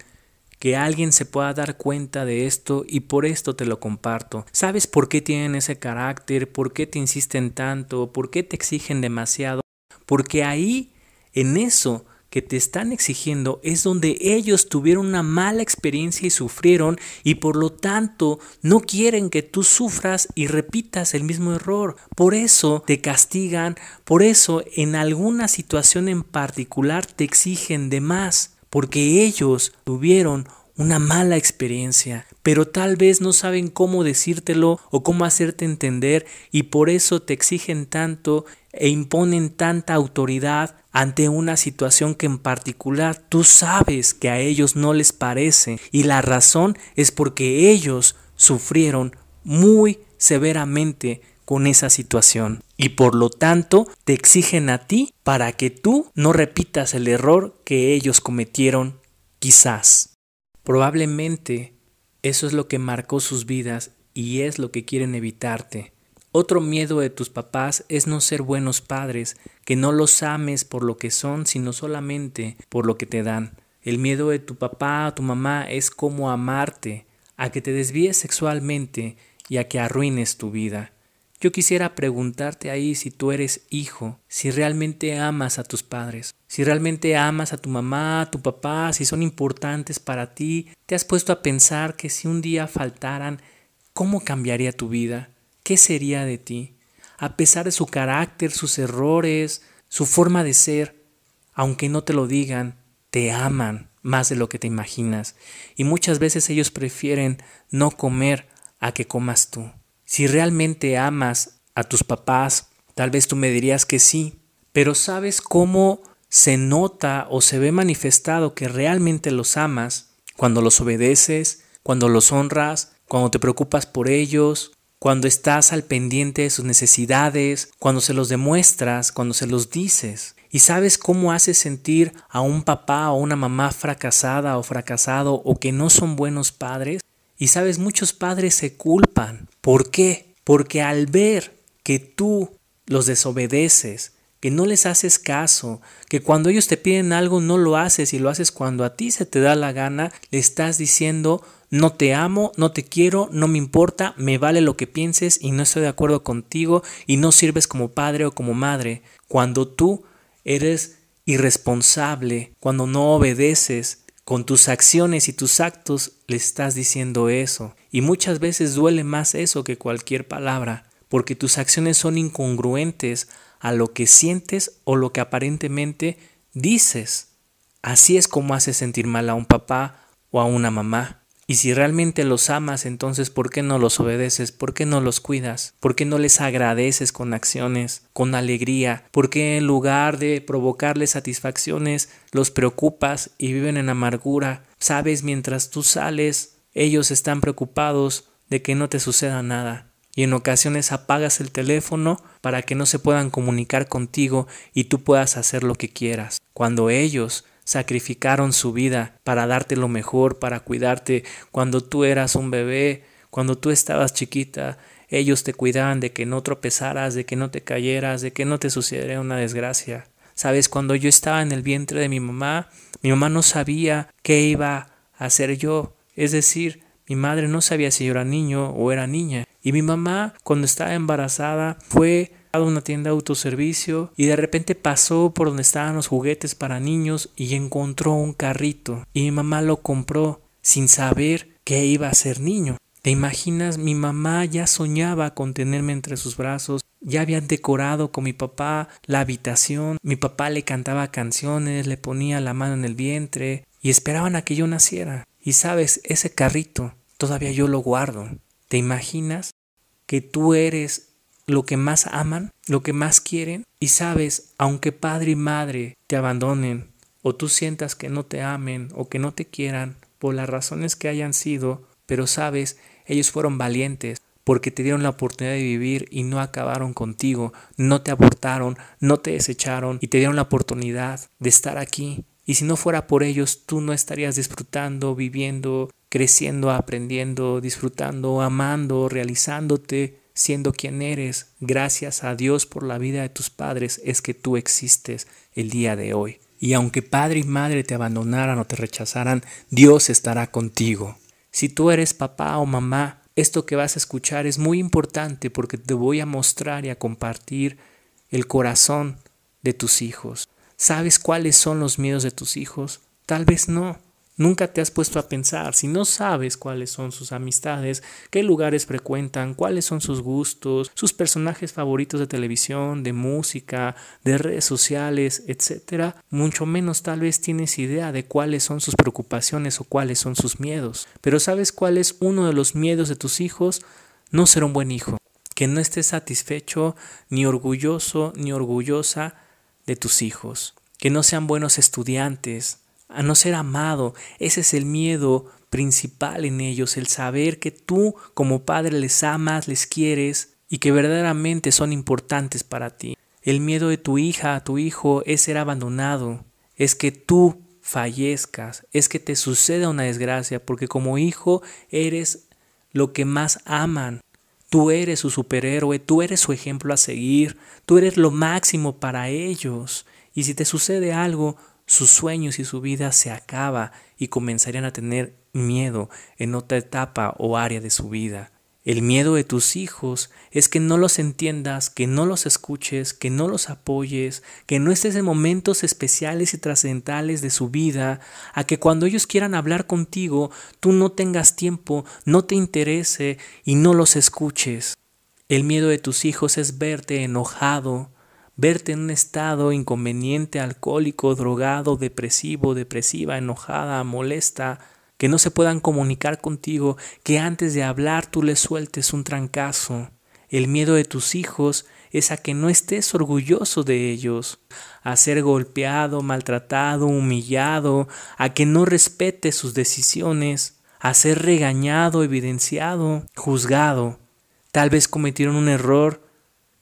que alguien se pueda dar cuenta de esto y por esto te lo comparto. ¿Sabes por qué tienen ese carácter? ¿Por qué te insisten tanto? ¿Por qué te exigen demasiado? Porque ahí, en eso, que te están exigiendo es donde ellos tuvieron una mala experiencia y sufrieron y por lo tanto no quieren que tú sufras y repitas el mismo error. Por eso te castigan, por eso en alguna situación en particular te exigen de más porque ellos tuvieron una mala experiencia, pero tal vez no saben cómo decírtelo o cómo hacerte entender y por eso te exigen tanto e imponen tanta autoridad ante una situación que en particular tú sabes que a ellos no les parece y la razón es porque ellos sufrieron muy severamente con esa situación y por lo tanto te exigen a ti para que tú no repitas el error que ellos cometieron quizás. Probablemente eso es lo que marcó sus vidas y es lo que quieren evitarte. Otro miedo de tus papás es no ser buenos padres, que no los ames por lo que son, sino solamente por lo que te dan. El miedo de tu papá o tu mamá es cómo amarte, a que te desvíes sexualmente y a que arruines tu vida. Yo quisiera preguntarte ahí si tú eres hijo, si realmente amas a tus padres, si realmente amas a tu mamá, a tu papá, si son importantes para ti. ¿Te has puesto a pensar que si un día faltaran, cómo cambiaría tu vida? ¿Qué sería de ti? A pesar de su carácter, sus errores, su forma de ser, aunque no te lo digan, te aman más de lo que te imaginas. Y muchas veces ellos prefieren no comer a que comas tú. Si realmente amas a tus papás, tal vez tú me dirías que sí, pero ¿sabes cómo se nota o se ve manifestado que realmente los amas cuando los obedeces, cuando los honras, cuando te preocupas por ellos, cuando estás al pendiente de sus necesidades, cuando se los demuestras, cuando se los dices. Y sabes cómo hace sentir a un papá o una mamá fracasada o fracasado o que no son buenos padres y sabes, muchos padres se culpan. ¿Por qué? Porque al ver que tú los desobedeces, que no les haces caso, que cuando ellos te piden algo no lo haces y lo haces cuando a ti se te da la gana, le estás diciendo no te amo, no te quiero, no me importa, me vale lo que pienses y no estoy de acuerdo contigo y no sirves como padre o como madre. Cuando tú eres irresponsable, cuando no obedeces, con tus acciones y tus actos le estás diciendo eso. Y muchas veces duele más eso que cualquier palabra, porque tus acciones son incongruentes a lo que sientes o lo que aparentemente dices. Así es como hace sentir mal a un papá o a una mamá. Y si realmente los amas, entonces ¿por qué no los obedeces? ¿Por qué no los cuidas? ¿Por qué no les agradeces con acciones, con alegría? ¿Por qué en lugar de provocarles satisfacciones, los preocupas y viven en amargura? Sabes, mientras tú sales, ellos están preocupados de que no te suceda nada. Y en ocasiones apagas el teléfono para que no se puedan comunicar contigo y tú puedas hacer lo que quieras. Cuando ellos sacrificaron su vida para darte lo mejor, para cuidarte. Cuando tú eras un bebé, cuando tú estabas chiquita, ellos te cuidaban de que no tropezaras, de que no te cayeras, de que no te sucediera una desgracia. Sabes, cuando yo estaba en el vientre de mi mamá, mi mamá no sabía qué iba a hacer yo. Es decir, mi madre no sabía si yo era niño o era niña. Y mi mamá, cuando estaba embarazada, fue una tienda de autoservicio y de repente pasó por donde estaban los juguetes para niños y encontró un carrito y mi mamá lo compró sin saber que iba a ser niño. ¿Te imaginas? Mi mamá ya soñaba con tenerme entre sus brazos, ya habían decorado con mi papá la habitación, mi papá le cantaba canciones, le ponía la mano en el vientre y esperaban a que yo naciera. Y sabes, ese carrito todavía yo lo guardo. ¿Te imaginas que tú eres lo que más aman, lo que más quieren. Y sabes, aunque padre y madre te abandonen, o tú sientas que no te amen o que no te quieran, por las razones que hayan sido, pero sabes, ellos fueron valientes porque te dieron la oportunidad de vivir y no acabaron contigo, no te abortaron, no te desecharon y te dieron la oportunidad de estar aquí. Y si no fuera por ellos, tú no estarías disfrutando, viviendo, creciendo, aprendiendo, disfrutando, amando, realizándote siendo quien eres, gracias a Dios por la vida de tus padres, es que tú existes el día de hoy. Y aunque padre y madre te abandonaran o te rechazaran, Dios estará contigo. Si tú eres papá o mamá, esto que vas a escuchar es muy importante porque te voy a mostrar y a compartir el corazón de tus hijos. ¿Sabes cuáles son los miedos de tus hijos? Tal vez no, Nunca te has puesto a pensar, si no sabes cuáles son sus amistades, qué lugares frecuentan, cuáles son sus gustos, sus personajes favoritos de televisión, de música, de redes sociales, etc., mucho menos tal vez tienes idea de cuáles son sus preocupaciones o cuáles son sus miedos. Pero ¿sabes cuál es uno de los miedos de tus hijos? No ser un buen hijo, que no estés satisfecho, ni orgulloso, ni orgullosa de tus hijos, que no sean buenos estudiantes, a no ser amado. Ese es el miedo principal en ellos, el saber que tú como padre les amas, les quieres y que verdaderamente son importantes para ti. El miedo de tu hija, a tu hijo, es ser abandonado, es que tú fallezcas, es que te suceda una desgracia, porque como hijo eres lo que más aman. Tú eres su superhéroe, tú eres su ejemplo a seguir, tú eres lo máximo para ellos. Y si te sucede algo, sus sueños y su vida se acaba y comenzarían a tener miedo en otra etapa o área de su vida. El miedo de tus hijos es que no los entiendas, que no los escuches, que no los apoyes, que no estés en momentos especiales y trascendentales de su vida, a que cuando ellos quieran hablar contigo, tú no tengas tiempo, no te interese y no los escuches. El miedo de tus hijos es verte enojado, verte en un estado inconveniente, alcohólico, drogado, depresivo, depresiva, enojada, molesta, que no se puedan comunicar contigo, que antes de hablar tú les sueltes un trancazo. El miedo de tus hijos es a que no estés orgulloso de ellos, a ser golpeado, maltratado, humillado, a que no respete sus decisiones, a ser regañado, evidenciado, juzgado. Tal vez cometieron un error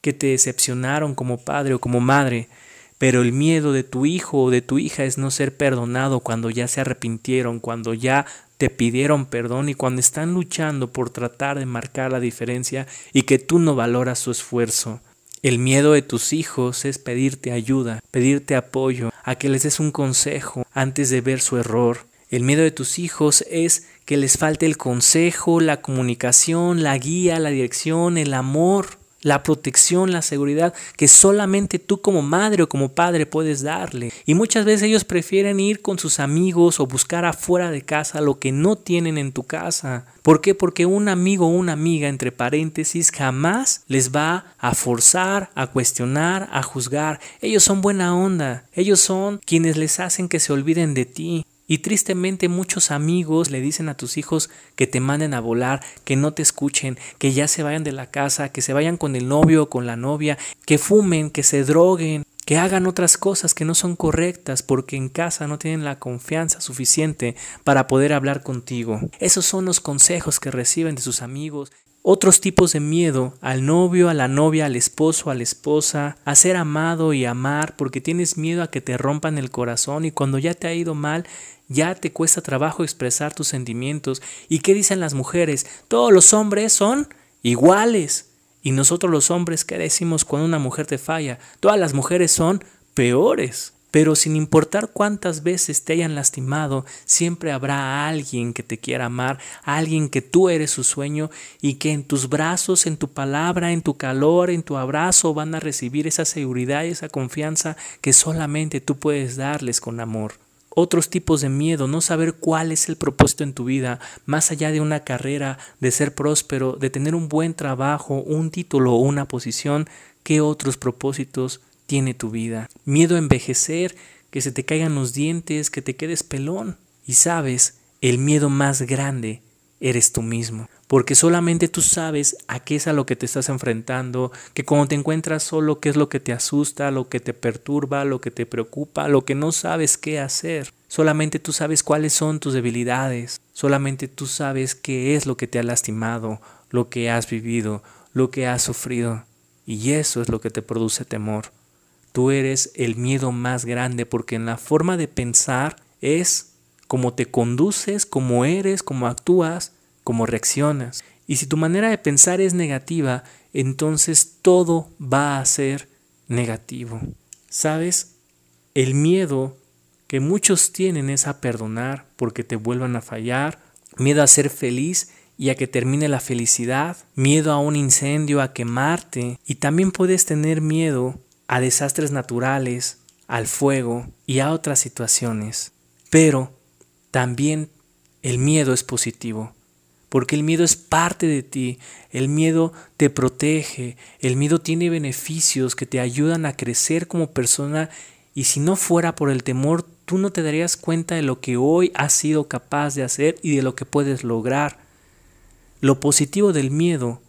que te decepcionaron como padre o como madre, pero el miedo de tu hijo o de tu hija es no ser perdonado cuando ya se arrepintieron, cuando ya te pidieron perdón y cuando están luchando por tratar de marcar la diferencia y que tú no valoras su esfuerzo. El miedo de tus hijos es pedirte ayuda, pedirte apoyo, a que les des un consejo antes de ver su error. El miedo de tus hijos es que les falte el consejo, la comunicación, la guía, la dirección, el amor la protección, la seguridad que solamente tú como madre o como padre puedes darle. Y muchas veces ellos prefieren ir con sus amigos o buscar afuera de casa lo que no tienen en tu casa. ¿Por qué? Porque un amigo o una amiga, entre paréntesis, jamás les va a forzar, a cuestionar, a juzgar. Ellos son buena onda. Ellos son quienes les hacen que se olviden de ti. Y tristemente muchos amigos le dicen a tus hijos que te manden a volar, que no te escuchen, que ya se vayan de la casa, que se vayan con el novio o con la novia, que fumen, que se droguen, que hagan otras cosas que no son correctas porque en casa no tienen la confianza suficiente para poder hablar contigo. Esos son los consejos que reciben de sus amigos otros tipos de miedo al novio, a la novia, al esposo, a la esposa, a ser amado y amar, porque tienes miedo a que te rompan el corazón y cuando ya te ha ido mal, ya te cuesta trabajo expresar tus sentimientos. ¿Y qué dicen las mujeres? Todos los hombres son iguales. Y nosotros los hombres, ¿qué decimos cuando una mujer te falla? Todas las mujeres son peores. Pero sin importar cuántas veces te hayan lastimado, siempre habrá alguien que te quiera amar, alguien que tú eres su sueño y que en tus brazos, en tu palabra, en tu calor, en tu abrazo van a recibir esa seguridad y esa confianza que solamente tú puedes darles con amor otros tipos de miedo, no saber cuál es el propósito en tu vida, más allá de una carrera, de ser próspero, de tener un buen trabajo, un título o una posición, qué otros propósitos tiene tu vida. Miedo a envejecer, que se te caigan los dientes, que te quedes pelón. Y sabes, el miedo más grande eres tú mismo. Porque solamente tú sabes a qué es a lo que te estás enfrentando, que cuando te encuentras solo, qué es lo que te asusta, lo que te perturba, lo que te preocupa, lo que no sabes qué hacer. Solamente tú sabes cuáles son tus debilidades, solamente tú sabes qué es lo que te ha lastimado, lo que has vivido, lo que has sufrido. Y eso es lo que te produce temor tú eres el miedo más grande, porque en la forma de pensar es cómo te conduces, cómo eres, cómo actúas, cómo reaccionas. Y si tu manera de pensar es negativa, entonces todo va a ser negativo. ¿Sabes? El miedo que muchos tienen es a perdonar porque te vuelvan a fallar, miedo a ser feliz y a que termine la felicidad, miedo a un incendio, a quemarte, y también puedes tener miedo a desastres naturales, al fuego y a otras situaciones. Pero también el miedo es positivo, porque el miedo es parte de ti, el miedo te protege, el miedo tiene beneficios que te ayudan a crecer como persona y si no fuera por el temor, tú no te darías cuenta de lo que hoy has sido capaz de hacer y de lo que puedes lograr. Lo positivo del miedo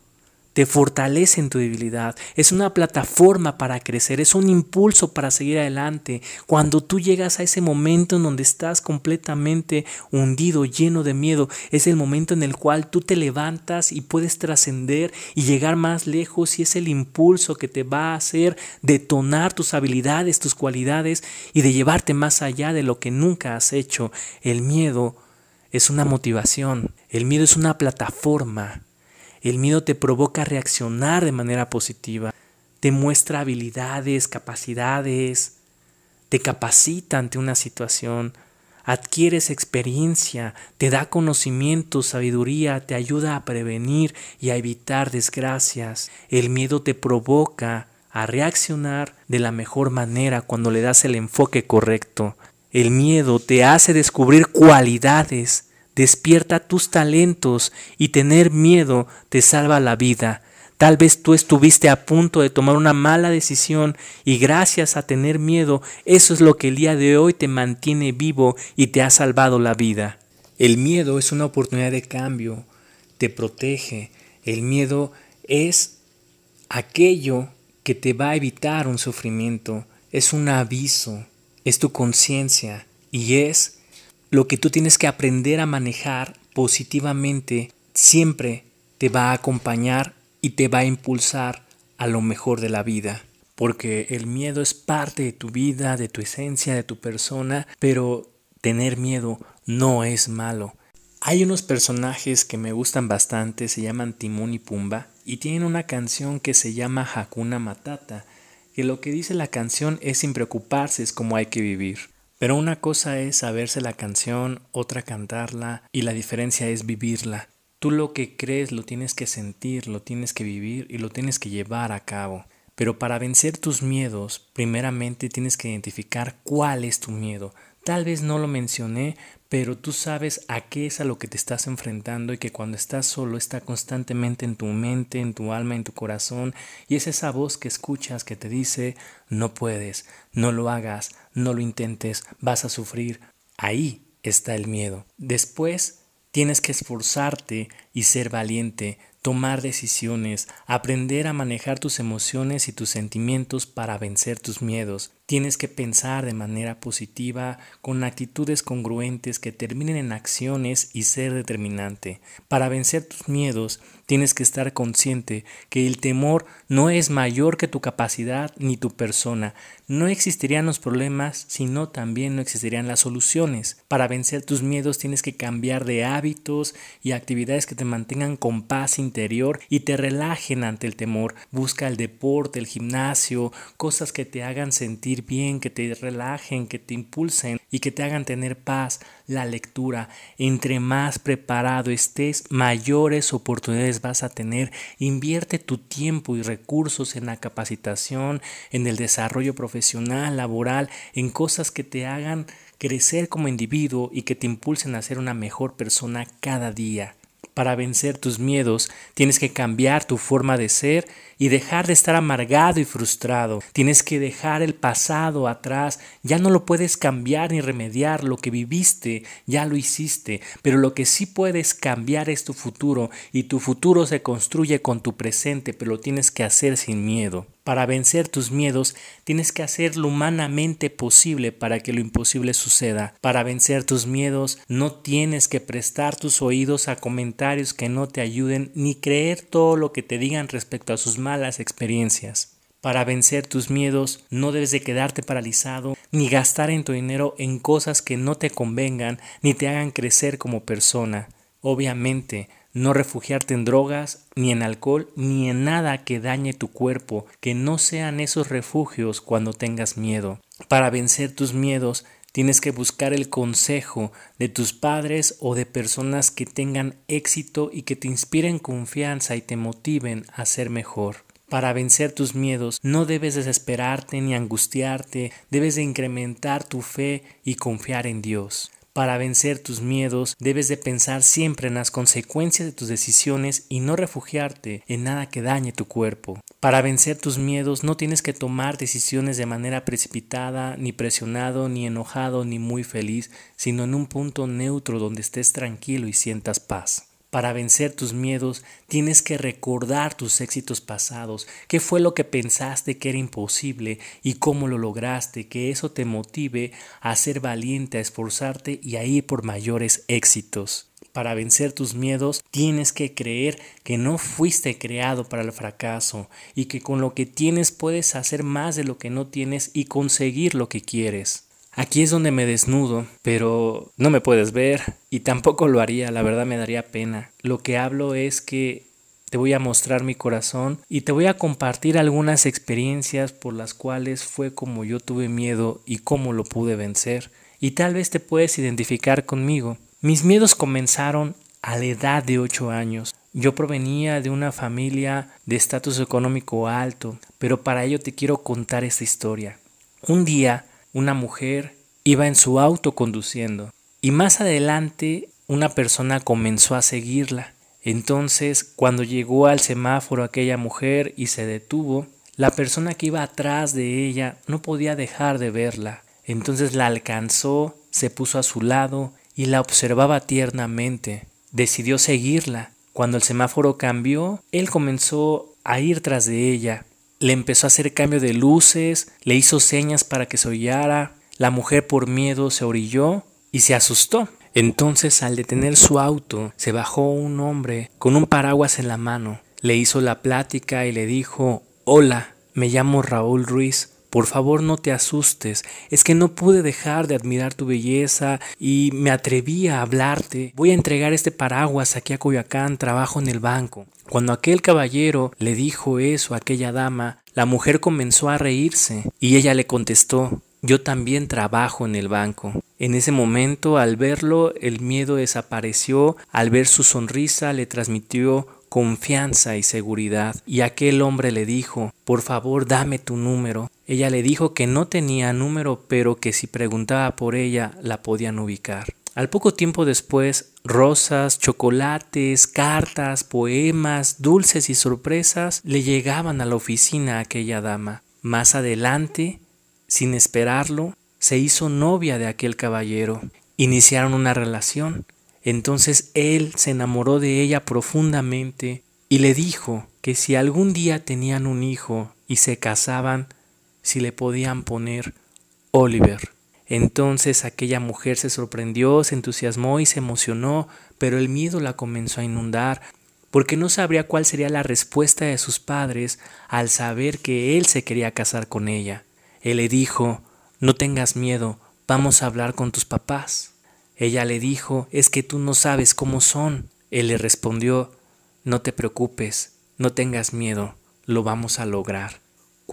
te fortalece en tu debilidad, es una plataforma para crecer, es un impulso para seguir adelante. Cuando tú llegas a ese momento en donde estás completamente hundido, lleno de miedo, es el momento en el cual tú te levantas y puedes trascender y llegar más lejos y es el impulso que te va a hacer detonar tus habilidades, tus cualidades y de llevarte más allá de lo que nunca has hecho. El miedo es una motivación, el miedo es una plataforma el miedo te provoca a reaccionar de manera positiva, te muestra habilidades, capacidades, te capacita ante una situación, adquieres experiencia, te da conocimiento, sabiduría, te ayuda a prevenir y a evitar desgracias. El miedo te provoca a reaccionar de la mejor manera cuando le das el enfoque correcto. El miedo te hace descubrir cualidades Despierta tus talentos y tener miedo te salva la vida. Tal vez tú estuviste a punto de tomar una mala decisión y gracias a tener miedo, eso es lo que el día de hoy te mantiene vivo y te ha salvado la vida. El miedo es una oportunidad de cambio, te protege. El miedo es aquello que te va a evitar un sufrimiento, es un aviso, es tu conciencia y es lo que tú tienes que aprender a manejar positivamente siempre te va a acompañar y te va a impulsar a lo mejor de la vida. Porque el miedo es parte de tu vida, de tu esencia, de tu persona, pero tener miedo no es malo. Hay unos personajes que me gustan bastante, se llaman Timón y Pumba, y tienen una canción que se llama Hakuna Matata, que lo que dice la canción es sin preocuparse es como hay que vivir. Pero una cosa es saberse la canción, otra cantarla y la diferencia es vivirla. Tú lo que crees lo tienes que sentir, lo tienes que vivir y lo tienes que llevar a cabo. Pero para vencer tus miedos, primeramente tienes que identificar cuál es tu miedo. Tal vez no lo mencioné, pero tú sabes a qué es a lo que te estás enfrentando y que cuando estás solo está constantemente en tu mente, en tu alma, en tu corazón, y es esa voz que escuchas que te dice, no puedes, no lo hagas, no lo intentes, vas a sufrir. Ahí está el miedo. Después tienes que esforzarte y ser valiente, tomar decisiones, aprender a manejar tus emociones y tus sentimientos para vencer tus miedos. Tienes que pensar de manera positiva, con actitudes congruentes que terminen en acciones y ser determinante. Para vencer tus miedos, tienes que estar consciente que el temor no es mayor que tu capacidad ni tu persona. No existirían los problemas, sino también no existirían las soluciones. Para vencer tus miedos, tienes que cambiar de hábitos y actividades que te mantengan con paz interior y te relajen ante el temor. Busca el deporte, el gimnasio, cosas que te hagan sentir bien, que te relajen, que te impulsen y que te hagan tener paz. La lectura, entre más preparado estés, mayores oportunidades vas a tener. Invierte tu tiempo y recursos en la capacitación, en el desarrollo profesional, laboral, en cosas que te hagan crecer como individuo y que te impulsen a ser una mejor persona cada día. Para vencer tus miedos, tienes que cambiar tu forma de ser y dejar de estar amargado y frustrado. Tienes que dejar el pasado atrás. Ya no lo puedes cambiar ni remediar. Lo que viviste ya lo hiciste. Pero lo que sí puedes cambiar es tu futuro. Y tu futuro se construye con tu presente, pero lo tienes que hacer sin miedo. Para vencer tus miedos, tienes que hacer lo humanamente posible para que lo imposible suceda. Para vencer tus miedos, no tienes que prestar tus oídos a comentarios que no te ayuden ni creer todo lo que te digan respecto a sus malas experiencias. Para vencer tus miedos, no debes de quedarte paralizado ni gastar en tu dinero en cosas que no te convengan ni te hagan crecer como persona. Obviamente, no refugiarte en drogas, ni en alcohol, ni en nada que dañe tu cuerpo, que no sean esos refugios cuando tengas miedo. Para vencer tus miedos, tienes que buscar el consejo de tus padres o de personas que tengan éxito y que te inspiren confianza y te motiven a ser mejor. Para vencer tus miedos no debes desesperarte ni angustiarte, debes de incrementar tu fe y confiar en Dios. Para vencer tus miedos debes de pensar siempre en las consecuencias de tus decisiones y no refugiarte en nada que dañe tu cuerpo. Para vencer tus miedos no tienes que tomar decisiones de manera precipitada, ni presionado, ni enojado, ni muy feliz, sino en un punto neutro donde estés tranquilo y sientas paz. Para vencer tus miedos tienes que recordar tus éxitos pasados, qué fue lo que pensaste que era imposible y cómo lo lograste, que eso te motive a ser valiente, a esforzarte y a ir por mayores éxitos. Para vencer tus miedos tienes que creer que no fuiste creado para el fracaso y que con lo que tienes puedes hacer más de lo que no tienes y conseguir lo que quieres. Aquí es donde me desnudo, pero no me puedes ver y tampoco lo haría, la verdad me daría pena. Lo que hablo es que te voy a mostrar mi corazón y te voy a compartir algunas experiencias por las cuales fue como yo tuve miedo y cómo lo pude vencer. Y tal vez te puedes identificar conmigo. Mis miedos comenzaron a la edad de 8 años. Yo provenía de una familia de estatus económico alto, pero para ello te quiero contar esta historia. Un día una mujer iba en su auto conduciendo y más adelante una persona comenzó a seguirla. Entonces, cuando llegó al semáforo aquella mujer y se detuvo, la persona que iba atrás de ella no podía dejar de verla. Entonces la alcanzó, se puso a su lado y la observaba tiernamente. Decidió seguirla. Cuando el semáforo cambió, él comenzó a ir tras de ella le empezó a hacer cambio de luces, le hizo señas para que se oyara, La mujer por miedo se orilló y se asustó. Entonces al detener su auto se bajó un hombre con un paraguas en la mano. Le hizo la plática y le dijo, hola, me llamo Raúl Ruiz, por favor no te asustes, es que no pude dejar de admirar tu belleza y me atreví a hablarte. Voy a entregar este paraguas aquí a Coyoacán, trabajo en el banco. Cuando aquel caballero le dijo eso a aquella dama, la mujer comenzó a reírse y ella le contestó, yo también trabajo en el banco. En ese momento, al verlo, el miedo desapareció, al ver su sonrisa le transmitió confianza y seguridad, y aquel hombre le dijo, por favor dame tu número. Ella le dijo que no tenía número, pero que si preguntaba por ella la podían ubicar. Al poco tiempo después, rosas, chocolates, cartas, poemas, dulces y sorpresas le llegaban a la oficina a aquella dama. Más adelante, sin esperarlo, se hizo novia de aquel caballero. Iniciaron una relación. Entonces él se enamoró de ella profundamente y le dijo que si algún día tenían un hijo y se casaban, si le podían poner Oliver. Entonces aquella mujer se sorprendió, se entusiasmó y se emocionó, pero el miedo la comenzó a inundar, porque no sabría cuál sería la respuesta de sus padres al saber que él se quería casar con ella. Él le dijo, no tengas miedo, vamos a hablar con tus papás. Ella le dijo, es que tú no sabes cómo son. Él le respondió, no te preocupes, no tengas miedo, lo vamos a lograr.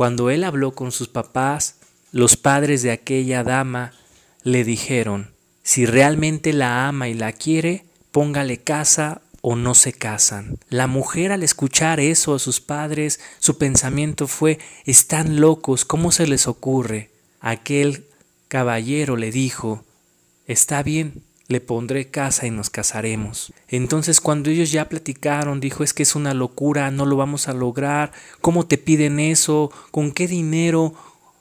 Cuando él habló con sus papás, los padres de aquella dama le dijeron, si realmente la ama y la quiere, póngale casa o no se casan. La mujer al escuchar eso a sus padres, su pensamiento fue, están locos, ¿cómo se les ocurre? Aquel caballero le dijo, está bien, le pondré casa y nos casaremos. Entonces cuando ellos ya platicaron, dijo, es que es una locura, no lo vamos a lograr, ¿cómo te piden eso? ¿Con qué dinero?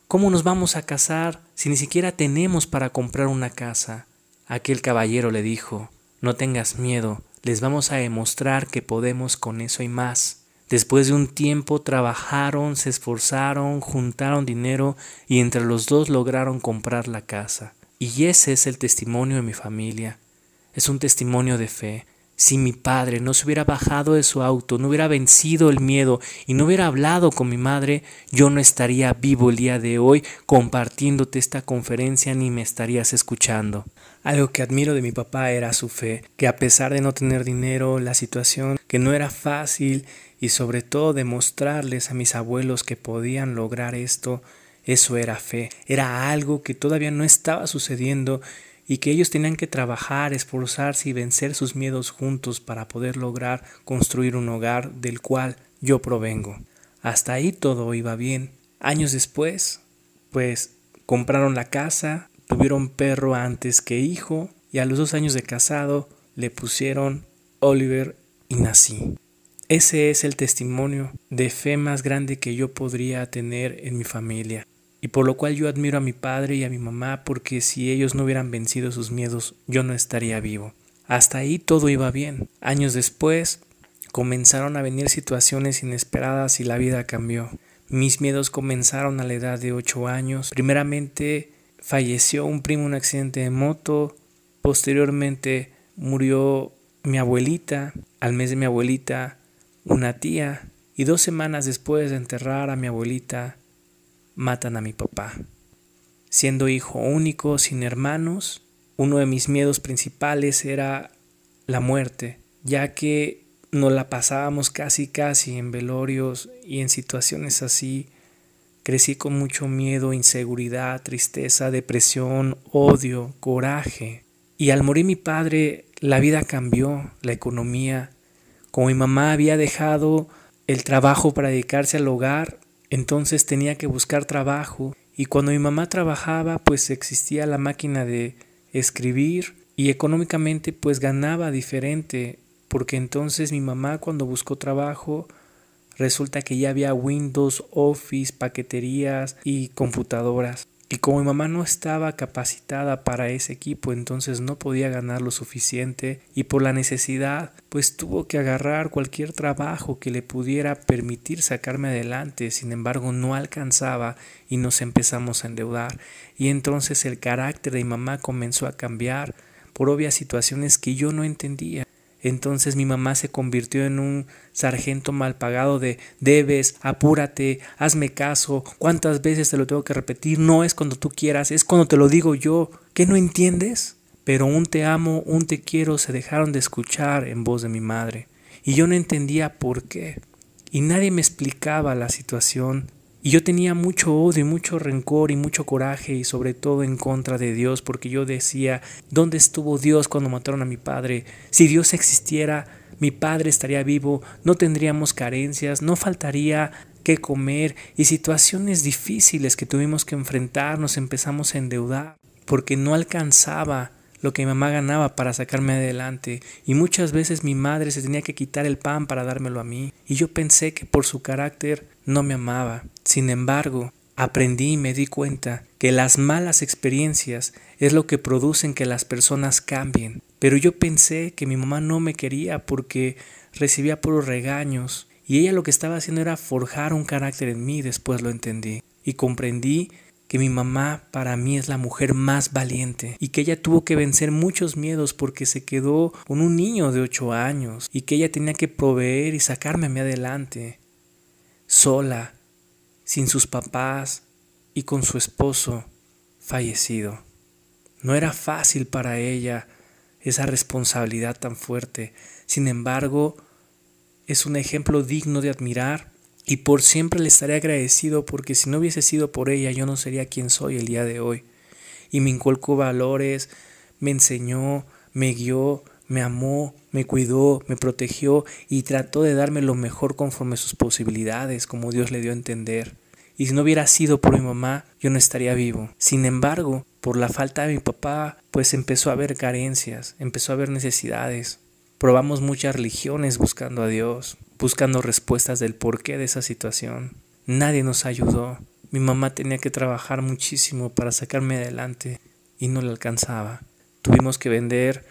¿Cómo nos vamos a casar si ni siquiera tenemos para comprar una casa? Aquel caballero le dijo, no tengas miedo, les vamos a demostrar que podemos con eso y más. Después de un tiempo trabajaron, se esforzaron, juntaron dinero y entre los dos lograron comprar la casa. Y ese es el testimonio de mi familia. Es un testimonio de fe. Si mi padre no se hubiera bajado de su auto, no hubiera vencido el miedo y no hubiera hablado con mi madre, yo no estaría vivo el día de hoy compartiéndote esta conferencia ni me estarías escuchando. Algo que admiro de mi papá era su fe, que a pesar de no tener dinero, la situación que no era fácil y sobre todo demostrarles a mis abuelos que podían lograr esto, eso era fe, era algo que todavía no estaba sucediendo y que ellos tenían que trabajar, esforzarse y vencer sus miedos juntos para poder lograr construir un hogar del cual yo provengo. Hasta ahí todo iba bien. Años después, pues compraron la casa, tuvieron perro antes que hijo y a los dos años de casado le pusieron Oliver y nací. Ese es el testimonio de fe más grande que yo podría tener en mi familia, y por lo cual yo admiro a mi padre y a mi mamá porque si ellos no hubieran vencido sus miedos, yo no estaría vivo. Hasta ahí todo iba bien. Años después, comenzaron a venir situaciones inesperadas y la vida cambió. Mis miedos comenzaron a la edad de 8 años. Primeramente, falleció un primo en un accidente de moto, posteriormente murió mi abuelita, al mes de mi abuelita una tía y dos semanas después de enterrar a mi abuelita, matan a mi papá. Siendo hijo único, sin hermanos, uno de mis miedos principales era la muerte, ya que nos la pasábamos casi casi en velorios y en situaciones así. Crecí con mucho miedo, inseguridad, tristeza, depresión, odio, coraje. Y al morir mi padre, la vida cambió, la economía, como mi mamá había dejado el trabajo para dedicarse al hogar, entonces tenía que buscar trabajo y cuando mi mamá trabajaba pues existía la máquina de escribir y económicamente pues ganaba diferente porque entonces mi mamá cuando buscó trabajo resulta que ya había Windows, Office, paqueterías y computadoras. Y como mi mamá no estaba capacitada para ese equipo, entonces no podía ganar lo suficiente y por la necesidad, pues tuvo que agarrar cualquier trabajo que le pudiera permitir sacarme adelante. Sin embargo, no alcanzaba y nos empezamos a endeudar. Y entonces el carácter de mi mamá comenzó a cambiar por obvias situaciones que yo no entendía. Entonces mi mamá se convirtió en un sargento mal pagado de debes, apúrate, hazme caso, cuántas veces te lo tengo que repetir, no es cuando tú quieras, es cuando te lo digo yo, ¿qué no entiendes? Pero un te amo, un te quiero se dejaron de escuchar en voz de mi madre y yo no entendía por qué. Y nadie me explicaba la situación y yo tenía mucho odio y mucho rencor y mucho coraje y sobre todo en contra de Dios porque yo decía, ¿dónde estuvo Dios cuando mataron a mi padre? Si Dios existiera, mi padre estaría vivo, no tendríamos carencias, no faltaría qué comer y situaciones difíciles que tuvimos que enfrentar, nos empezamos a endeudar porque no alcanzaba lo que mi mamá ganaba para sacarme adelante y muchas veces mi madre se tenía que quitar el pan para dármelo a mí y yo pensé que por su carácter no me amaba. Sin embargo, aprendí y me di cuenta que las malas experiencias es lo que producen que las personas cambien. Pero yo pensé que mi mamá no me quería porque recibía puros regaños y ella lo que estaba haciendo era forjar un carácter en mí, después lo entendí y comprendí que mi mamá para mí es la mujer más valiente y que ella tuvo que vencer muchos miedos porque se quedó con un niño de 8 años y que ella tenía que proveer y sacarme adelante sola, sin sus papás y con su esposo fallecido. No era fácil para ella esa responsabilidad tan fuerte. Sin embargo, es un ejemplo digno de admirar y por siempre le estaré agradecido porque si no hubiese sido por ella yo no sería quien soy el día de hoy. Y me inculcó valores, me enseñó, me guió, me amó, me cuidó, me protegió y trató de darme lo mejor conforme sus posibilidades, como Dios le dio a entender. Y si no hubiera sido por mi mamá, yo no estaría vivo. Sin embargo, por la falta de mi papá, pues empezó a haber carencias, empezó a haber necesidades. Probamos muchas religiones buscando a Dios, buscando respuestas del porqué de esa situación. Nadie nos ayudó. Mi mamá tenía que trabajar muchísimo para sacarme adelante y no le alcanzaba. Tuvimos que vender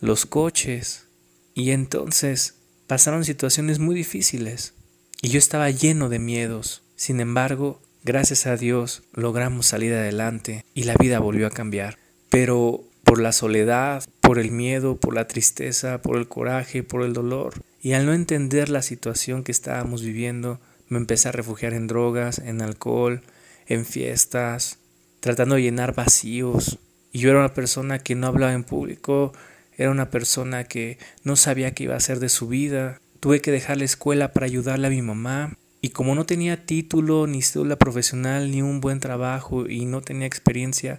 los coches. Y entonces pasaron situaciones muy difíciles. Y yo estaba lleno de miedos. Sin embargo, gracias a Dios logramos salir adelante y la vida volvió a cambiar. Pero por la soledad, por el miedo, por la tristeza, por el coraje, por el dolor. Y al no entender la situación que estábamos viviendo, me empecé a refugiar en drogas, en alcohol, en fiestas, tratando de llenar vacíos. Y yo era una persona que no hablaba en público, era una persona que no sabía qué iba a hacer de su vida. Tuve que dejar la escuela para ayudarle a mi mamá. Y como no tenía título, ni cédula profesional, ni un buen trabajo y no tenía experiencia,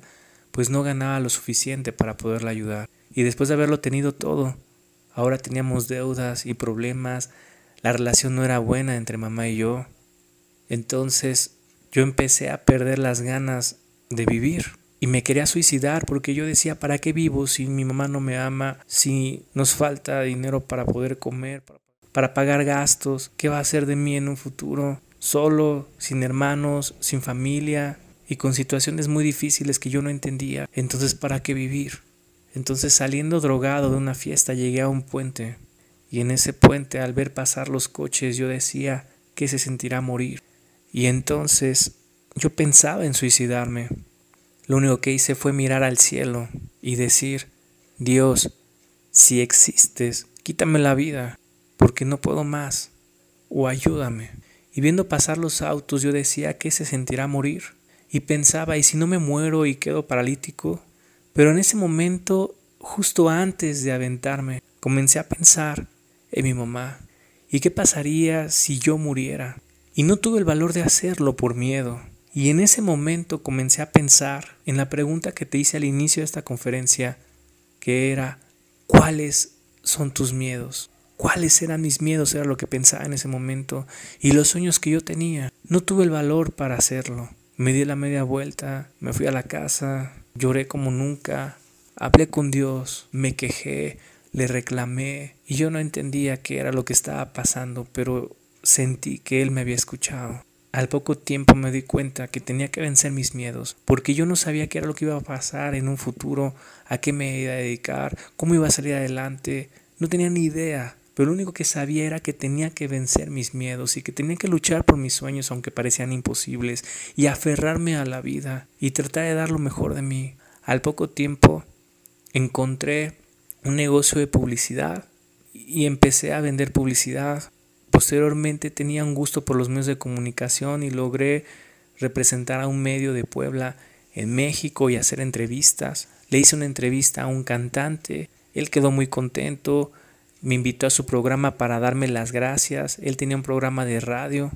pues no ganaba lo suficiente para poderla ayudar. Y después de haberlo tenido todo, ahora teníamos deudas y problemas, la relación no era buena entre mamá y yo. Entonces yo empecé a perder las ganas de vivir. Y me quería suicidar porque yo decía, ¿para qué vivo si mi mamá no me ama? Si nos falta dinero para poder comer, para pagar gastos, ¿qué va a ser de mí en un futuro? Solo, sin hermanos, sin familia y con situaciones muy difíciles que yo no entendía. Entonces, ¿para qué vivir? Entonces, saliendo drogado de una fiesta, llegué a un puente. Y en ese puente, al ver pasar los coches, yo decía, que se sentirá morir? Y entonces yo pensaba en suicidarme lo único que hice fue mirar al cielo y decir, Dios, si existes, quítame la vida, porque no puedo más, o ayúdame. Y viendo pasar los autos yo decía, que se sentirá morir? Y pensaba, ¿y si no me muero y quedo paralítico? Pero en ese momento, justo antes de aventarme, comencé a pensar en mi mamá. ¿Y qué pasaría si yo muriera? Y no tuve el valor de hacerlo por miedo. Y en ese momento comencé a pensar en la pregunta que te hice al inicio de esta conferencia, que era, ¿cuáles son tus miedos? ¿Cuáles eran mis miedos? Era lo que pensaba en ese momento. Y los sueños que yo tenía. No tuve el valor para hacerlo. Me di la media vuelta, me fui a la casa, lloré como nunca, hablé con Dios, me quejé, le reclamé. Y yo no entendía qué era lo que estaba pasando, pero sentí que Él me había escuchado. Al poco tiempo me di cuenta que tenía que vencer mis miedos, porque yo no sabía qué era lo que iba a pasar en un futuro, a qué me iba a dedicar, cómo iba a salir adelante, no tenía ni idea, pero lo único que sabía era que tenía que vencer mis miedos y que tenía que luchar por mis sueños aunque parecían imposibles, y aferrarme a la vida y tratar de dar lo mejor de mí. Al poco tiempo encontré un negocio de publicidad y empecé a vender publicidad Posteriormente tenía un gusto por los medios de comunicación y logré representar a un medio de Puebla en México y hacer entrevistas. Le hice una entrevista a un cantante, él quedó muy contento, me invitó a su programa para darme las gracias, él tenía un programa de radio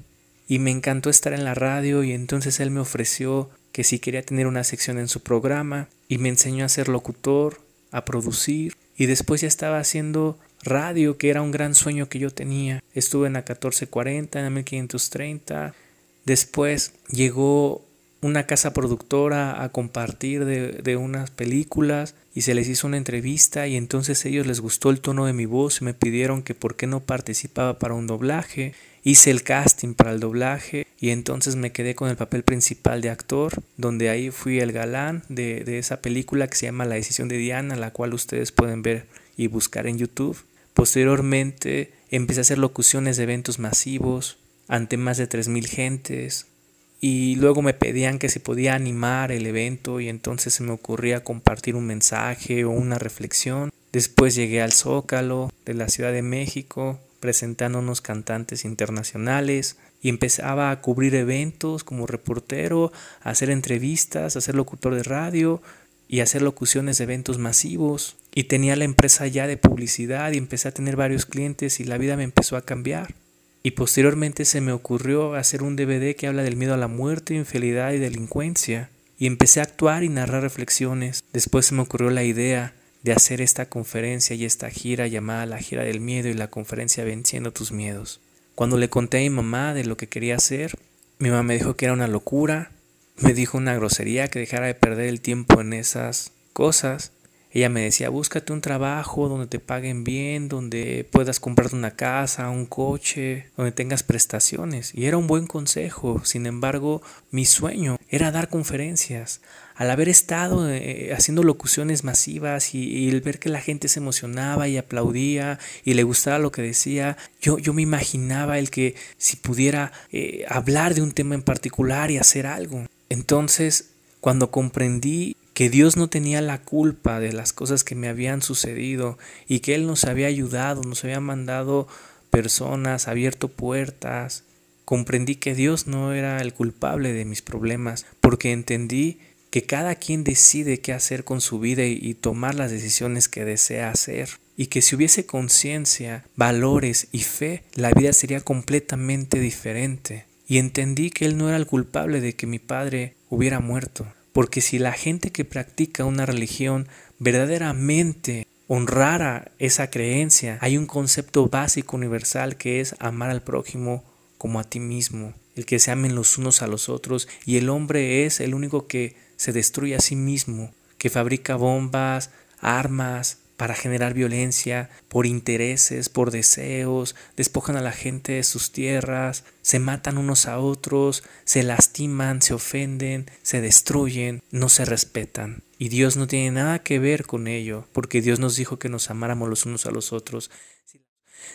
y me encantó estar en la radio y entonces él me ofreció que si quería tener una sección en su programa y me enseñó a ser locutor, a producir y después ya estaba haciendo radio, que era un gran sueño que yo tenía. Estuve en la 1440, en la 1530. Después llegó una casa productora a compartir de, unas películas y se les hizo una entrevista y entonces ellos les gustó el tono de mi voz y me pidieron que por qué no participaba para un doblaje. Hice el casting para el doblaje y entonces me quedé con el papel principal de actor, donde ahí fui el galán de, de esa película que se llama La decisión de Diana, la cual ustedes pueden ver y buscar en YouTube. Posteriormente empecé a hacer locuciones de eventos masivos ante más de 3.000 gentes y luego me pedían que se podía animar el evento y entonces se me ocurría compartir un mensaje o una reflexión. Después llegué al Zócalo de la Ciudad de México presentando unos cantantes internacionales y empezaba a cubrir eventos como reportero, a hacer entrevistas, a ser locutor de radio y hacer locuciones de eventos masivos y tenía la empresa ya de publicidad y empecé a tener varios clientes y la vida me empezó a cambiar. Y posteriormente se me ocurrió hacer un DVD que habla del miedo a la muerte, infidelidad y delincuencia. Y empecé a actuar y narrar reflexiones. Después se me ocurrió la idea de hacer esta conferencia y esta gira llamada La Gira del Miedo y la conferencia Venciendo tus Miedos. Cuando le conté a mi mamá de lo que quería hacer, mi mamá me dijo que era una locura, me dijo una grosería, que dejara de perder el tiempo en esas cosas ella me decía, búscate un trabajo donde te paguen bien, donde puedas comprarte una casa, un coche, donde tengas prestaciones. Y era un buen consejo. Sin embargo, mi sueño era dar conferencias. Al haber estado eh, haciendo locuciones masivas y, el ver que la gente se emocionaba y aplaudía y le gustaba lo que decía, yo, yo me imaginaba el que si pudiera eh, hablar de un tema en particular y hacer algo. Entonces, cuando comprendí que Dios no tenía la culpa de las cosas que me habían sucedido y que Él nos había ayudado, nos había mandado personas, abierto puertas. Comprendí que Dios no era el culpable de mis problemas, porque entendí que cada quien decide qué hacer con su vida y tomar las decisiones que desea hacer. Y que si hubiese conciencia, valores y fe, la vida sería completamente diferente. Y entendí que Él no era el culpable de que mi padre hubiera muerto porque si la gente que practica una religión verdaderamente honrara esa creencia, hay un concepto básico universal que es amar al prójimo como a ti mismo, el que se amen los unos a los otros y el hombre es el único que se destruye a sí mismo, que fabrica bombas, armas, para generar violencia, por intereses, por deseos, despojan a la gente de sus tierras, se matan unos a otros, se lastiman, se ofenden, se destruyen, no se respetan. Y Dios no tiene nada que ver con ello, porque Dios nos dijo que nos amáramos los unos a los otros.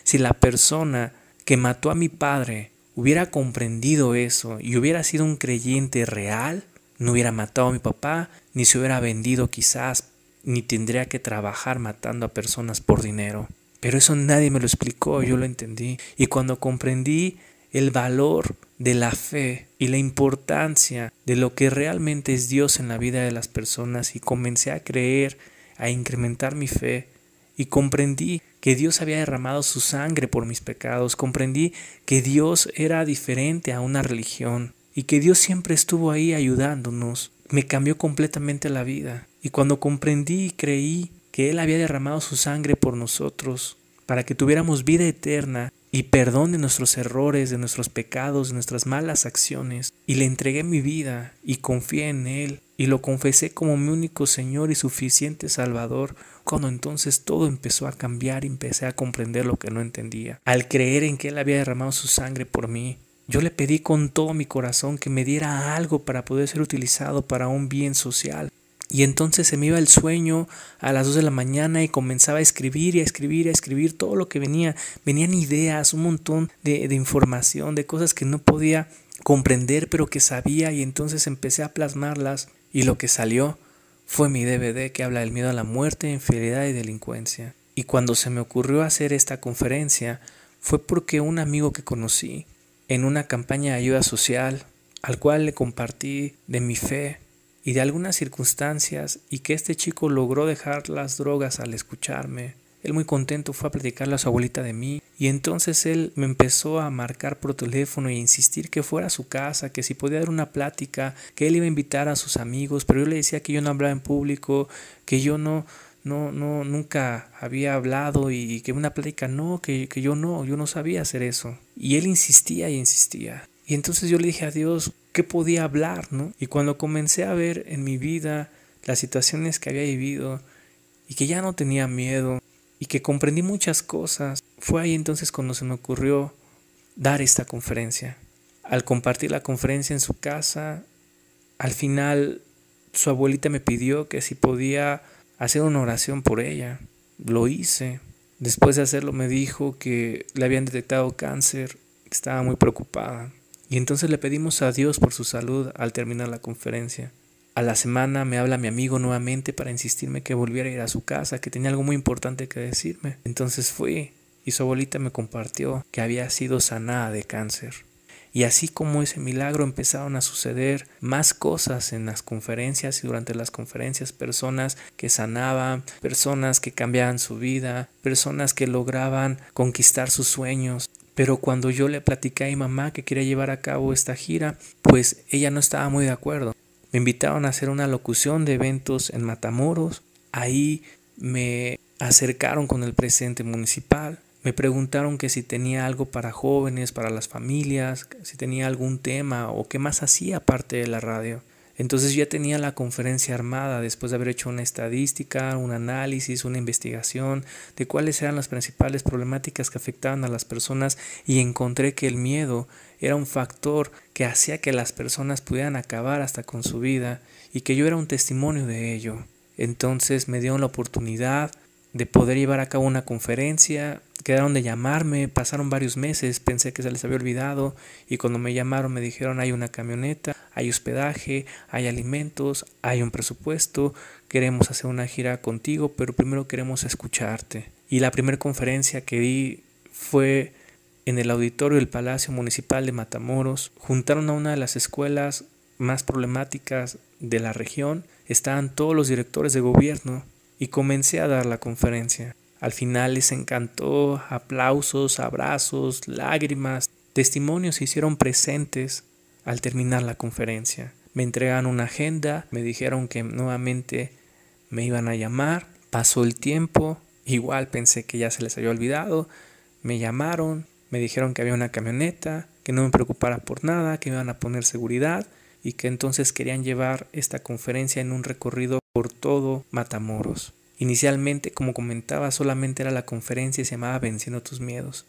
Si la persona que mató a mi padre hubiera comprendido eso y hubiera sido un creyente real, no hubiera matado a mi papá, ni se hubiera vendido quizás ni tendría que trabajar matando a personas por dinero. Pero eso nadie me lo explicó, yo lo entendí. Y cuando comprendí el valor de la fe y la importancia de lo que realmente es Dios en la vida de las personas y comencé a creer, a incrementar mi fe y comprendí que Dios había derramado su sangre por mis pecados, comprendí que Dios era diferente a una religión y que Dios siempre estuvo ahí ayudándonos me cambió completamente la vida. Y cuando comprendí y creí que Él había derramado su sangre por nosotros, para que tuviéramos vida eterna y perdón de nuestros errores, de nuestros pecados, de nuestras malas acciones, y le entregué mi vida y confié en Él, y lo confesé como mi único Señor y suficiente Salvador, cuando entonces todo empezó a cambiar y empecé a comprender lo que no entendía. Al creer en que Él había derramado su sangre por mí, yo le pedí con todo mi corazón que me diera algo para poder ser utilizado para un bien social. Y entonces se me iba el sueño a las 2 de la mañana y comenzaba a escribir y a escribir y a escribir todo lo que venía. Venían ideas, un montón de, información, de cosas que no podía comprender pero que sabía y entonces empecé a plasmarlas y lo que salió fue mi DVD que habla del miedo a la muerte, infidelidad y delincuencia. Y cuando se me ocurrió hacer esta conferencia fue porque un amigo que conocí en una campaña de ayuda social al cual le compartí de mi fe y de algunas circunstancias y que este chico logró dejar las drogas al escucharme. Él muy contento fue a platicarle a su abuelita de mí y entonces él me empezó a marcar por teléfono e insistir que fuera a su casa, que si podía dar una plática, que él iba a invitar a sus amigos, pero yo le decía que yo no hablaba en público, que yo no no, no, nunca había hablado y, que una plática, no, que, yo no, yo no sabía hacer eso. Y él insistía y insistía. Y entonces yo le dije a Dios, ¿qué podía hablar? ¿no? Y cuando comencé a ver en mi vida las situaciones que había vivido y que ya no tenía miedo y que comprendí muchas cosas, fue ahí entonces cuando se me ocurrió dar esta conferencia. Al compartir la conferencia en su casa, al final su abuelita me pidió que si podía hacer una oración por ella. Lo hice. Después de hacerlo me dijo que le habían detectado cáncer, estaba muy preocupada. Y entonces le pedimos a Dios por su salud al terminar la conferencia. A la semana me habla mi amigo nuevamente para insistirme que volviera a ir a su casa, que tenía algo muy importante que decirme. Entonces fui y su abuelita me compartió que había sido sanada de cáncer. Y así como ese milagro empezaron a suceder más cosas en las conferencias y durante las conferencias, personas que sanaban, personas que cambiaban su vida, personas que lograban conquistar sus sueños. Pero cuando yo le platicé a mi mamá que quería llevar a cabo esta gira, pues ella no estaba muy de acuerdo. Me invitaron a hacer una locución de eventos en Matamoros. Ahí me acercaron con el presidente municipal, me preguntaron que si tenía algo para jóvenes, para las familias, si tenía algún tema o qué más hacía aparte de la radio. Entonces yo ya tenía la conferencia armada después de haber hecho una estadística, un análisis, una investigación de cuáles eran las principales problemáticas que afectaban a las personas y encontré que el miedo era un factor que hacía que las personas pudieran acabar hasta con su vida y que yo era un testimonio de ello. Entonces me dieron la oportunidad de poder llevar a cabo una conferencia. Quedaron de llamarme, pasaron varios meses, pensé que se les había olvidado y cuando me llamaron me dijeron hay una camioneta, hay hospedaje, hay alimentos, hay un presupuesto, queremos hacer una gira contigo, pero primero queremos escucharte. Y la primera conferencia que di fue en el auditorio del Palacio Municipal de Matamoros. Juntaron a una de las escuelas más problemáticas de la región, estaban todos los directores de gobierno y comencé a dar la conferencia. Al final les encantó, aplausos, abrazos, lágrimas, testimonios se hicieron presentes al terminar la conferencia. Me entregaron una agenda, me dijeron que nuevamente me iban a llamar, pasó el tiempo, igual pensé que ya se les había olvidado, me llamaron, me dijeron que había una camioneta, que no me preocupara por nada, que me iban a poner seguridad y que entonces querían llevar esta conferencia en un recorrido por todo Matamoros. Inicialmente, como comentaba, solamente era la conferencia y se llamaba Venciendo tus miedos.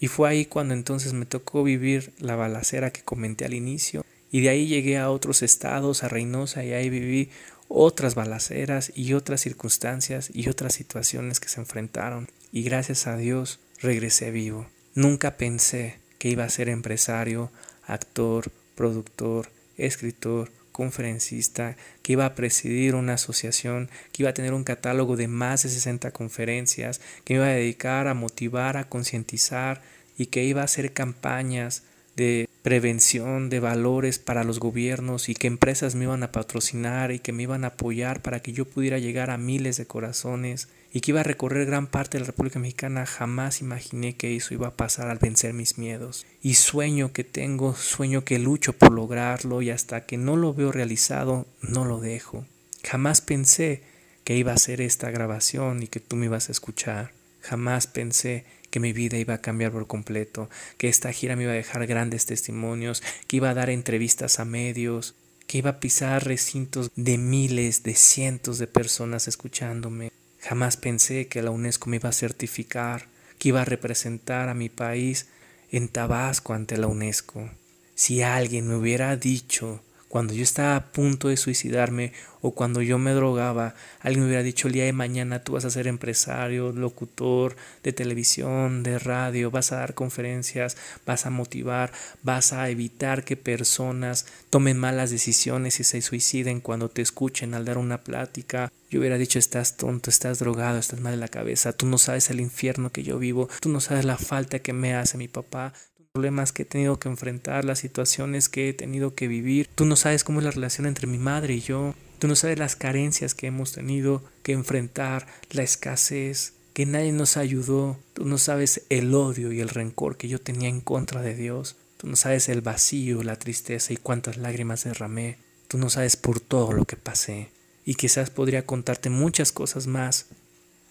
Y fue ahí cuando entonces me tocó vivir la balacera que comenté al inicio. Y de ahí llegué a otros estados, a Reynosa, y ahí viví otras balaceras y otras circunstancias y otras situaciones que se enfrentaron. Y gracias a Dios regresé vivo. Nunca pensé que iba a ser empresario, actor, productor, escritor conferencista, que iba a presidir una asociación, que iba a tener un catálogo de más de 60 conferencias, que iba a dedicar a motivar, a concientizar y que iba a hacer campañas de prevención de valores para los gobiernos y que empresas me iban a patrocinar y que me iban a apoyar para que yo pudiera llegar a miles de corazones y que iba a recorrer gran parte de la República Mexicana, jamás imaginé que eso iba a pasar al vencer mis miedos. Y sueño que tengo, sueño que lucho por lograrlo y hasta que no lo veo realizado, no lo dejo. Jamás pensé que iba a hacer esta grabación y que tú me ibas a escuchar. Jamás pensé que mi vida iba a cambiar por completo, que esta gira me iba a dejar grandes testimonios, que iba a dar entrevistas a medios, que iba a pisar recintos de miles, de cientos de personas escuchándome. Jamás pensé que la UNESCO me iba a certificar, que iba a representar a mi país en Tabasco ante la UNESCO. Si alguien me hubiera dicho cuando yo estaba a punto de suicidarme o cuando yo me drogaba, alguien me hubiera dicho el día de mañana tú vas a ser empresario, locutor de televisión, de radio, vas a dar conferencias, vas a motivar, vas a evitar que personas tomen malas decisiones y se suiciden cuando te escuchen al dar una plática. Yo hubiera dicho estás tonto, estás drogado, estás mal de la cabeza, tú no sabes el infierno que yo vivo, tú no sabes la falta que me hace mi papá problemas que he tenido que enfrentar, las situaciones que he tenido que vivir. Tú no sabes cómo es la relación entre mi madre y yo. Tú no sabes las carencias que hemos tenido que enfrentar, la escasez, que nadie nos ayudó. Tú no sabes el odio y el rencor que yo tenía en contra de Dios. Tú no sabes el vacío, la tristeza y cuántas lágrimas derramé. Tú no sabes por todo lo que pasé. Y quizás podría contarte muchas cosas más.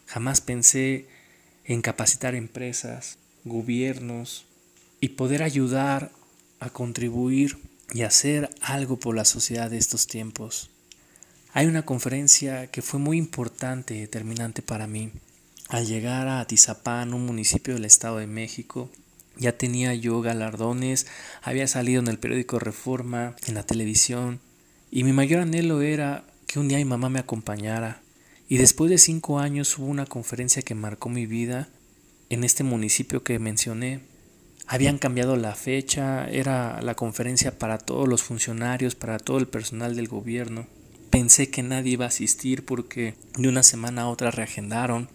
Jamás pensé en capacitar empresas, gobiernos, y poder ayudar a contribuir y hacer algo por la sociedad de estos tiempos. Hay una conferencia que fue muy importante y determinante para mí. Al llegar a Atizapán, un municipio del Estado de México, ya tenía yo galardones, había salido en el periódico Reforma, en la televisión, y mi mayor anhelo era que un día mi mamá me acompañara. Y después de cinco años hubo una conferencia que marcó mi vida en este municipio que mencioné, habían cambiado la fecha, era la conferencia para todos los funcionarios, para todo el personal del gobierno. Pensé que nadie iba a asistir porque de una semana a otra reagendaron.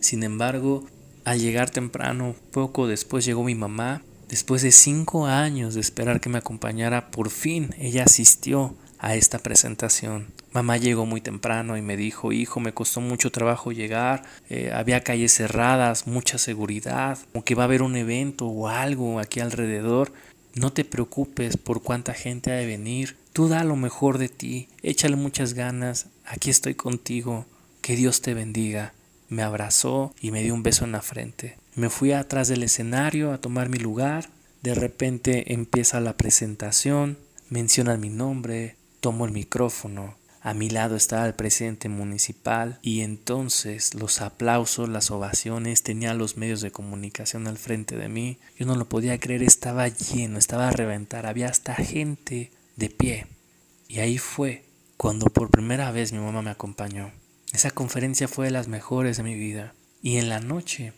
Sin embargo, al llegar temprano, poco después llegó mi mamá. Después de cinco años de esperar que me acompañara, por fin ella asistió a esta presentación. Mamá llegó muy temprano y me dijo, hijo, me costó mucho trabajo llegar, eh, había calles cerradas, mucha seguridad, como que va a haber un evento o algo aquí alrededor. No te preocupes por cuánta gente ha de venir, tú da lo mejor de ti, échale muchas ganas, aquí estoy contigo, que Dios te bendiga. Me abrazó y me dio un beso en la frente. Me fui atrás del escenario a tomar mi lugar, de repente empieza la presentación, menciona mi nombre, tomo el micrófono a mi lado estaba el presidente municipal y entonces los aplausos, las ovaciones, tenía los medios de comunicación al frente de mí. Yo no lo podía creer, estaba lleno, estaba a reventar, había hasta gente de pie. Y ahí fue cuando por primera vez mi mamá me acompañó. Esa conferencia fue de las mejores de mi vida. Y en la noche,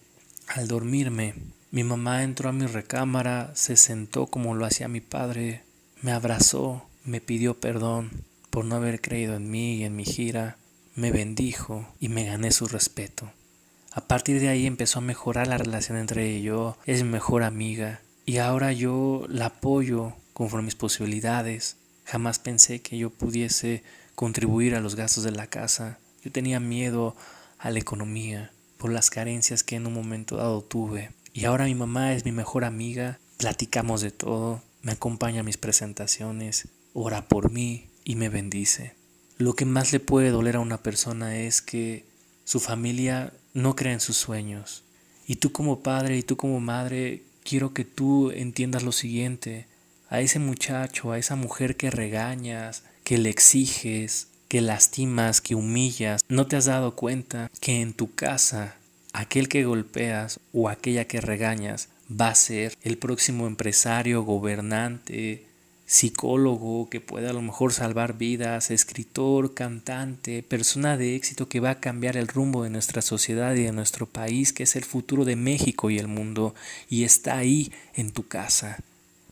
al dormirme, mi mamá entró a mi recámara, se sentó como lo hacía mi padre, me abrazó, me pidió perdón por no haber creído en mí y en mi gira, me bendijo y me gané su respeto. A partir de ahí empezó a mejorar la relación entre ella y yo, es mi mejor amiga y ahora yo la apoyo conforme mis posibilidades. Jamás pensé que yo pudiese contribuir a los gastos de la casa. Yo tenía miedo a la economía por las carencias que en un momento dado tuve. Y ahora mi mamá es mi mejor amiga, platicamos de todo, me acompaña a mis presentaciones, ora por mí, y me bendice. Lo que más le puede doler a una persona es que su familia no crea en sus sueños. Y tú como padre y tú como madre, quiero que tú entiendas lo siguiente. A ese muchacho, a esa mujer que regañas, que le exiges, que lastimas, que humillas, no te has dado cuenta que en tu casa aquel que golpeas o aquella que regañas va a ser el próximo empresario, gobernante, psicólogo que pueda a lo mejor salvar vidas, escritor, cantante, persona de éxito que va a cambiar el rumbo de nuestra sociedad y de nuestro país, que es el futuro de México y el mundo, y está ahí en tu casa.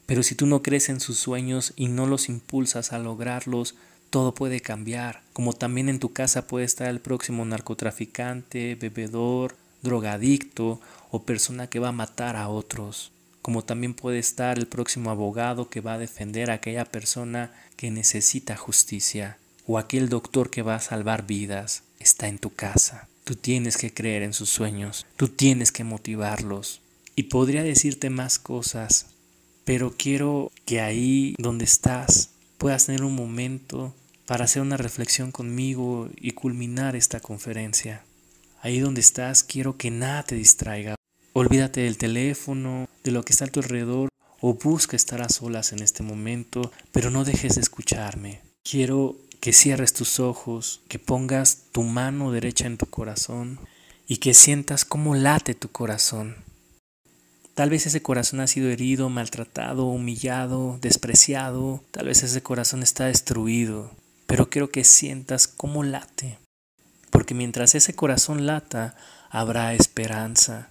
Pero si tú no crees en sus sueños y no los impulsas a lograrlos, todo puede cambiar, como también en tu casa puede estar el próximo narcotraficante, bebedor, drogadicto o persona que va a matar a otros como también puede estar el próximo abogado que va a defender a aquella persona que necesita justicia, o aquel doctor que va a salvar vidas, está en tu casa. Tú tienes que creer en sus sueños, tú tienes que motivarlos. Y podría decirte más cosas, pero quiero que ahí donde estás puedas tener un momento para hacer una reflexión conmigo y culminar esta conferencia. Ahí donde estás quiero que nada te distraiga. Olvídate del teléfono, de lo que está a tu alrededor o busca estar a solas en este momento, pero no dejes de escucharme. Quiero que cierres tus ojos, que pongas tu mano derecha en tu corazón y que sientas cómo late tu corazón. Tal vez ese corazón ha sido herido, maltratado, humillado, despreciado, tal vez ese corazón está destruido, pero quiero que sientas cómo late, porque mientras ese corazón lata, habrá esperanza,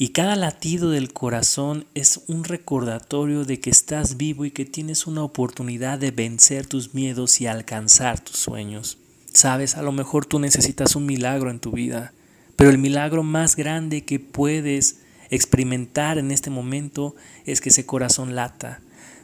y cada latido del corazón es un recordatorio de que estás vivo y que tienes una oportunidad de vencer tus miedos y alcanzar tus sueños. Sabes, a lo mejor tú necesitas un milagro en tu vida, pero el milagro más grande que puedes experimentar en este momento es que ese corazón lata.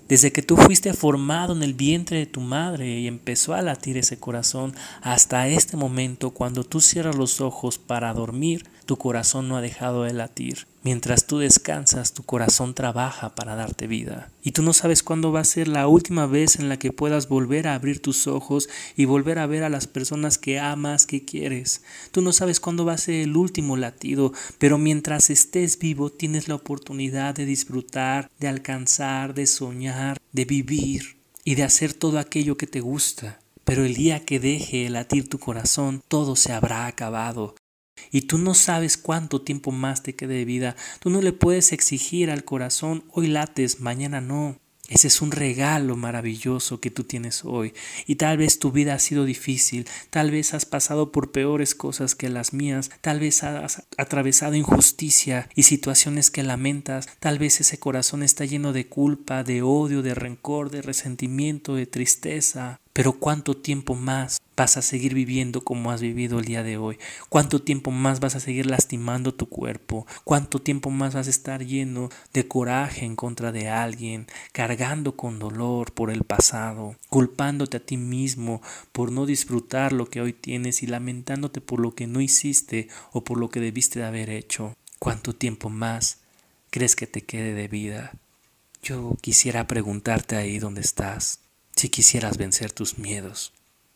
Desde que tú fuiste formado en el vientre de tu madre y empezó a latir ese corazón hasta este momento, cuando tú cierras los ojos para dormir, tu corazón no ha dejado de latir. Mientras tú descansas, tu corazón trabaja para darte vida. Y tú no sabes cuándo va a ser la última vez en la que puedas volver a abrir tus ojos y volver a ver a las personas que amas, que quieres. Tú no sabes cuándo va a ser el último latido, pero mientras estés vivo tienes la oportunidad de disfrutar, de alcanzar, de soñar, de vivir y de hacer todo aquello que te gusta pero el día que deje latir tu corazón, todo se habrá acabado. Y tú no sabes cuánto tiempo más te quede de vida. Tú no le puedes exigir al corazón, hoy lates, mañana no. Ese es un regalo maravilloso que tú tienes hoy. Y tal vez tu vida ha sido difícil, tal vez has pasado por peores cosas que las mías, tal vez has atravesado injusticia y situaciones que lamentas, tal vez ese corazón está lleno de culpa, de odio, de rencor, de resentimiento, de tristeza. Pero ¿cuánto tiempo más vas a seguir viviendo como has vivido el día de hoy? ¿Cuánto tiempo más vas a seguir lastimando tu cuerpo? ¿Cuánto tiempo más vas a estar lleno de coraje en contra de alguien, cargando con dolor por el pasado, culpándote a ti mismo por no disfrutar lo que hoy tienes y lamentándote por lo que no hiciste o por lo que debiste de haber hecho? ¿Cuánto tiempo más crees que te quede de vida? Yo quisiera preguntarte ahí donde estás si quisieras vencer tus miedos.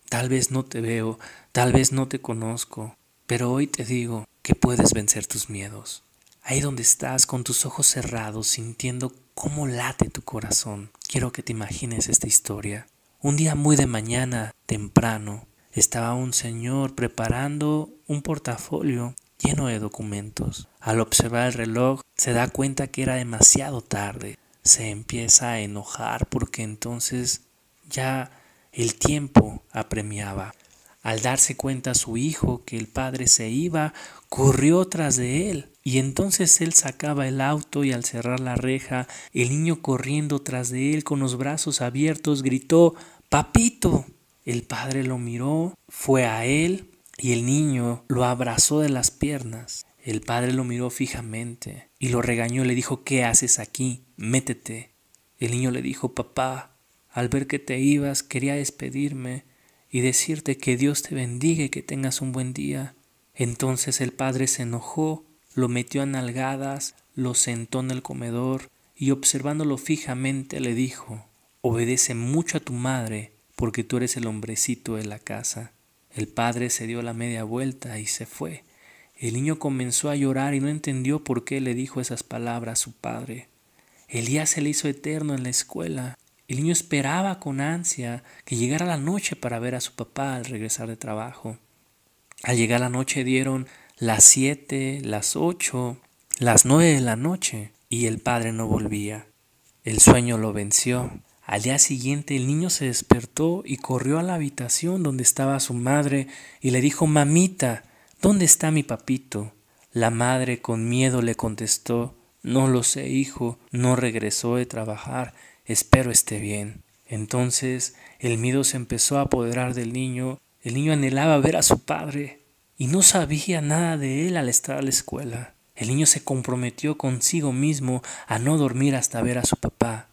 Tal vez no te veo, tal vez no te conozco, pero hoy te digo que puedes vencer tus miedos. Ahí donde estás, con tus ojos cerrados, sintiendo cómo late tu corazón, quiero que te imagines esta historia. Un día muy de mañana, temprano, estaba un señor preparando un portafolio lleno de documentos. Al observar el reloj, se da cuenta que era demasiado tarde. Se empieza a enojar porque entonces ya el tiempo apremiaba. Al darse cuenta su hijo que el padre se iba, corrió tras de él. Y entonces él sacaba el auto y al cerrar la reja, el niño corriendo tras de él con los brazos abiertos gritó Papito. El padre lo miró, fue a él y el niño lo abrazó de las piernas. El padre lo miró fijamente y lo regañó, le dijo ¿Qué haces aquí? Métete. El niño le dijo Papá, al ver que te ibas, quería despedirme y decirte que Dios te bendiga y que tengas un buen día. Entonces el padre se enojó, lo metió a nalgadas, lo sentó en el comedor y observándolo fijamente le dijo, obedece mucho a tu madre porque tú eres el hombrecito de la casa. El padre se dio la media vuelta y se fue. El niño comenzó a llorar y no entendió por qué le dijo esas palabras a su padre. Elías se le hizo eterno en la escuela el niño esperaba con ansia que llegara la noche para ver a su papá al regresar de trabajo. Al llegar la noche dieron las siete, las ocho, las nueve de la noche y el padre no volvía. El sueño lo venció. Al día siguiente el niño se despertó y corrió a la habitación donde estaba su madre y le dijo, Mamita, ¿dónde está mi papito? La madre con miedo le contestó, No lo sé, hijo, no regresó de trabajar espero esté bien. Entonces el miedo se empezó a apoderar del niño, el niño anhelaba ver a su padre y no sabía nada de él al estar a la escuela. El niño se comprometió consigo mismo a no dormir hasta ver a su papá.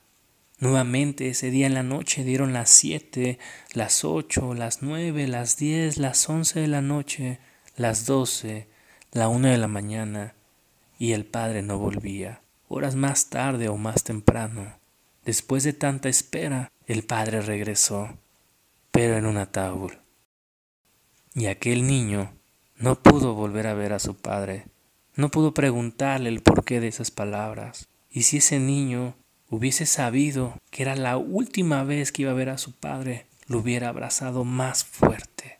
Nuevamente ese día en la noche dieron las siete, las ocho, las nueve, las diez, las once de la noche, las doce, la una de la mañana, y el padre no volvía, horas más tarde o más temprano. Después de tanta espera, el padre regresó, pero en un ataúd. Y aquel niño no pudo volver a ver a su padre, no pudo preguntarle el porqué de esas palabras. Y si ese niño hubiese sabido que era la última vez que iba a ver a su padre, lo hubiera abrazado más fuerte.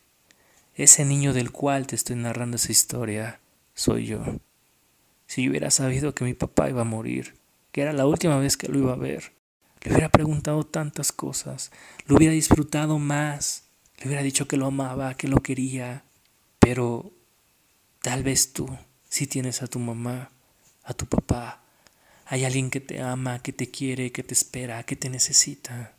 Ese niño del cual te estoy narrando esa historia soy yo. Si yo hubiera sabido que mi papá iba a morir, que era la última vez que lo iba a ver, le hubiera preguntado tantas cosas, lo hubiera disfrutado más, le hubiera dicho que lo amaba, que lo quería, pero tal vez tú, si tienes a tu mamá, a tu papá, hay alguien que te ama, que te quiere, que te espera, que te necesita.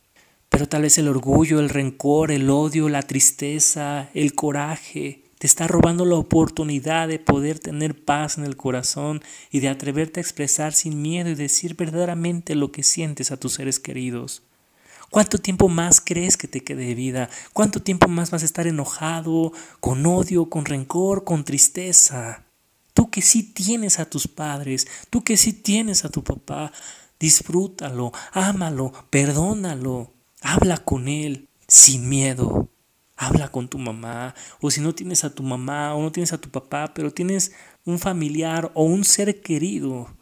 Pero tal vez el orgullo, el rencor, el odio, la tristeza, el coraje, te está robando la oportunidad de poder tener paz en el corazón y de atreverte a expresar sin miedo y decir verdaderamente lo que sientes a tus seres queridos. ¿Cuánto tiempo más crees que te quede de vida? ¿Cuánto tiempo más vas a estar enojado, con odio, con rencor, con tristeza? Tú que sí tienes a tus padres, tú que sí tienes a tu papá, disfrútalo, ámalo, perdónalo, habla con él sin miedo habla con tu mamá, o si no tienes a tu mamá o no tienes a tu papá, pero tienes un familiar o un ser querido,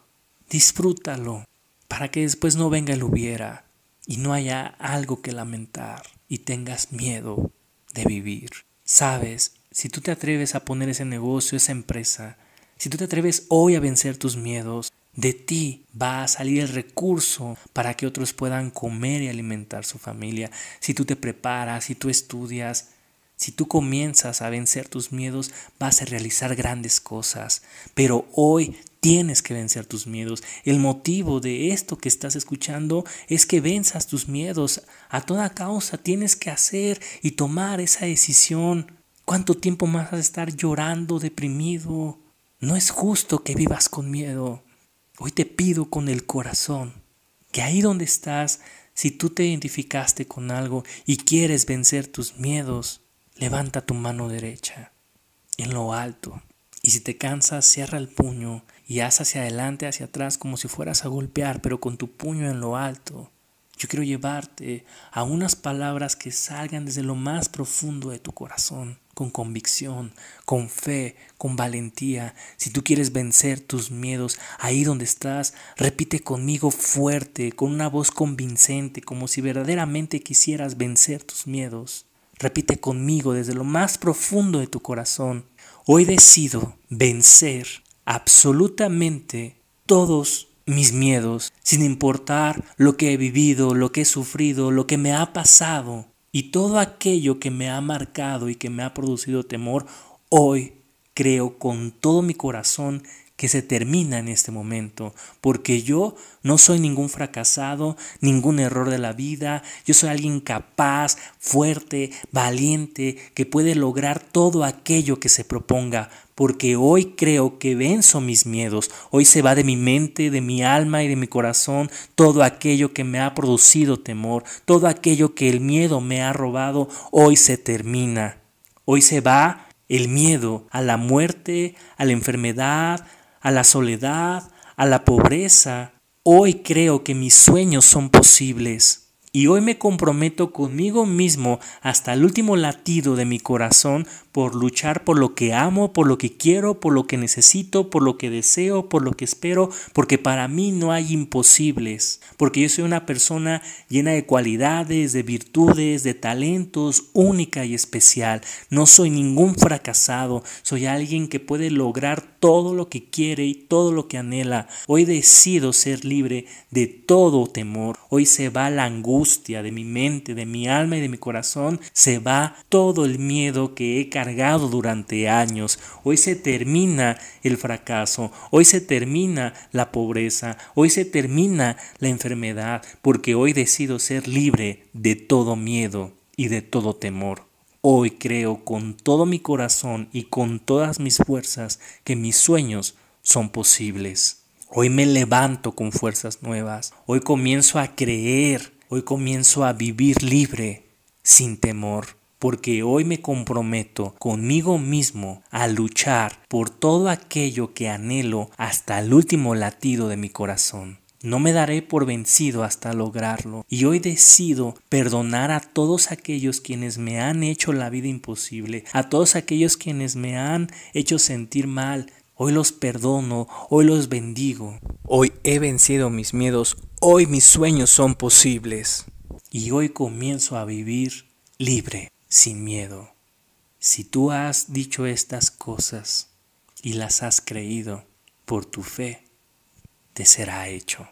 disfrútalo para que después no venga el hubiera y no haya algo que lamentar y tengas miedo de vivir. Sabes, si tú te atreves a poner ese negocio, esa empresa, si tú te atreves hoy a vencer tus miedos, de ti va a salir el recurso para que otros puedan comer y alimentar su familia. Si tú te preparas, si tú estudias, si tú comienzas a vencer tus miedos, vas a realizar grandes cosas. Pero hoy tienes que vencer tus miedos. El motivo de esto que estás escuchando es que venzas tus miedos. A toda causa tienes que hacer y tomar esa decisión. ¿Cuánto tiempo más vas a estar llorando, deprimido? No es justo que vivas con miedo. Hoy te pido con el corazón que ahí donde estás, si tú te identificaste con algo y quieres vencer tus miedos, levanta tu mano derecha en lo alto. Y si te cansas, cierra el puño y haz hacia adelante, hacia atrás, como si fueras a golpear, pero con tu puño en lo alto. Yo quiero llevarte a unas palabras que salgan desde lo más profundo de tu corazón con convicción, con fe, con valentía. Si tú quieres vencer tus miedos ahí donde estás, repite conmigo fuerte, con una voz convincente, como si verdaderamente quisieras vencer tus miedos. Repite conmigo desde lo más profundo de tu corazón. Hoy decido vencer absolutamente todos mis miedos, sin importar lo que he vivido, lo que he sufrido, lo que me ha pasado. Y todo aquello que me ha marcado y que me ha producido temor, hoy creo con todo mi corazón que se termina en este momento, porque yo no soy ningún fracasado, ningún error de la vida, yo soy alguien capaz, fuerte, valiente, que puede lograr todo aquello que se proponga, porque hoy creo que venzo mis miedos, hoy se va de mi mente, de mi alma y de mi corazón todo aquello que me ha producido temor, todo aquello que el miedo me ha robado, hoy se termina, hoy se va el miedo a la muerte, a la enfermedad, a la soledad, a la pobreza. Hoy creo que mis sueños son posibles y hoy me comprometo conmigo mismo hasta el último latido de mi corazón por luchar por lo que amo, por lo que quiero, por lo que necesito, por lo que deseo, por lo que espero, porque para mí no hay imposibles, porque yo soy una persona llena de cualidades, de virtudes, de talentos, única y especial. No soy ningún fracasado, soy alguien que puede lograr todo lo que quiere y todo lo que anhela. Hoy decido ser libre de todo temor. Hoy se va la angustia de mi mente, de mi alma y de mi corazón, se va todo el miedo que he durante años. Hoy se termina el fracaso, hoy se termina la pobreza, hoy se termina la enfermedad, porque hoy decido ser libre de todo miedo y de todo temor. Hoy creo con todo mi corazón y con todas mis fuerzas que mis sueños son posibles. Hoy me levanto con fuerzas nuevas. Hoy comienzo a creer. Hoy comienzo a vivir libre, sin temor porque hoy me comprometo conmigo mismo a luchar por todo aquello que anhelo hasta el último latido de mi corazón. No me daré por vencido hasta lograrlo y hoy decido perdonar a todos aquellos quienes me han hecho la vida imposible, a todos aquellos quienes me han hecho sentir mal. Hoy los perdono, hoy los bendigo. Hoy he vencido mis miedos, hoy mis sueños son posibles. Y hoy comienzo a vivir libre sin miedo. Si tú has dicho estas cosas y las has creído por tu fe, te será hecho.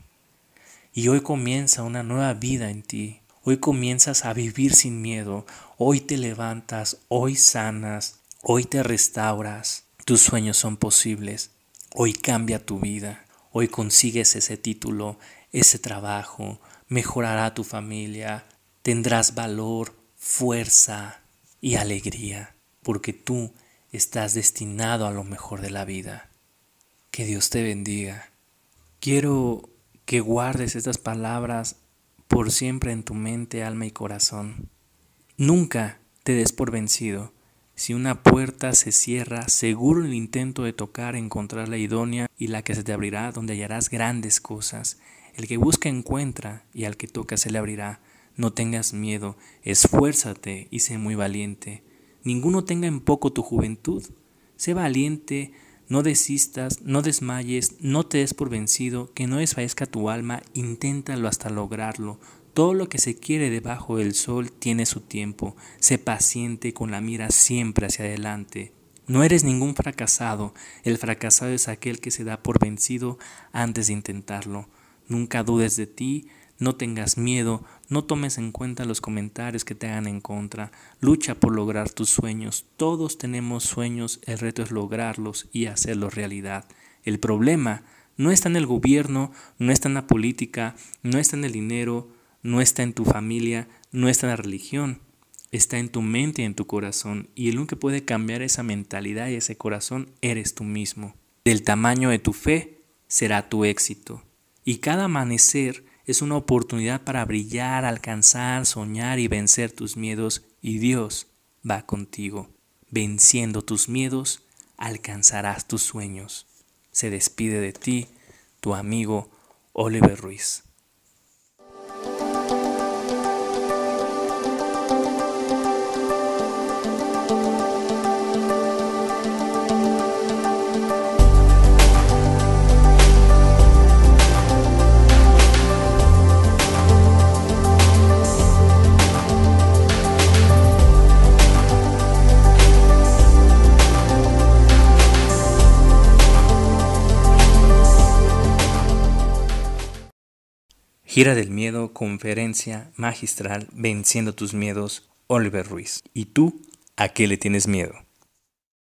Y hoy comienza una nueva vida en ti. Hoy comienzas a vivir sin miedo. Hoy te levantas, hoy sanas, hoy te restauras. Tus sueños son posibles. Hoy cambia tu vida. Hoy consigues ese título, ese trabajo. Mejorará tu familia. Tendrás valor, fuerza y alegría, porque tú estás destinado a lo mejor de la vida. Que Dios te bendiga. Quiero que guardes estas palabras por siempre en tu mente, alma y corazón. Nunca te des por vencido. Si una puerta se cierra, seguro el intento de tocar encontrar la idónea y la que se te abrirá, donde hallarás grandes cosas. El que busca encuentra y al que toca se le abrirá. No tengas miedo, esfuérzate y sé muy valiente. Ninguno tenga en poco tu juventud. Sé valiente, no desistas, no desmayes, no te des por vencido, que no desfallezca tu alma, inténtalo hasta lograrlo. Todo lo que se quiere debajo del sol tiene su tiempo. Sé paciente con la mira siempre hacia adelante. No eres ningún fracasado. El fracasado es aquel que se da por vencido antes de intentarlo. Nunca dudes de ti, no tengas miedo, no tomes en cuenta los comentarios que te hagan en contra. Lucha por lograr tus sueños. Todos tenemos sueños, el reto es lograrlos y hacerlos realidad. El problema no está en el gobierno, no está en la política, no está en el dinero, no está en tu familia, no está en la religión. Está en tu mente y en tu corazón. Y el único que puede cambiar esa mentalidad y ese corazón eres tú mismo. Del tamaño de tu fe será tu éxito. Y cada amanecer es una oportunidad para brillar, alcanzar, soñar y vencer tus miedos y Dios va contigo. Venciendo tus miedos, alcanzarás tus sueños. Se despide de ti tu amigo Oliver Ruiz. Gira del Miedo, conferencia magistral Venciendo tus Miedos, Oliver Ruiz. ¿Y tú a qué le tienes miedo?